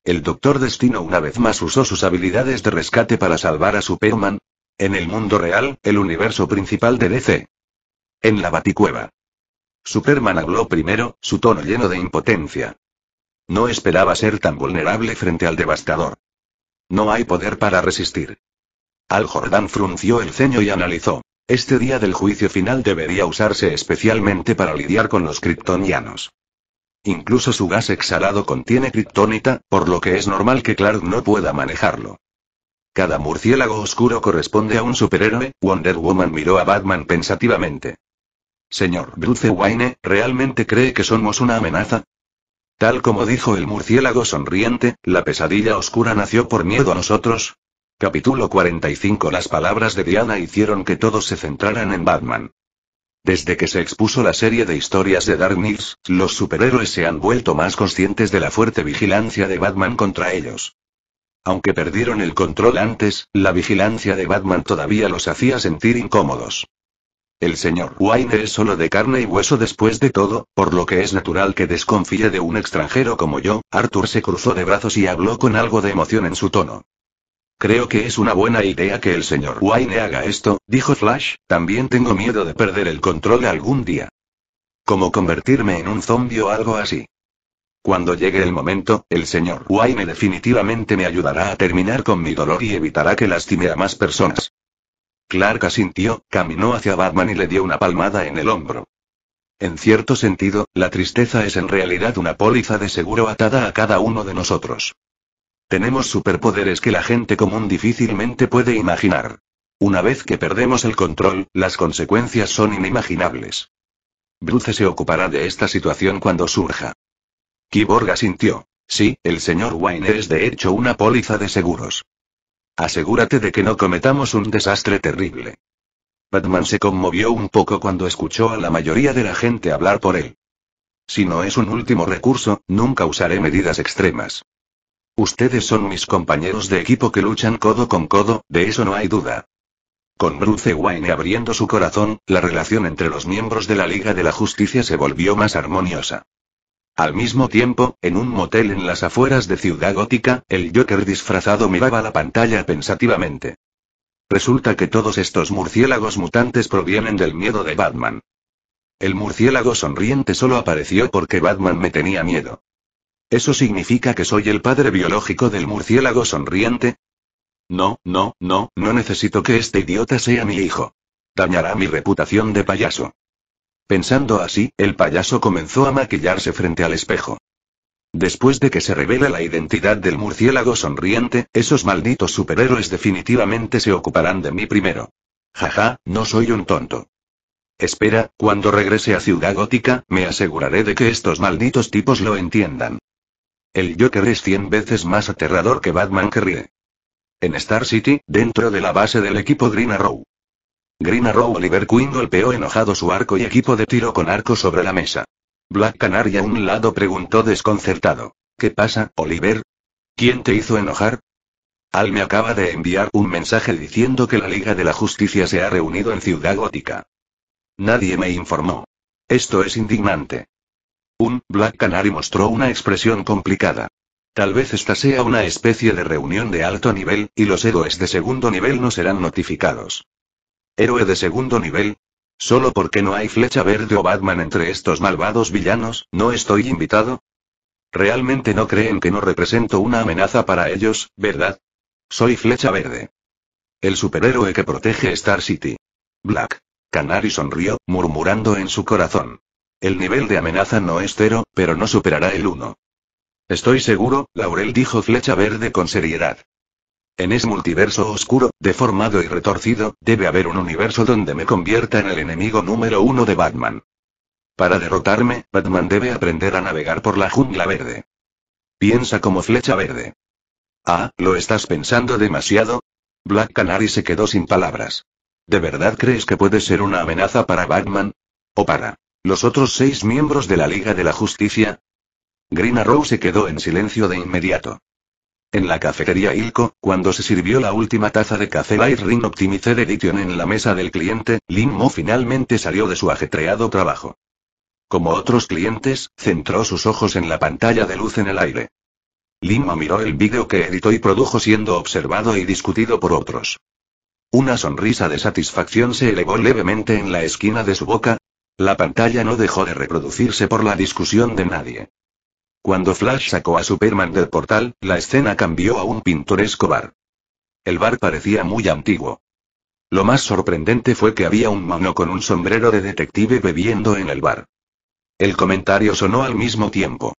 El Doctor Destino una vez más usó sus habilidades de rescate para salvar a Superman. En el mundo real, el universo principal de DC. E en la Baticueva. Superman habló primero, su tono lleno de impotencia. No esperaba ser tan vulnerable frente al devastador. No hay poder para resistir. Al Jordán frunció el ceño y analizó. Este día del juicio final debería usarse especialmente para lidiar con los kryptonianos. Incluso su gas exhalado contiene kriptonita, por lo que es normal que Clark no pueda manejarlo. Cada murciélago oscuro corresponde a un superhéroe, Wonder Woman miró a Batman pensativamente. Señor Bruce Wayne, ¿realmente cree que somos una amenaza? Tal como dijo el murciélago sonriente, la pesadilla oscura nació por miedo a nosotros, Capítulo 45 Las palabras de Diana hicieron que todos se centraran en Batman. Desde que se expuso la serie de historias de Dark Knights, los superhéroes se han vuelto más conscientes de la fuerte vigilancia de Batman contra ellos. Aunque perdieron el control antes, la vigilancia de Batman todavía los hacía sentir incómodos. El señor Wayne es solo de carne y hueso después de todo, por lo que es natural que desconfíe de un extranjero como yo, Arthur se cruzó de brazos y habló con algo de emoción en su tono. Creo que es una buena idea que el señor Wayne haga esto, dijo Flash, también tengo miedo de perder el control algún día. Como convertirme en un zombie o algo así. Cuando llegue el momento, el señor Wayne definitivamente me ayudará a terminar con mi dolor y evitará que lastime a más personas. Clark asintió, caminó hacia Batman y le dio una palmada en el hombro. En cierto sentido, la tristeza es en realidad una póliza de seguro atada a cada uno de nosotros. Tenemos superpoderes que la gente común difícilmente puede imaginar. Una vez que perdemos el control, las consecuencias son inimaginables. Bruce se ocupará de esta situación cuando surja. Kiborga sintió. Sí, el señor Wayne es de hecho una póliza de seguros. Asegúrate de que no cometamos un desastre terrible. Batman se conmovió un poco cuando escuchó a la mayoría de la gente hablar por él. Si no es un último recurso, nunca usaré medidas extremas. Ustedes son mis compañeros de equipo que luchan codo con codo, de eso no hay duda. Con Bruce Wayne abriendo su corazón, la relación entre los miembros de la Liga de la Justicia se volvió más armoniosa. Al mismo tiempo, en un motel en las afueras de Ciudad Gótica, el Joker disfrazado miraba la pantalla pensativamente. Resulta que todos estos murciélagos mutantes provienen del miedo de Batman. El murciélago sonriente solo apareció porque Batman me tenía miedo. ¿Eso significa que soy el padre biológico del murciélago sonriente? No, no, no, no necesito que este idiota sea mi hijo. Dañará mi reputación de payaso. Pensando así, el payaso comenzó a maquillarse frente al espejo. Después de que se revela la identidad del murciélago sonriente, esos malditos superhéroes definitivamente se ocuparán de mí primero. Jaja, no soy un tonto. Espera, cuando regrese a Ciudad Gótica, me aseguraré de que estos malditos tipos lo entiendan. El Joker es cien veces más aterrador que Batman que ríe. En Star City, dentro de la base del equipo Green Arrow. Green Arrow Oliver Queen golpeó enojado su arco y equipo de tiro con arco sobre la mesa. Black Canary a un lado preguntó desconcertado. ¿Qué pasa, Oliver? ¿Quién te hizo enojar? Al me acaba de enviar un mensaje diciendo que la Liga de la Justicia se ha reunido en Ciudad Gótica. Nadie me informó. Esto es indignante. Un Black Canary mostró una expresión complicada. Tal vez esta sea una especie de reunión de alto nivel, y los héroes de segundo nivel no serán notificados. ¿Héroe de segundo nivel? Solo porque no hay flecha verde o Batman entre estos malvados villanos, ¿no estoy invitado? Realmente no creen que no represento una amenaza para ellos, ¿verdad? Soy flecha verde. El superhéroe que protege Star City. Black. Canary sonrió, murmurando en su corazón. El nivel de amenaza no es cero, pero no superará el 1. Estoy seguro, Laurel dijo Flecha Verde con seriedad. En ese multiverso oscuro, deformado y retorcido, debe haber un universo donde me convierta en el enemigo número uno de Batman. Para derrotarme, Batman debe aprender a navegar por la jungla verde. Piensa como flecha verde. Ah, ¿lo estás pensando demasiado? Black Canary se quedó sin palabras. ¿De verdad crees que puede ser una amenaza para Batman? ¿O para los otros seis miembros de la Liga de la Justicia. Green Arrow se quedó en silencio de inmediato. En la cafetería Ilco, cuando se sirvió la última taza de café Light Ring Optimized Edition en la mesa del cliente, Lin Mo finalmente salió de su ajetreado trabajo. Como otros clientes, centró sus ojos en la pantalla de luz en el aire. Lin Mo miró el vídeo que editó y produjo siendo observado y discutido por otros. Una sonrisa de satisfacción se elevó levemente en la esquina de su boca, la pantalla no dejó de reproducirse por la discusión de nadie. Cuando Flash sacó a Superman del portal, la escena cambió a un pintoresco bar. El bar parecía muy antiguo. Lo más sorprendente fue que había un mono con un sombrero de detective bebiendo en el bar. El comentario sonó al mismo tiempo.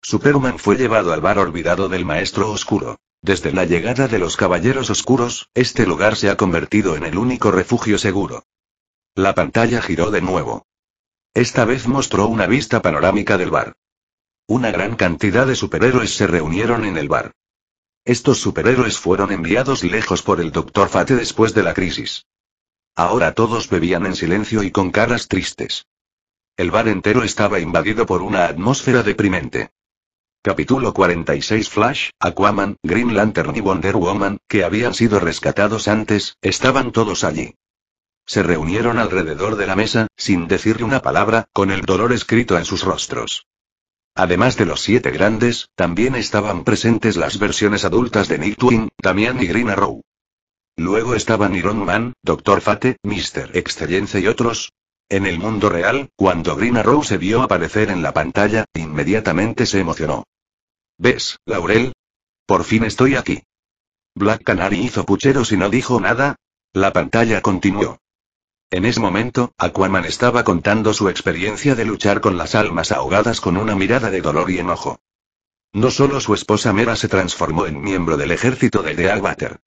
Superman fue llevado al bar olvidado del Maestro Oscuro. Desde la llegada de los Caballeros Oscuros, este lugar se ha convertido en el único refugio seguro. La pantalla giró de nuevo. Esta vez mostró una vista panorámica del bar. Una gran cantidad de superhéroes se reunieron en el bar. Estos superhéroes fueron enviados lejos por el Dr. Fate después de la crisis. Ahora todos bebían en silencio y con caras tristes. El bar entero estaba invadido por una atmósfera deprimente. Capítulo 46 Flash, Aquaman, Green Lantern y Wonder Woman, que habían sido rescatados antes, estaban todos allí. Se reunieron alrededor de la mesa, sin decir una palabra, con el dolor escrito en sus rostros. Además de los siete grandes, también estaban presentes las versiones adultas de Nick Twin, Damian y Green Arrow. Luego estaban Iron Man, Doctor Fate, Mr. Excellence y otros. En el mundo real, cuando Green Arrow se vio aparecer en la pantalla, inmediatamente se emocionó. ¿Ves, Laurel? Por fin estoy aquí. Black Canary hizo pucheros y no dijo nada. La pantalla continuó. En ese momento, Aquaman estaba contando su experiencia de luchar con las almas ahogadas con una mirada de dolor y enojo. No solo su esposa Mera se transformó en miembro del ejército de Aguater.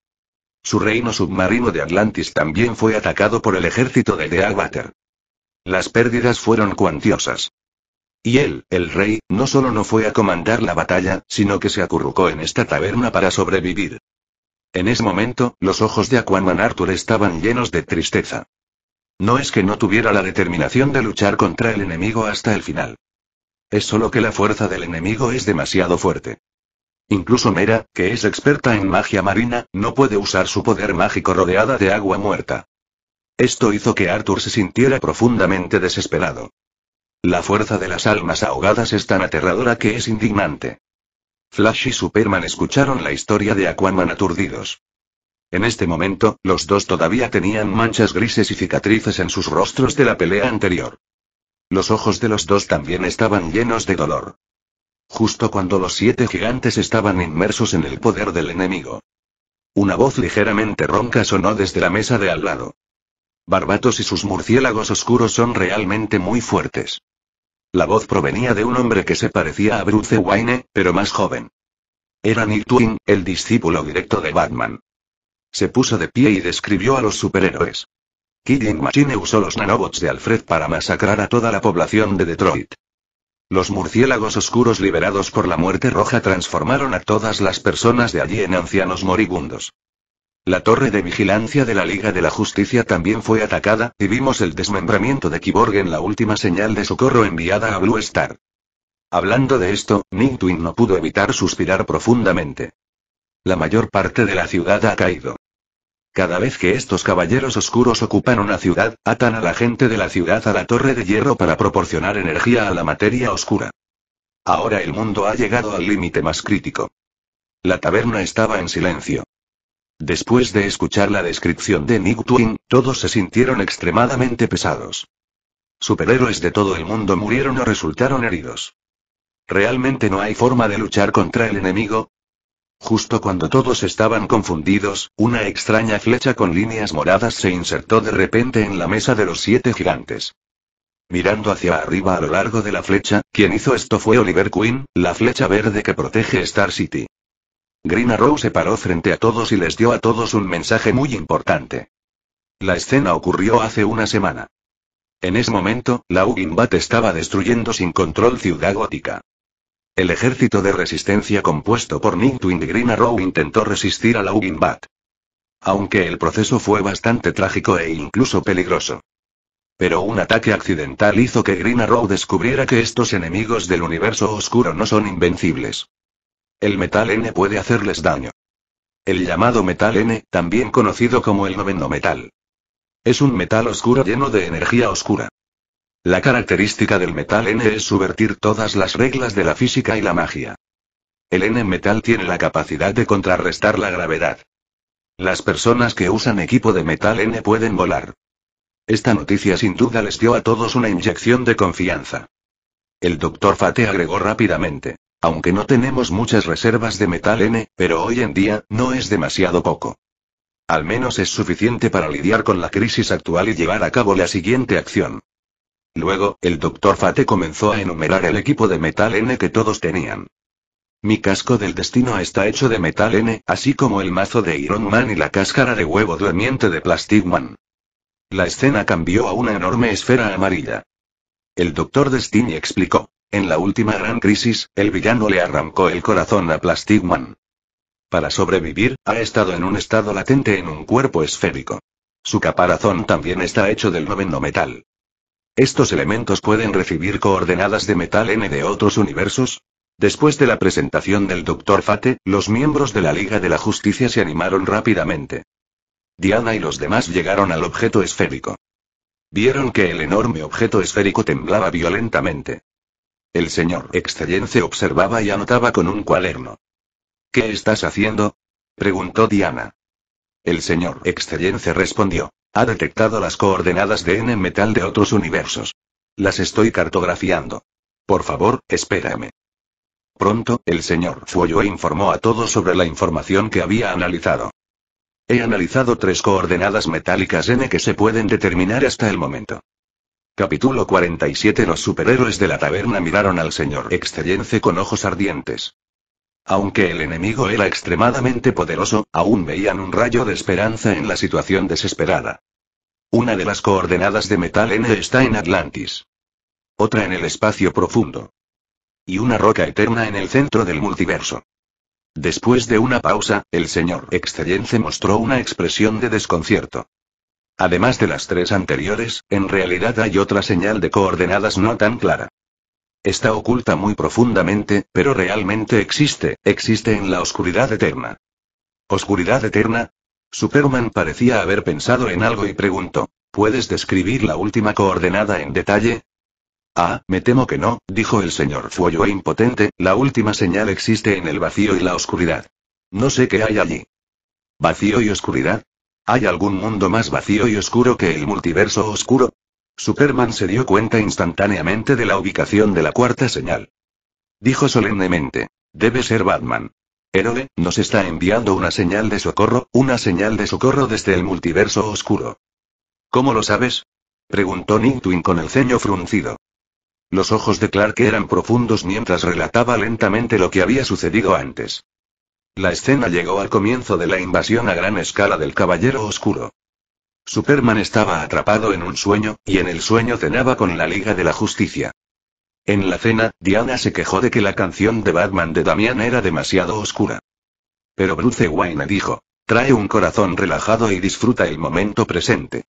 Su reino submarino de Atlantis también fue atacado por el ejército de Aguater. Las pérdidas fueron cuantiosas. Y él, el rey, no solo no fue a comandar la batalla, sino que se acurrucó en esta taberna para sobrevivir. En ese momento, los ojos de Aquaman Arthur estaban llenos de tristeza. No es que no tuviera la determinación de luchar contra el enemigo hasta el final. Es solo que la fuerza del enemigo es demasiado fuerte. Incluso Mera, que es experta en magia marina, no puede usar su poder mágico rodeada de agua muerta. Esto hizo que Arthur se sintiera profundamente desesperado. La fuerza de las almas ahogadas es tan aterradora que es indignante. Flash y Superman escucharon la historia de Aquaman aturdidos. En este momento, los dos todavía tenían manchas grises y cicatrices en sus rostros de la pelea anterior. Los ojos de los dos también estaban llenos de dolor. Justo cuando los siete gigantes estaban inmersos en el poder del enemigo. Una voz ligeramente ronca sonó desde la mesa de al lado. Barbatos y sus murciélagos oscuros son realmente muy fuertes. La voz provenía de un hombre que se parecía a Bruce Wayne, pero más joven. Era Nick Twin, el discípulo directo de Batman. Se puso de pie y describió a los superhéroes. Killing Machine usó los nanobots de Alfred para masacrar a toda la población de Detroit. Los murciélagos oscuros liberados por la muerte roja transformaron a todas las personas de allí en ancianos moribundos. La torre de vigilancia de la Liga de la Justicia también fue atacada, y vimos el desmembramiento de Kiborg en la última señal de socorro enviada a Blue Star. Hablando de esto, Ning Twin no pudo evitar suspirar profundamente. La mayor parte de la ciudad ha caído. Cada vez que estos caballeros oscuros ocupan una ciudad, atan a la gente de la ciudad a la torre de hierro para proporcionar energía a la materia oscura. Ahora el mundo ha llegado al límite más crítico. La taberna estaba en silencio. Después de escuchar la descripción de Nick Twin, todos se sintieron extremadamente pesados. Superhéroes de todo el mundo murieron o resultaron heridos. Realmente no hay forma de luchar contra el enemigo, Justo cuando todos estaban confundidos, una extraña flecha con líneas moradas se insertó de repente en la mesa de los siete gigantes. Mirando hacia arriba a lo largo de la flecha, quien hizo esto fue Oliver Queen, la flecha verde que protege Star City. Green Arrow se paró frente a todos y les dio a todos un mensaje muy importante. La escena ocurrió hace una semana. En ese momento, la Uginbat estaba destruyendo sin control Ciudad Gótica. El ejército de resistencia compuesto por Twin y Green Arrow intentó resistir a la Bat. Aunque el proceso fue bastante trágico e incluso peligroso. Pero un ataque accidental hizo que Green Arrow descubriera que estos enemigos del universo oscuro no son invencibles. El metal N puede hacerles daño. El llamado metal N, también conocido como el noveno metal. Es un metal oscuro lleno de energía oscura. La característica del metal N es subvertir todas las reglas de la física y la magia. El N-metal tiene la capacidad de contrarrestar la gravedad. Las personas que usan equipo de metal N pueden volar. Esta noticia sin duda les dio a todos una inyección de confianza. El doctor Fate agregó rápidamente. Aunque no tenemos muchas reservas de metal N, pero hoy en día, no es demasiado poco. Al menos es suficiente para lidiar con la crisis actual y llevar a cabo la siguiente acción. Luego, el Dr. Fate comenzó a enumerar el equipo de metal N que todos tenían. Mi casco del destino está hecho de metal N, así como el mazo de Iron Man y la cáscara de huevo durmiente de Plastic Man. La escena cambió a una enorme esfera amarilla. El doctor Destiny explicó. En la última gran crisis, el villano le arrancó el corazón a Plastic Man. Para sobrevivir, ha estado en un estado latente en un cuerpo esférico. Su caparazón también está hecho del noveno metal. Estos elementos pueden recibir coordenadas de metal N de otros universos. Después de la presentación del Dr. Fate, los miembros de la Liga de la Justicia se animaron rápidamente. Diana y los demás llegaron al objeto esférico. Vieron que el enorme objeto esférico temblaba violentamente. El señor Excellence observaba y anotaba con un cuaderno. ¿Qué estás haciendo? preguntó Diana. El señor Excellence respondió. Ha detectado las coordenadas de N metal de otros universos. Las estoy cartografiando. Por favor, espérame. Pronto, el señor Zuoyo informó a todos sobre la información que había analizado. He analizado tres coordenadas metálicas N que se pueden determinar hasta el momento. Capítulo 47 Los superhéroes de la taberna miraron al señor excelencia con ojos ardientes. Aunque el enemigo era extremadamente poderoso, aún veían un rayo de esperanza en la situación desesperada. Una de las coordenadas de Metal N está en Atlantis. Otra en el espacio profundo. Y una roca eterna en el centro del multiverso. Después de una pausa, el señor se mostró una expresión de desconcierto. Además de las tres anteriores, en realidad hay otra señal de coordenadas no tan clara. Está oculta muy profundamente, pero realmente existe, existe en la oscuridad eterna. ¿Oscuridad eterna? Superman parecía haber pensado en algo y preguntó, ¿puedes describir la última coordenada en detalle? Ah, me temo que no, dijo el señor Fuoyo impotente, la última señal existe en el vacío y la oscuridad. No sé qué hay allí. ¿Vacío y oscuridad? ¿Hay algún mundo más vacío y oscuro que el multiverso oscuro? Superman se dio cuenta instantáneamente de la ubicación de la cuarta señal. Dijo solemnemente. Debe ser Batman. Héroe, nos está enviando una señal de socorro, una señal de socorro desde el multiverso oscuro. ¿Cómo lo sabes? preguntó Twin con el ceño fruncido. Los ojos de Clark eran profundos mientras relataba lentamente lo que había sucedido antes. La escena llegó al comienzo de la invasión a gran escala del Caballero Oscuro. Superman estaba atrapado en un sueño, y en el sueño cenaba con la Liga de la Justicia. En la cena, Diana se quejó de que la canción de Batman de Damian era demasiado oscura. Pero Bruce Wayne dijo, trae un corazón relajado y disfruta el momento presente.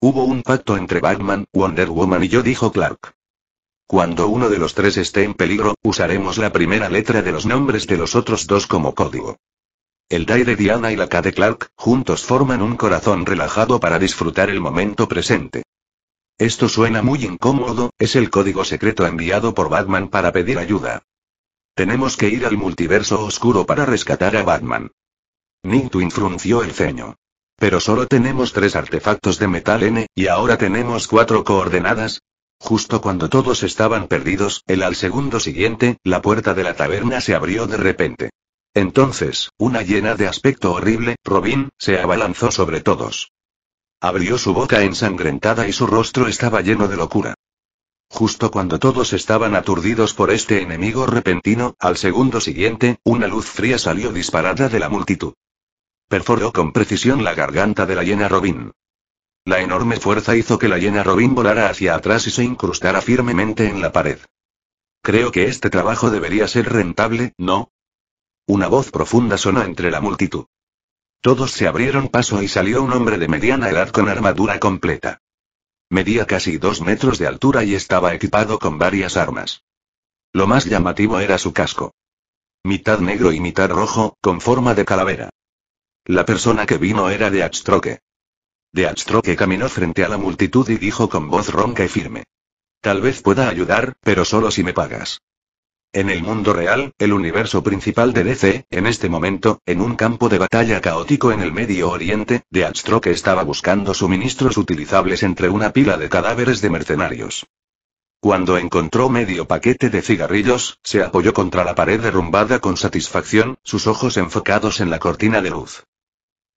Hubo un pacto entre Batman, Wonder Woman y yo, dijo Clark. Cuando uno de los tres esté en peligro, usaremos la primera letra de los nombres de los otros dos como código. El DAI de Diana y la K de Clark, juntos forman un corazón relajado para disfrutar el momento presente. Esto suena muy incómodo, es el código secreto enviado por Batman para pedir ayuda. Tenemos que ir al multiverso oscuro para rescatar a Batman. Nick frunció el ceño. Pero solo tenemos tres artefactos de metal N, y ahora tenemos cuatro coordenadas. Justo cuando todos estaban perdidos, el al segundo siguiente, la puerta de la taberna se abrió de repente. Entonces, una llena de aspecto horrible, Robin, se abalanzó sobre todos. Abrió su boca ensangrentada y su rostro estaba lleno de locura. Justo cuando todos estaban aturdidos por este enemigo repentino, al segundo siguiente, una luz fría salió disparada de la multitud. Perforó con precisión la garganta de la llena Robin. La enorme fuerza hizo que la llena Robin volara hacia atrás y se incrustara firmemente en la pared. Creo que este trabajo debería ser rentable, ¿no? Una voz profunda sonó entre la multitud. Todos se abrieron paso y salió un hombre de mediana edad con armadura completa. Medía casi dos metros de altura y estaba equipado con varias armas. Lo más llamativo era su casco. Mitad negro y mitad rojo, con forma de calavera. La persona que vino era de Astroke. De astroque caminó frente a la multitud y dijo con voz ronca y firme. Tal vez pueda ayudar, pero solo si me pagas. En el mundo real, el universo principal de DC, en este momento, en un campo de batalla caótico en el Medio Oriente, Deathstroke estaba buscando suministros utilizables entre una pila de cadáveres de mercenarios. Cuando encontró medio paquete de cigarrillos, se apoyó contra la pared derrumbada con satisfacción, sus ojos enfocados en la cortina de luz.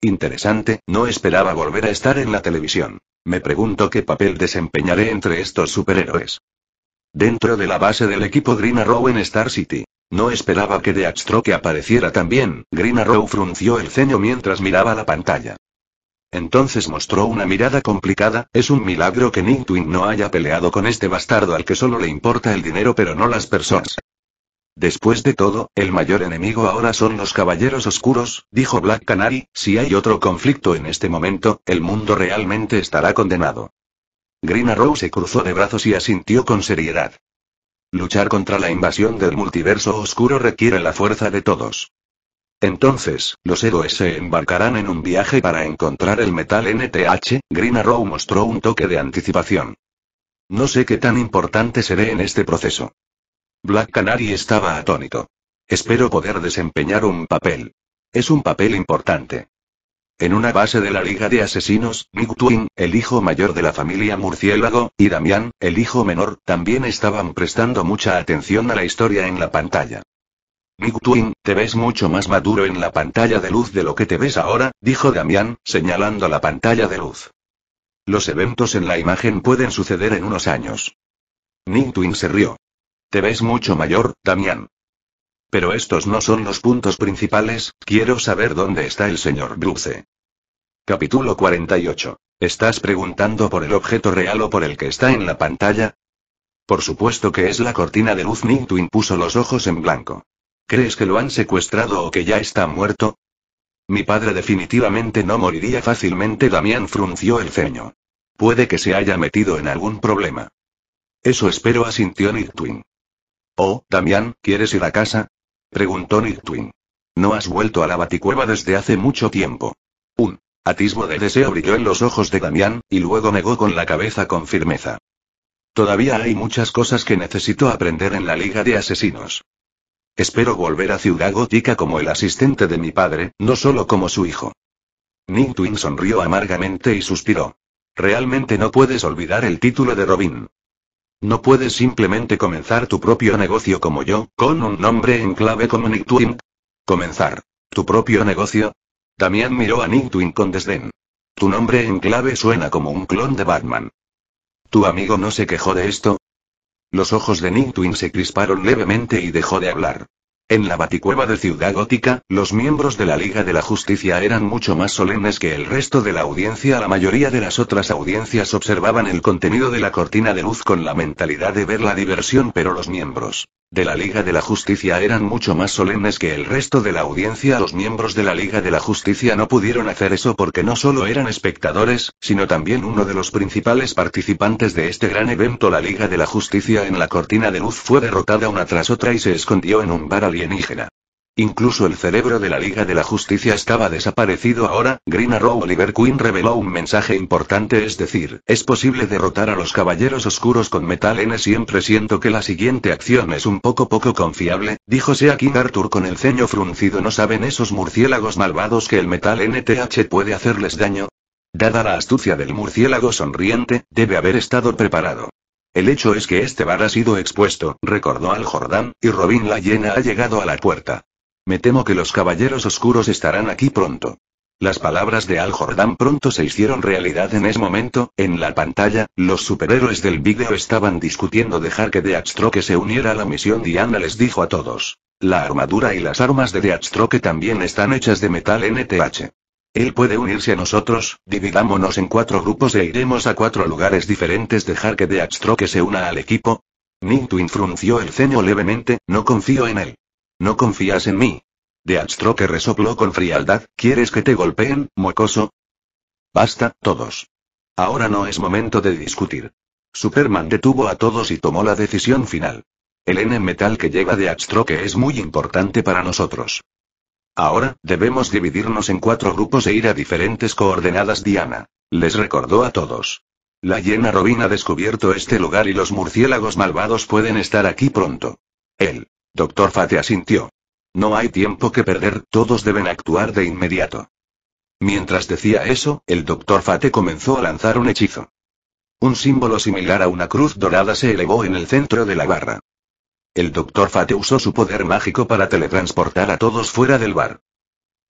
Interesante, no esperaba volver a estar en la televisión. Me pregunto qué papel desempeñaré entre estos superhéroes. Dentro de la base del equipo Green Arrow en Star City. No esperaba que Deathstroke apareciera también. Green Arrow frunció el ceño mientras miraba la pantalla. Entonces mostró una mirada complicada, es un milagro que Twin no haya peleado con este bastardo al que solo le importa el dinero pero no las personas. Después de todo, el mayor enemigo ahora son los caballeros oscuros, dijo Black Canary, si hay otro conflicto en este momento, el mundo realmente estará condenado. Green Arrow se cruzó de brazos y asintió con seriedad. Luchar contra la invasión del multiverso oscuro requiere la fuerza de todos. Entonces, los héroes se embarcarán en un viaje para encontrar el metal NTH, Green Arrow mostró un toque de anticipación. No sé qué tan importante seré en este proceso. Black Canary estaba atónito. Espero poder desempeñar un papel. Es un papel importante en una base de la Liga de Asesinos, Nick Twin, el hijo mayor de la familia Murciélago, y Damián, el hijo menor, también estaban prestando mucha atención a la historia en la pantalla. Nick Twin, te ves mucho más maduro en la pantalla de luz de lo que te ves ahora, dijo Damián, señalando la pantalla de luz. Los eventos en la imagen pueden suceder en unos años. Nick Twin se rió. Te ves mucho mayor, Damián. Pero estos no son los puntos principales, quiero saber dónde está el señor Bruce. Capítulo 48. ¿Estás preguntando por el objeto real o por el que está en la pantalla? Por supuesto que es la cortina de luz. Twin puso los ojos en blanco. ¿Crees que lo han secuestrado o que ya está muerto? Mi padre definitivamente no moriría fácilmente. Damián frunció el ceño. Puede que se haya metido en algún problema. Eso espero, asintió Twin. Oh, Damián, ¿quieres ir a casa? Preguntó Twin. No has vuelto a la baticueva desde hace mucho tiempo. Un atisbo de deseo brilló en los ojos de Damián, y luego negó con la cabeza con firmeza. Todavía hay muchas cosas que necesito aprender en la Liga de Asesinos. Espero volver a Ciudad Gótica como el asistente de mi padre, no solo como su hijo. Nick Twin sonrió amargamente y suspiró. Realmente no puedes olvidar el título de Robin. No puedes simplemente comenzar tu propio negocio como yo, con un nombre en clave como Nick Twin. ¿Comenzar? ¿Tu propio negocio? Damián miró a Nick Twin con desdén. Tu nombre en clave suena como un clon de Batman. ¿Tu amigo no se quejó de esto? Los ojos de Nick Twin se crisparon levemente y dejó de hablar. En la baticueva de Ciudad Gótica, los miembros de la Liga de la Justicia eran mucho más solemnes que el resto de la audiencia. La mayoría de las otras audiencias observaban el contenido de la cortina de luz con la mentalidad de ver la diversión, pero los miembros de la Liga de la Justicia eran mucho más solemnes que el resto de la audiencia. Los miembros de la Liga de la Justicia no pudieron hacer eso porque no solo eran espectadores, sino también uno de los principales participantes de este gran evento. La Liga de la Justicia en la cortina de luz fue derrotada una tras otra y se escondió en un bar alienígena. Incluso el cerebro de la Liga de la Justicia estaba desaparecido ahora, Green Arrow Oliver Queen reveló un mensaje importante es decir, es posible derrotar a los Caballeros Oscuros con Metal N siempre siento que la siguiente acción es un poco poco confiable, dijo Sea King Arthur con el ceño fruncido no saben esos murciélagos malvados que el Metal NTH puede hacerles daño. Dada la astucia del murciélago sonriente, debe haber estado preparado. El hecho es que este bar ha sido expuesto, recordó al Jordán, y Robin La Llena ha llegado a la puerta. Me temo que los caballeros oscuros estarán aquí pronto. Las palabras de Al Jordan pronto se hicieron realidad en ese momento, en la pantalla, los superhéroes del vídeo estaban discutiendo dejar que Deathstroke se uniera a la misión Diana les dijo a todos. La armadura y las armas de Deathstroke también están hechas de metal NTH. Él puede unirse a nosotros, dividámonos en cuatro grupos e iremos a cuatro lugares diferentes dejar que Deathstroke se una al equipo. Twin frunció el ceño levemente, no confío en él. No confías en mí. De que resopló con frialdad, ¿quieres que te golpeen, mocoso? Basta, todos. Ahora no es momento de discutir. Superman detuvo a todos y tomó la decisión final. El N-metal que lleva de que es muy importante para nosotros. Ahora, debemos dividirnos en cuatro grupos e ir a diferentes coordenadas Diana. Les recordó a todos. La llena Robin ha descubierto este lugar y los murciélagos malvados pueden estar aquí pronto. Él. Doctor Fate asintió. No hay tiempo que perder, todos deben actuar de inmediato. Mientras decía eso, el doctor Fate comenzó a lanzar un hechizo. Un símbolo similar a una cruz dorada se elevó en el centro de la barra. El doctor Fate usó su poder mágico para teletransportar a todos fuera del bar.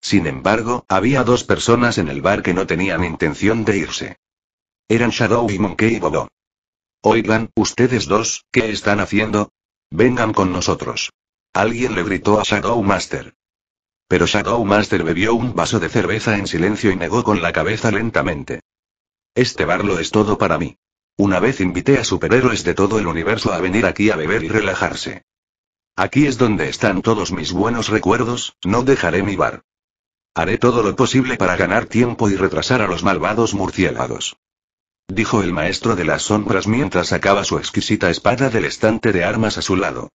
Sin embargo, había dos personas en el bar que no tenían intención de irse. Eran Shadow y Monkey Bobo. Oigan, ustedes dos, ¿qué están haciendo? Vengan con nosotros. Alguien le gritó a Shadow Master. Pero Shadow Master bebió un vaso de cerveza en silencio y negó con la cabeza lentamente. Este bar lo es todo para mí. Una vez invité a superhéroes de todo el universo a venir aquí a beber y relajarse. Aquí es donde están todos mis buenos recuerdos, no dejaré mi bar. Haré todo lo posible para ganar tiempo y retrasar a los malvados murciélagos dijo el maestro de las sombras mientras sacaba su exquisita espada del estante de armas a su lado.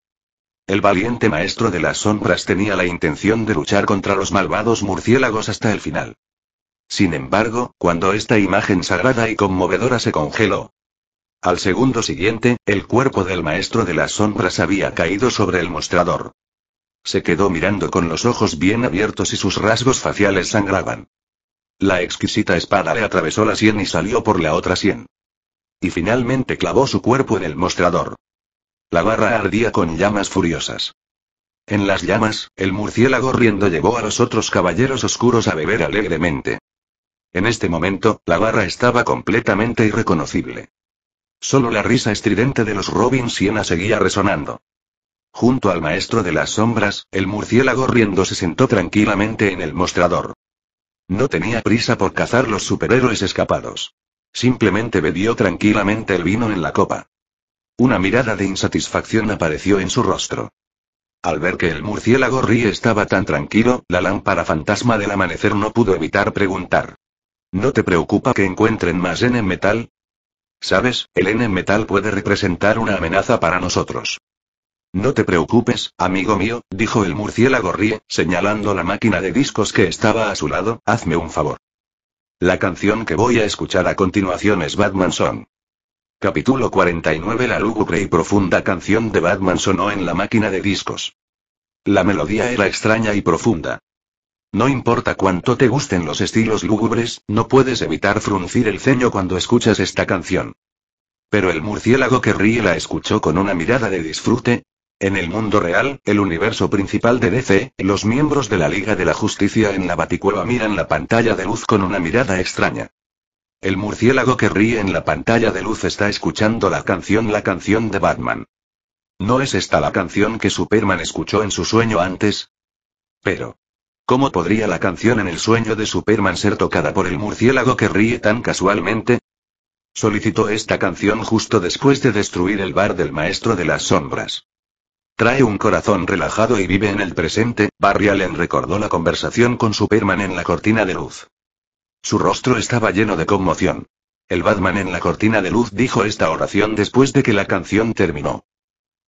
El valiente maestro de las sombras tenía la intención de luchar contra los malvados murciélagos hasta el final. Sin embargo, cuando esta imagen sagrada y conmovedora se congeló, al segundo siguiente, el cuerpo del maestro de las sombras había caído sobre el mostrador. Se quedó mirando con los ojos bien abiertos y sus rasgos faciales sangraban. La exquisita espada le atravesó la sien y salió por la otra sien. Y finalmente clavó su cuerpo en el mostrador. La barra ardía con llamas furiosas. En las llamas, el murciélago riendo llevó a los otros caballeros oscuros a beber alegremente. En este momento, la barra estaba completamente irreconocible. Solo la risa estridente de los Robin Siena seguía resonando. Junto al maestro de las sombras, el murciélago riendo se sentó tranquilamente en el mostrador. No tenía prisa por cazar los superhéroes escapados. Simplemente bebió tranquilamente el vino en la copa. Una mirada de insatisfacción apareció en su rostro. Al ver que el murciélago Ri estaba tan tranquilo, la lámpara fantasma del amanecer no pudo evitar preguntar. ¿No te preocupa que encuentren más N metal? Sabes, el N metal puede representar una amenaza para nosotros. No te preocupes, amigo mío, dijo el murciélago ríe, señalando la máquina de discos que estaba a su lado, hazme un favor. La canción que voy a escuchar a continuación es Batman Song. Capítulo 49 La lúgubre y profunda canción de Batman sonó en la máquina de discos. La melodía era extraña y profunda. No importa cuánto te gusten los estilos lúgubres, no puedes evitar fruncir el ceño cuando escuchas esta canción. Pero el murciélago que ríe la escuchó con una mirada de disfrute, en el mundo real, el universo principal de DC, los miembros de la Liga de la Justicia en la Baticueva miran la pantalla de luz con una mirada extraña. El murciélago que ríe en la pantalla de luz está escuchando la canción La canción de Batman. ¿No es esta la canción que Superman escuchó en su sueño antes? Pero, ¿Cómo podría la canción en el sueño de Superman ser tocada por el murciélago que ríe tan casualmente? Solicitó esta canción justo después de destruir el bar del Maestro de las Sombras. Trae un corazón relajado y vive en el presente, Barry Allen recordó la conversación con Superman en la cortina de luz. Su rostro estaba lleno de conmoción. El Batman en la cortina de luz dijo esta oración después de que la canción terminó.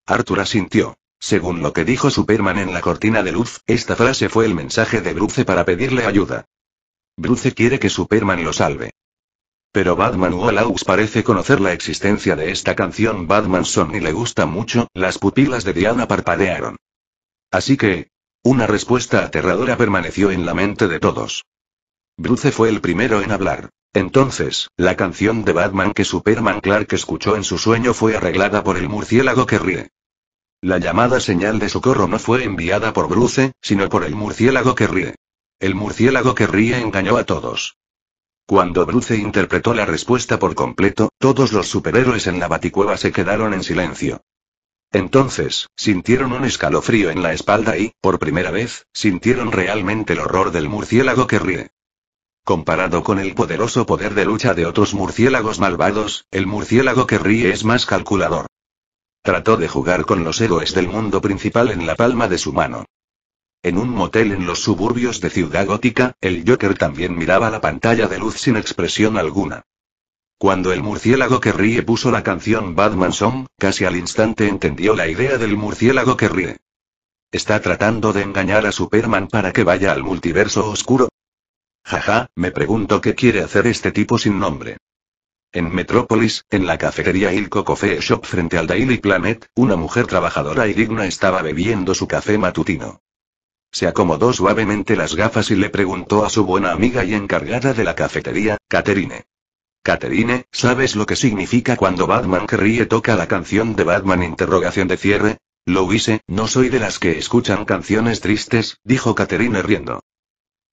Arthur asintió. Según lo que dijo Superman en la cortina de luz, esta frase fue el mensaje de Bruce para pedirle ayuda. Bruce quiere que Superman lo salve. Pero Batman Wallace parece conocer la existencia de esta canción Batman Son y le gusta mucho, las pupilas de Diana parpadearon. Así que... Una respuesta aterradora permaneció en la mente de todos. Bruce fue el primero en hablar. Entonces, la canción de Batman que Superman Clark escuchó en su sueño fue arreglada por el murciélago que ríe. La llamada señal de socorro no fue enviada por Bruce, sino por el murciélago que ríe. El murciélago que ríe engañó a todos. Cuando Bruce interpretó la respuesta por completo, todos los superhéroes en la baticueva se quedaron en silencio. Entonces, sintieron un escalofrío en la espalda y, por primera vez, sintieron realmente el horror del murciélago que ríe. Comparado con el poderoso poder de lucha de otros murciélagos malvados, el murciélago que ríe es más calculador. Trató de jugar con los héroes del mundo principal en la palma de su mano. En un motel en los suburbios de Ciudad Gótica, el Joker también miraba la pantalla de luz sin expresión alguna. Cuando el murciélago que ríe puso la canción Batman Song, casi al instante entendió la idea del murciélago que ríe. ¿Está tratando de engañar a Superman para que vaya al multiverso oscuro? Jaja, me pregunto qué quiere hacer este tipo sin nombre. En Metrópolis, en la cafetería Ilco Coffee Shop frente al Daily Planet, una mujer trabajadora y digna estaba bebiendo su café matutino. Se acomodó suavemente las gafas y le preguntó a su buena amiga y encargada de la cafetería, Caterine. Caterine, ¿sabes lo que significa cuando Batman que ríe toca la canción de Batman interrogación de cierre? Lo hice, no soy de las que escuchan canciones tristes, dijo Caterine riendo.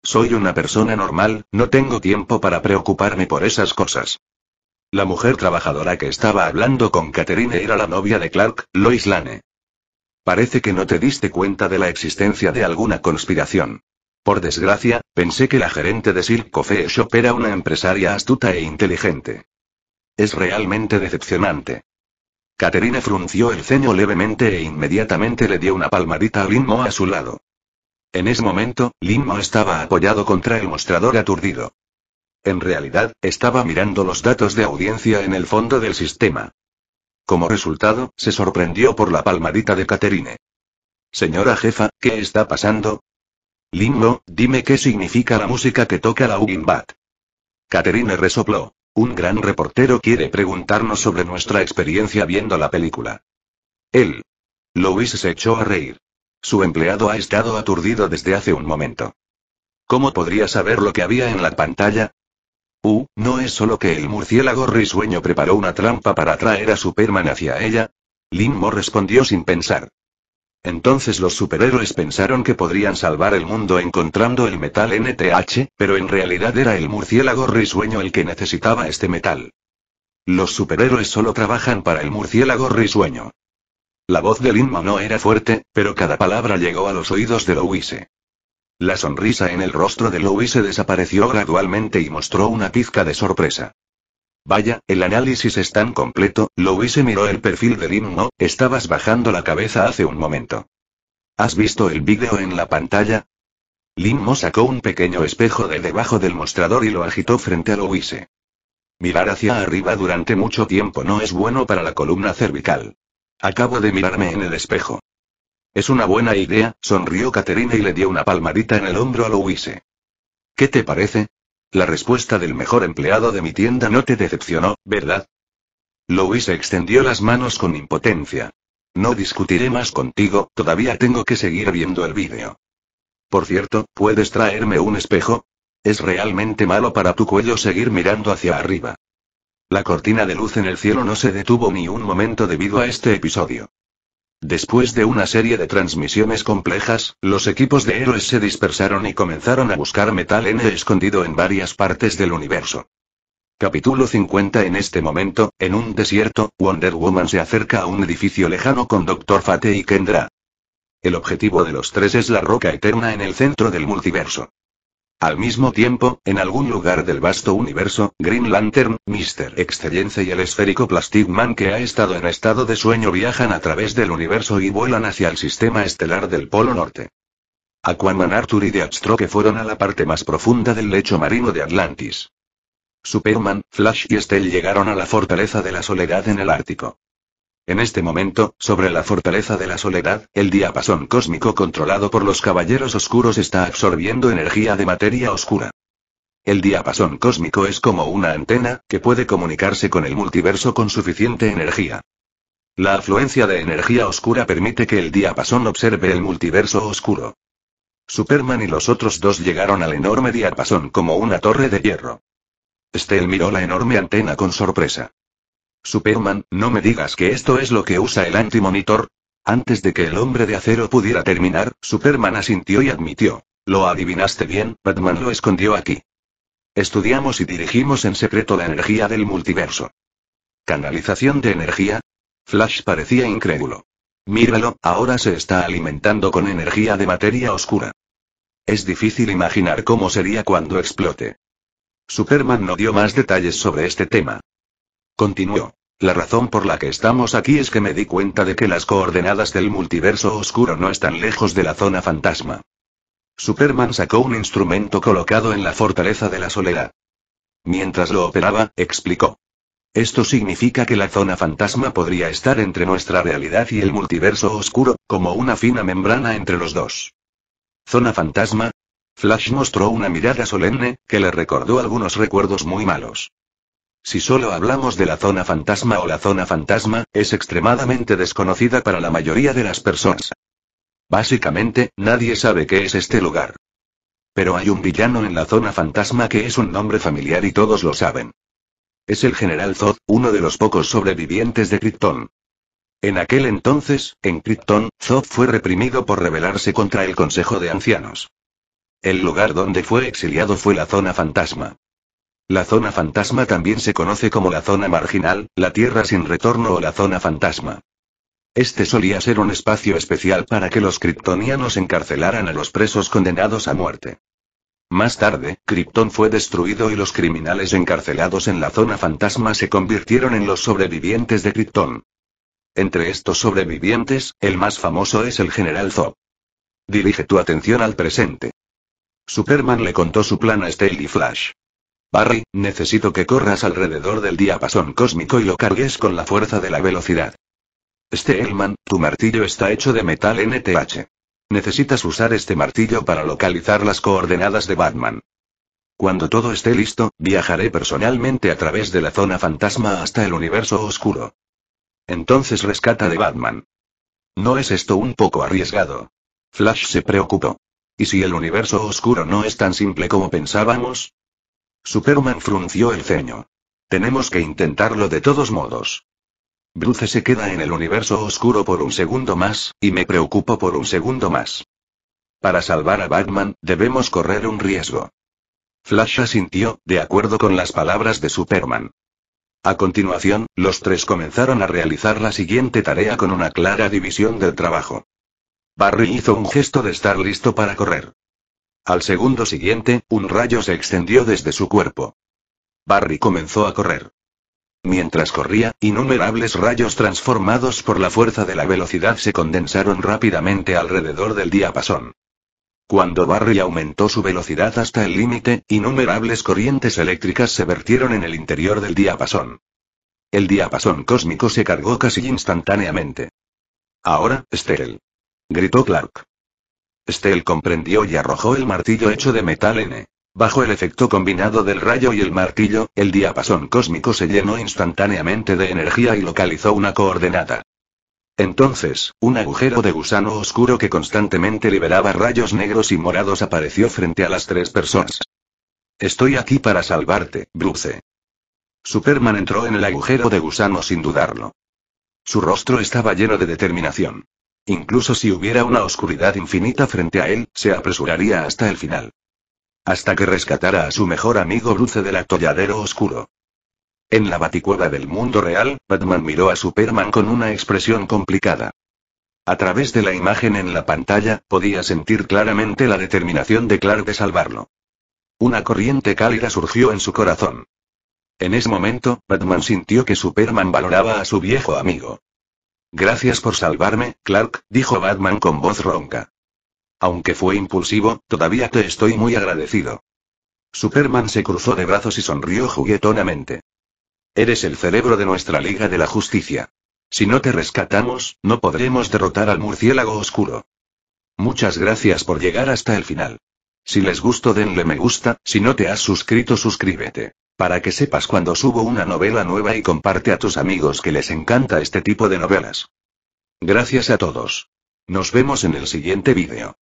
Soy una persona normal, no tengo tiempo para preocuparme por esas cosas. La mujer trabajadora que estaba hablando con Caterine era la novia de Clark, Lois Lane. Parece que no te diste cuenta de la existencia de alguna conspiración. Por desgracia, pensé que la gerente de Silk Coffee Shop era una empresaria astuta e inteligente. Es realmente decepcionante. Caterina frunció el ceño levemente e inmediatamente le dio una palmadita a Mo a su lado. En ese momento, Mo estaba apoyado contra el mostrador aturdido. En realidad, estaba mirando los datos de audiencia en el fondo del sistema. Como resultado, se sorprendió por la palmadita de Caterine. Señora jefa, ¿qué está pasando? Lindo, dime qué significa la música que toca la Uginbat. Caterine resopló. Un gran reportero quiere preguntarnos sobre nuestra experiencia viendo la película. Él. Louis se echó a reír. Su empleado ha estado aturdido desde hace un momento. ¿Cómo podría saber lo que había en la pantalla? ¿no es solo que el murciélago risueño preparó una trampa para atraer a Superman hacia ella? Linmo respondió sin pensar. Entonces los superhéroes pensaron que podrían salvar el mundo encontrando el metal NTH, pero en realidad era el murciélago risueño el que necesitaba este metal. Los superhéroes solo trabajan para el murciélago risueño. La voz de Linmo no era fuerte, pero cada palabra llegó a los oídos de Louise. La sonrisa en el rostro de Louis desapareció gradualmente y mostró una pizca de sorpresa. Vaya, el análisis es tan completo, Louis miró el perfil de Lin Mo, estabas bajando la cabeza hace un momento. ¿Has visto el vídeo en la pantalla? Mo sacó un pequeño espejo de debajo del mostrador y lo agitó frente a Louise. Mirar hacia arriba durante mucho tiempo no es bueno para la columna cervical. Acabo de mirarme en el espejo. Es una buena idea, sonrió Caterina y le dio una palmadita en el hombro a Louise. ¿Qué te parece? La respuesta del mejor empleado de mi tienda no te decepcionó, ¿verdad? Louise extendió las manos con impotencia. No discutiré más contigo, todavía tengo que seguir viendo el vídeo. Por cierto, ¿puedes traerme un espejo? Es realmente malo para tu cuello seguir mirando hacia arriba. La cortina de luz en el cielo no se detuvo ni un momento debido a este episodio. Después de una serie de transmisiones complejas, los equipos de héroes se dispersaron y comenzaron a buscar Metal N escondido en varias partes del universo. Capítulo 50 En este momento, en un desierto, Wonder Woman se acerca a un edificio lejano con Dr. Fate y Kendra. El objetivo de los tres es la roca eterna en el centro del multiverso. Al mismo tiempo, en algún lugar del vasto universo, Green Lantern, Mr. Excellence y el esférico Plastic Man que ha estado en estado de sueño viajan a través del universo y vuelan hacia el sistema estelar del Polo Norte. Aquaman Arthur y Deathstroke fueron a la parte más profunda del lecho marino de Atlantis. Superman, Flash y Estelle llegaron a la fortaleza de la soledad en el Ártico. En este momento, sobre la fortaleza de la soledad, el diapasón cósmico controlado por los caballeros oscuros está absorbiendo energía de materia oscura. El diapasón cósmico es como una antena, que puede comunicarse con el multiverso con suficiente energía. La afluencia de energía oscura permite que el diapasón observe el multiverso oscuro. Superman y los otros dos llegaron al enorme diapasón como una torre de hierro. Estel miró la enorme antena con sorpresa. Superman, no me digas que esto es lo que usa el antimonitor. Antes de que el hombre de acero pudiera terminar, Superman asintió y admitió. Lo adivinaste bien, Batman lo escondió aquí. Estudiamos y dirigimos en secreto la energía del multiverso. ¿Canalización de energía? Flash parecía incrédulo. Míralo, ahora se está alimentando con energía de materia oscura. Es difícil imaginar cómo sería cuando explote. Superman no dio más detalles sobre este tema. Continuó. La razón por la que estamos aquí es que me di cuenta de que las coordenadas del multiverso oscuro no están lejos de la zona fantasma. Superman sacó un instrumento colocado en la fortaleza de la soledad. Mientras lo operaba, explicó. Esto significa que la zona fantasma podría estar entre nuestra realidad y el multiverso oscuro, como una fina membrana entre los dos. ¿Zona fantasma? Flash mostró una mirada solemne, que le recordó algunos recuerdos muy malos. Si solo hablamos de la zona fantasma o la zona fantasma, es extremadamente desconocida para la mayoría de las personas. Básicamente, nadie sabe qué es este lugar. Pero hay un villano en la zona fantasma que es un nombre familiar y todos lo saben. Es el general Zod, uno de los pocos sobrevivientes de Krypton. En aquel entonces, en Krypton, Zod fue reprimido por rebelarse contra el Consejo de Ancianos. El lugar donde fue exiliado fue la zona fantasma. La zona fantasma también se conoce como la zona marginal, la tierra sin retorno o la zona fantasma. Este solía ser un espacio especial para que los kryptonianos encarcelaran a los presos condenados a muerte. Más tarde, Krypton fue destruido y los criminales encarcelados en la zona fantasma se convirtieron en los sobrevivientes de Krypton. Entre estos sobrevivientes, el más famoso es el general Zod. Dirige tu atención al presente. Superman le contó su plan a Staley Flash. Barry, necesito que corras alrededor del diapasón cósmico y lo cargues con la fuerza de la velocidad. Este Elman, tu martillo está hecho de metal NTH. Necesitas usar este martillo para localizar las coordenadas de Batman. Cuando todo esté listo, viajaré personalmente a través de la zona fantasma hasta el universo oscuro. Entonces rescata de Batman. ¿No es esto un poco arriesgado? Flash se preocupó. ¿Y si el universo oscuro no es tan simple como pensábamos? Superman frunció el ceño. Tenemos que intentarlo de todos modos. Bruce se queda en el universo oscuro por un segundo más, y me preocupo por un segundo más. Para salvar a Batman, debemos correr un riesgo. Flash asintió, de acuerdo con las palabras de Superman. A continuación, los tres comenzaron a realizar la siguiente tarea con una clara división del trabajo. Barry hizo un gesto de estar listo para correr. Al segundo siguiente, un rayo se extendió desde su cuerpo. Barry comenzó a correr. Mientras corría, innumerables rayos transformados por la fuerza de la velocidad se condensaron rápidamente alrededor del diapasón. Cuando Barry aumentó su velocidad hasta el límite, innumerables corrientes eléctricas se vertieron en el interior del diapasón. El diapasón cósmico se cargó casi instantáneamente. Ahora, Sterel. Gritó Clark. Steel comprendió y arrojó el martillo hecho de metal N. E. Bajo el efecto combinado del rayo y el martillo, el diapasón cósmico se llenó instantáneamente de energía y localizó una coordenada. Entonces, un agujero de gusano oscuro que constantemente liberaba rayos negros y morados apareció frente a las tres personas. Estoy aquí para salvarte, Bruce. Superman entró en el agujero de gusano sin dudarlo. Su rostro estaba lleno de determinación. Incluso si hubiera una oscuridad infinita frente a él, se apresuraría hasta el final. Hasta que rescatara a su mejor amigo Bruce del atolladero oscuro. En la baticuela del mundo real, Batman miró a Superman con una expresión complicada. A través de la imagen en la pantalla, podía sentir claramente la determinación de Clark de salvarlo. Una corriente cálida surgió en su corazón. En ese momento, Batman sintió que Superman valoraba a su viejo amigo. Gracias por salvarme, Clark, dijo Batman con voz ronca. Aunque fue impulsivo, todavía te estoy muy agradecido. Superman se cruzó de brazos y sonrió juguetonamente. Eres el cerebro de nuestra Liga de la Justicia. Si no te rescatamos, no podremos derrotar al murciélago oscuro. Muchas gracias por llegar hasta el final. Si les gustó denle me gusta, si no te has suscrito suscríbete. Para que sepas cuando subo una novela nueva y comparte a tus amigos que les encanta este tipo de novelas. Gracias a todos. Nos vemos en el siguiente vídeo.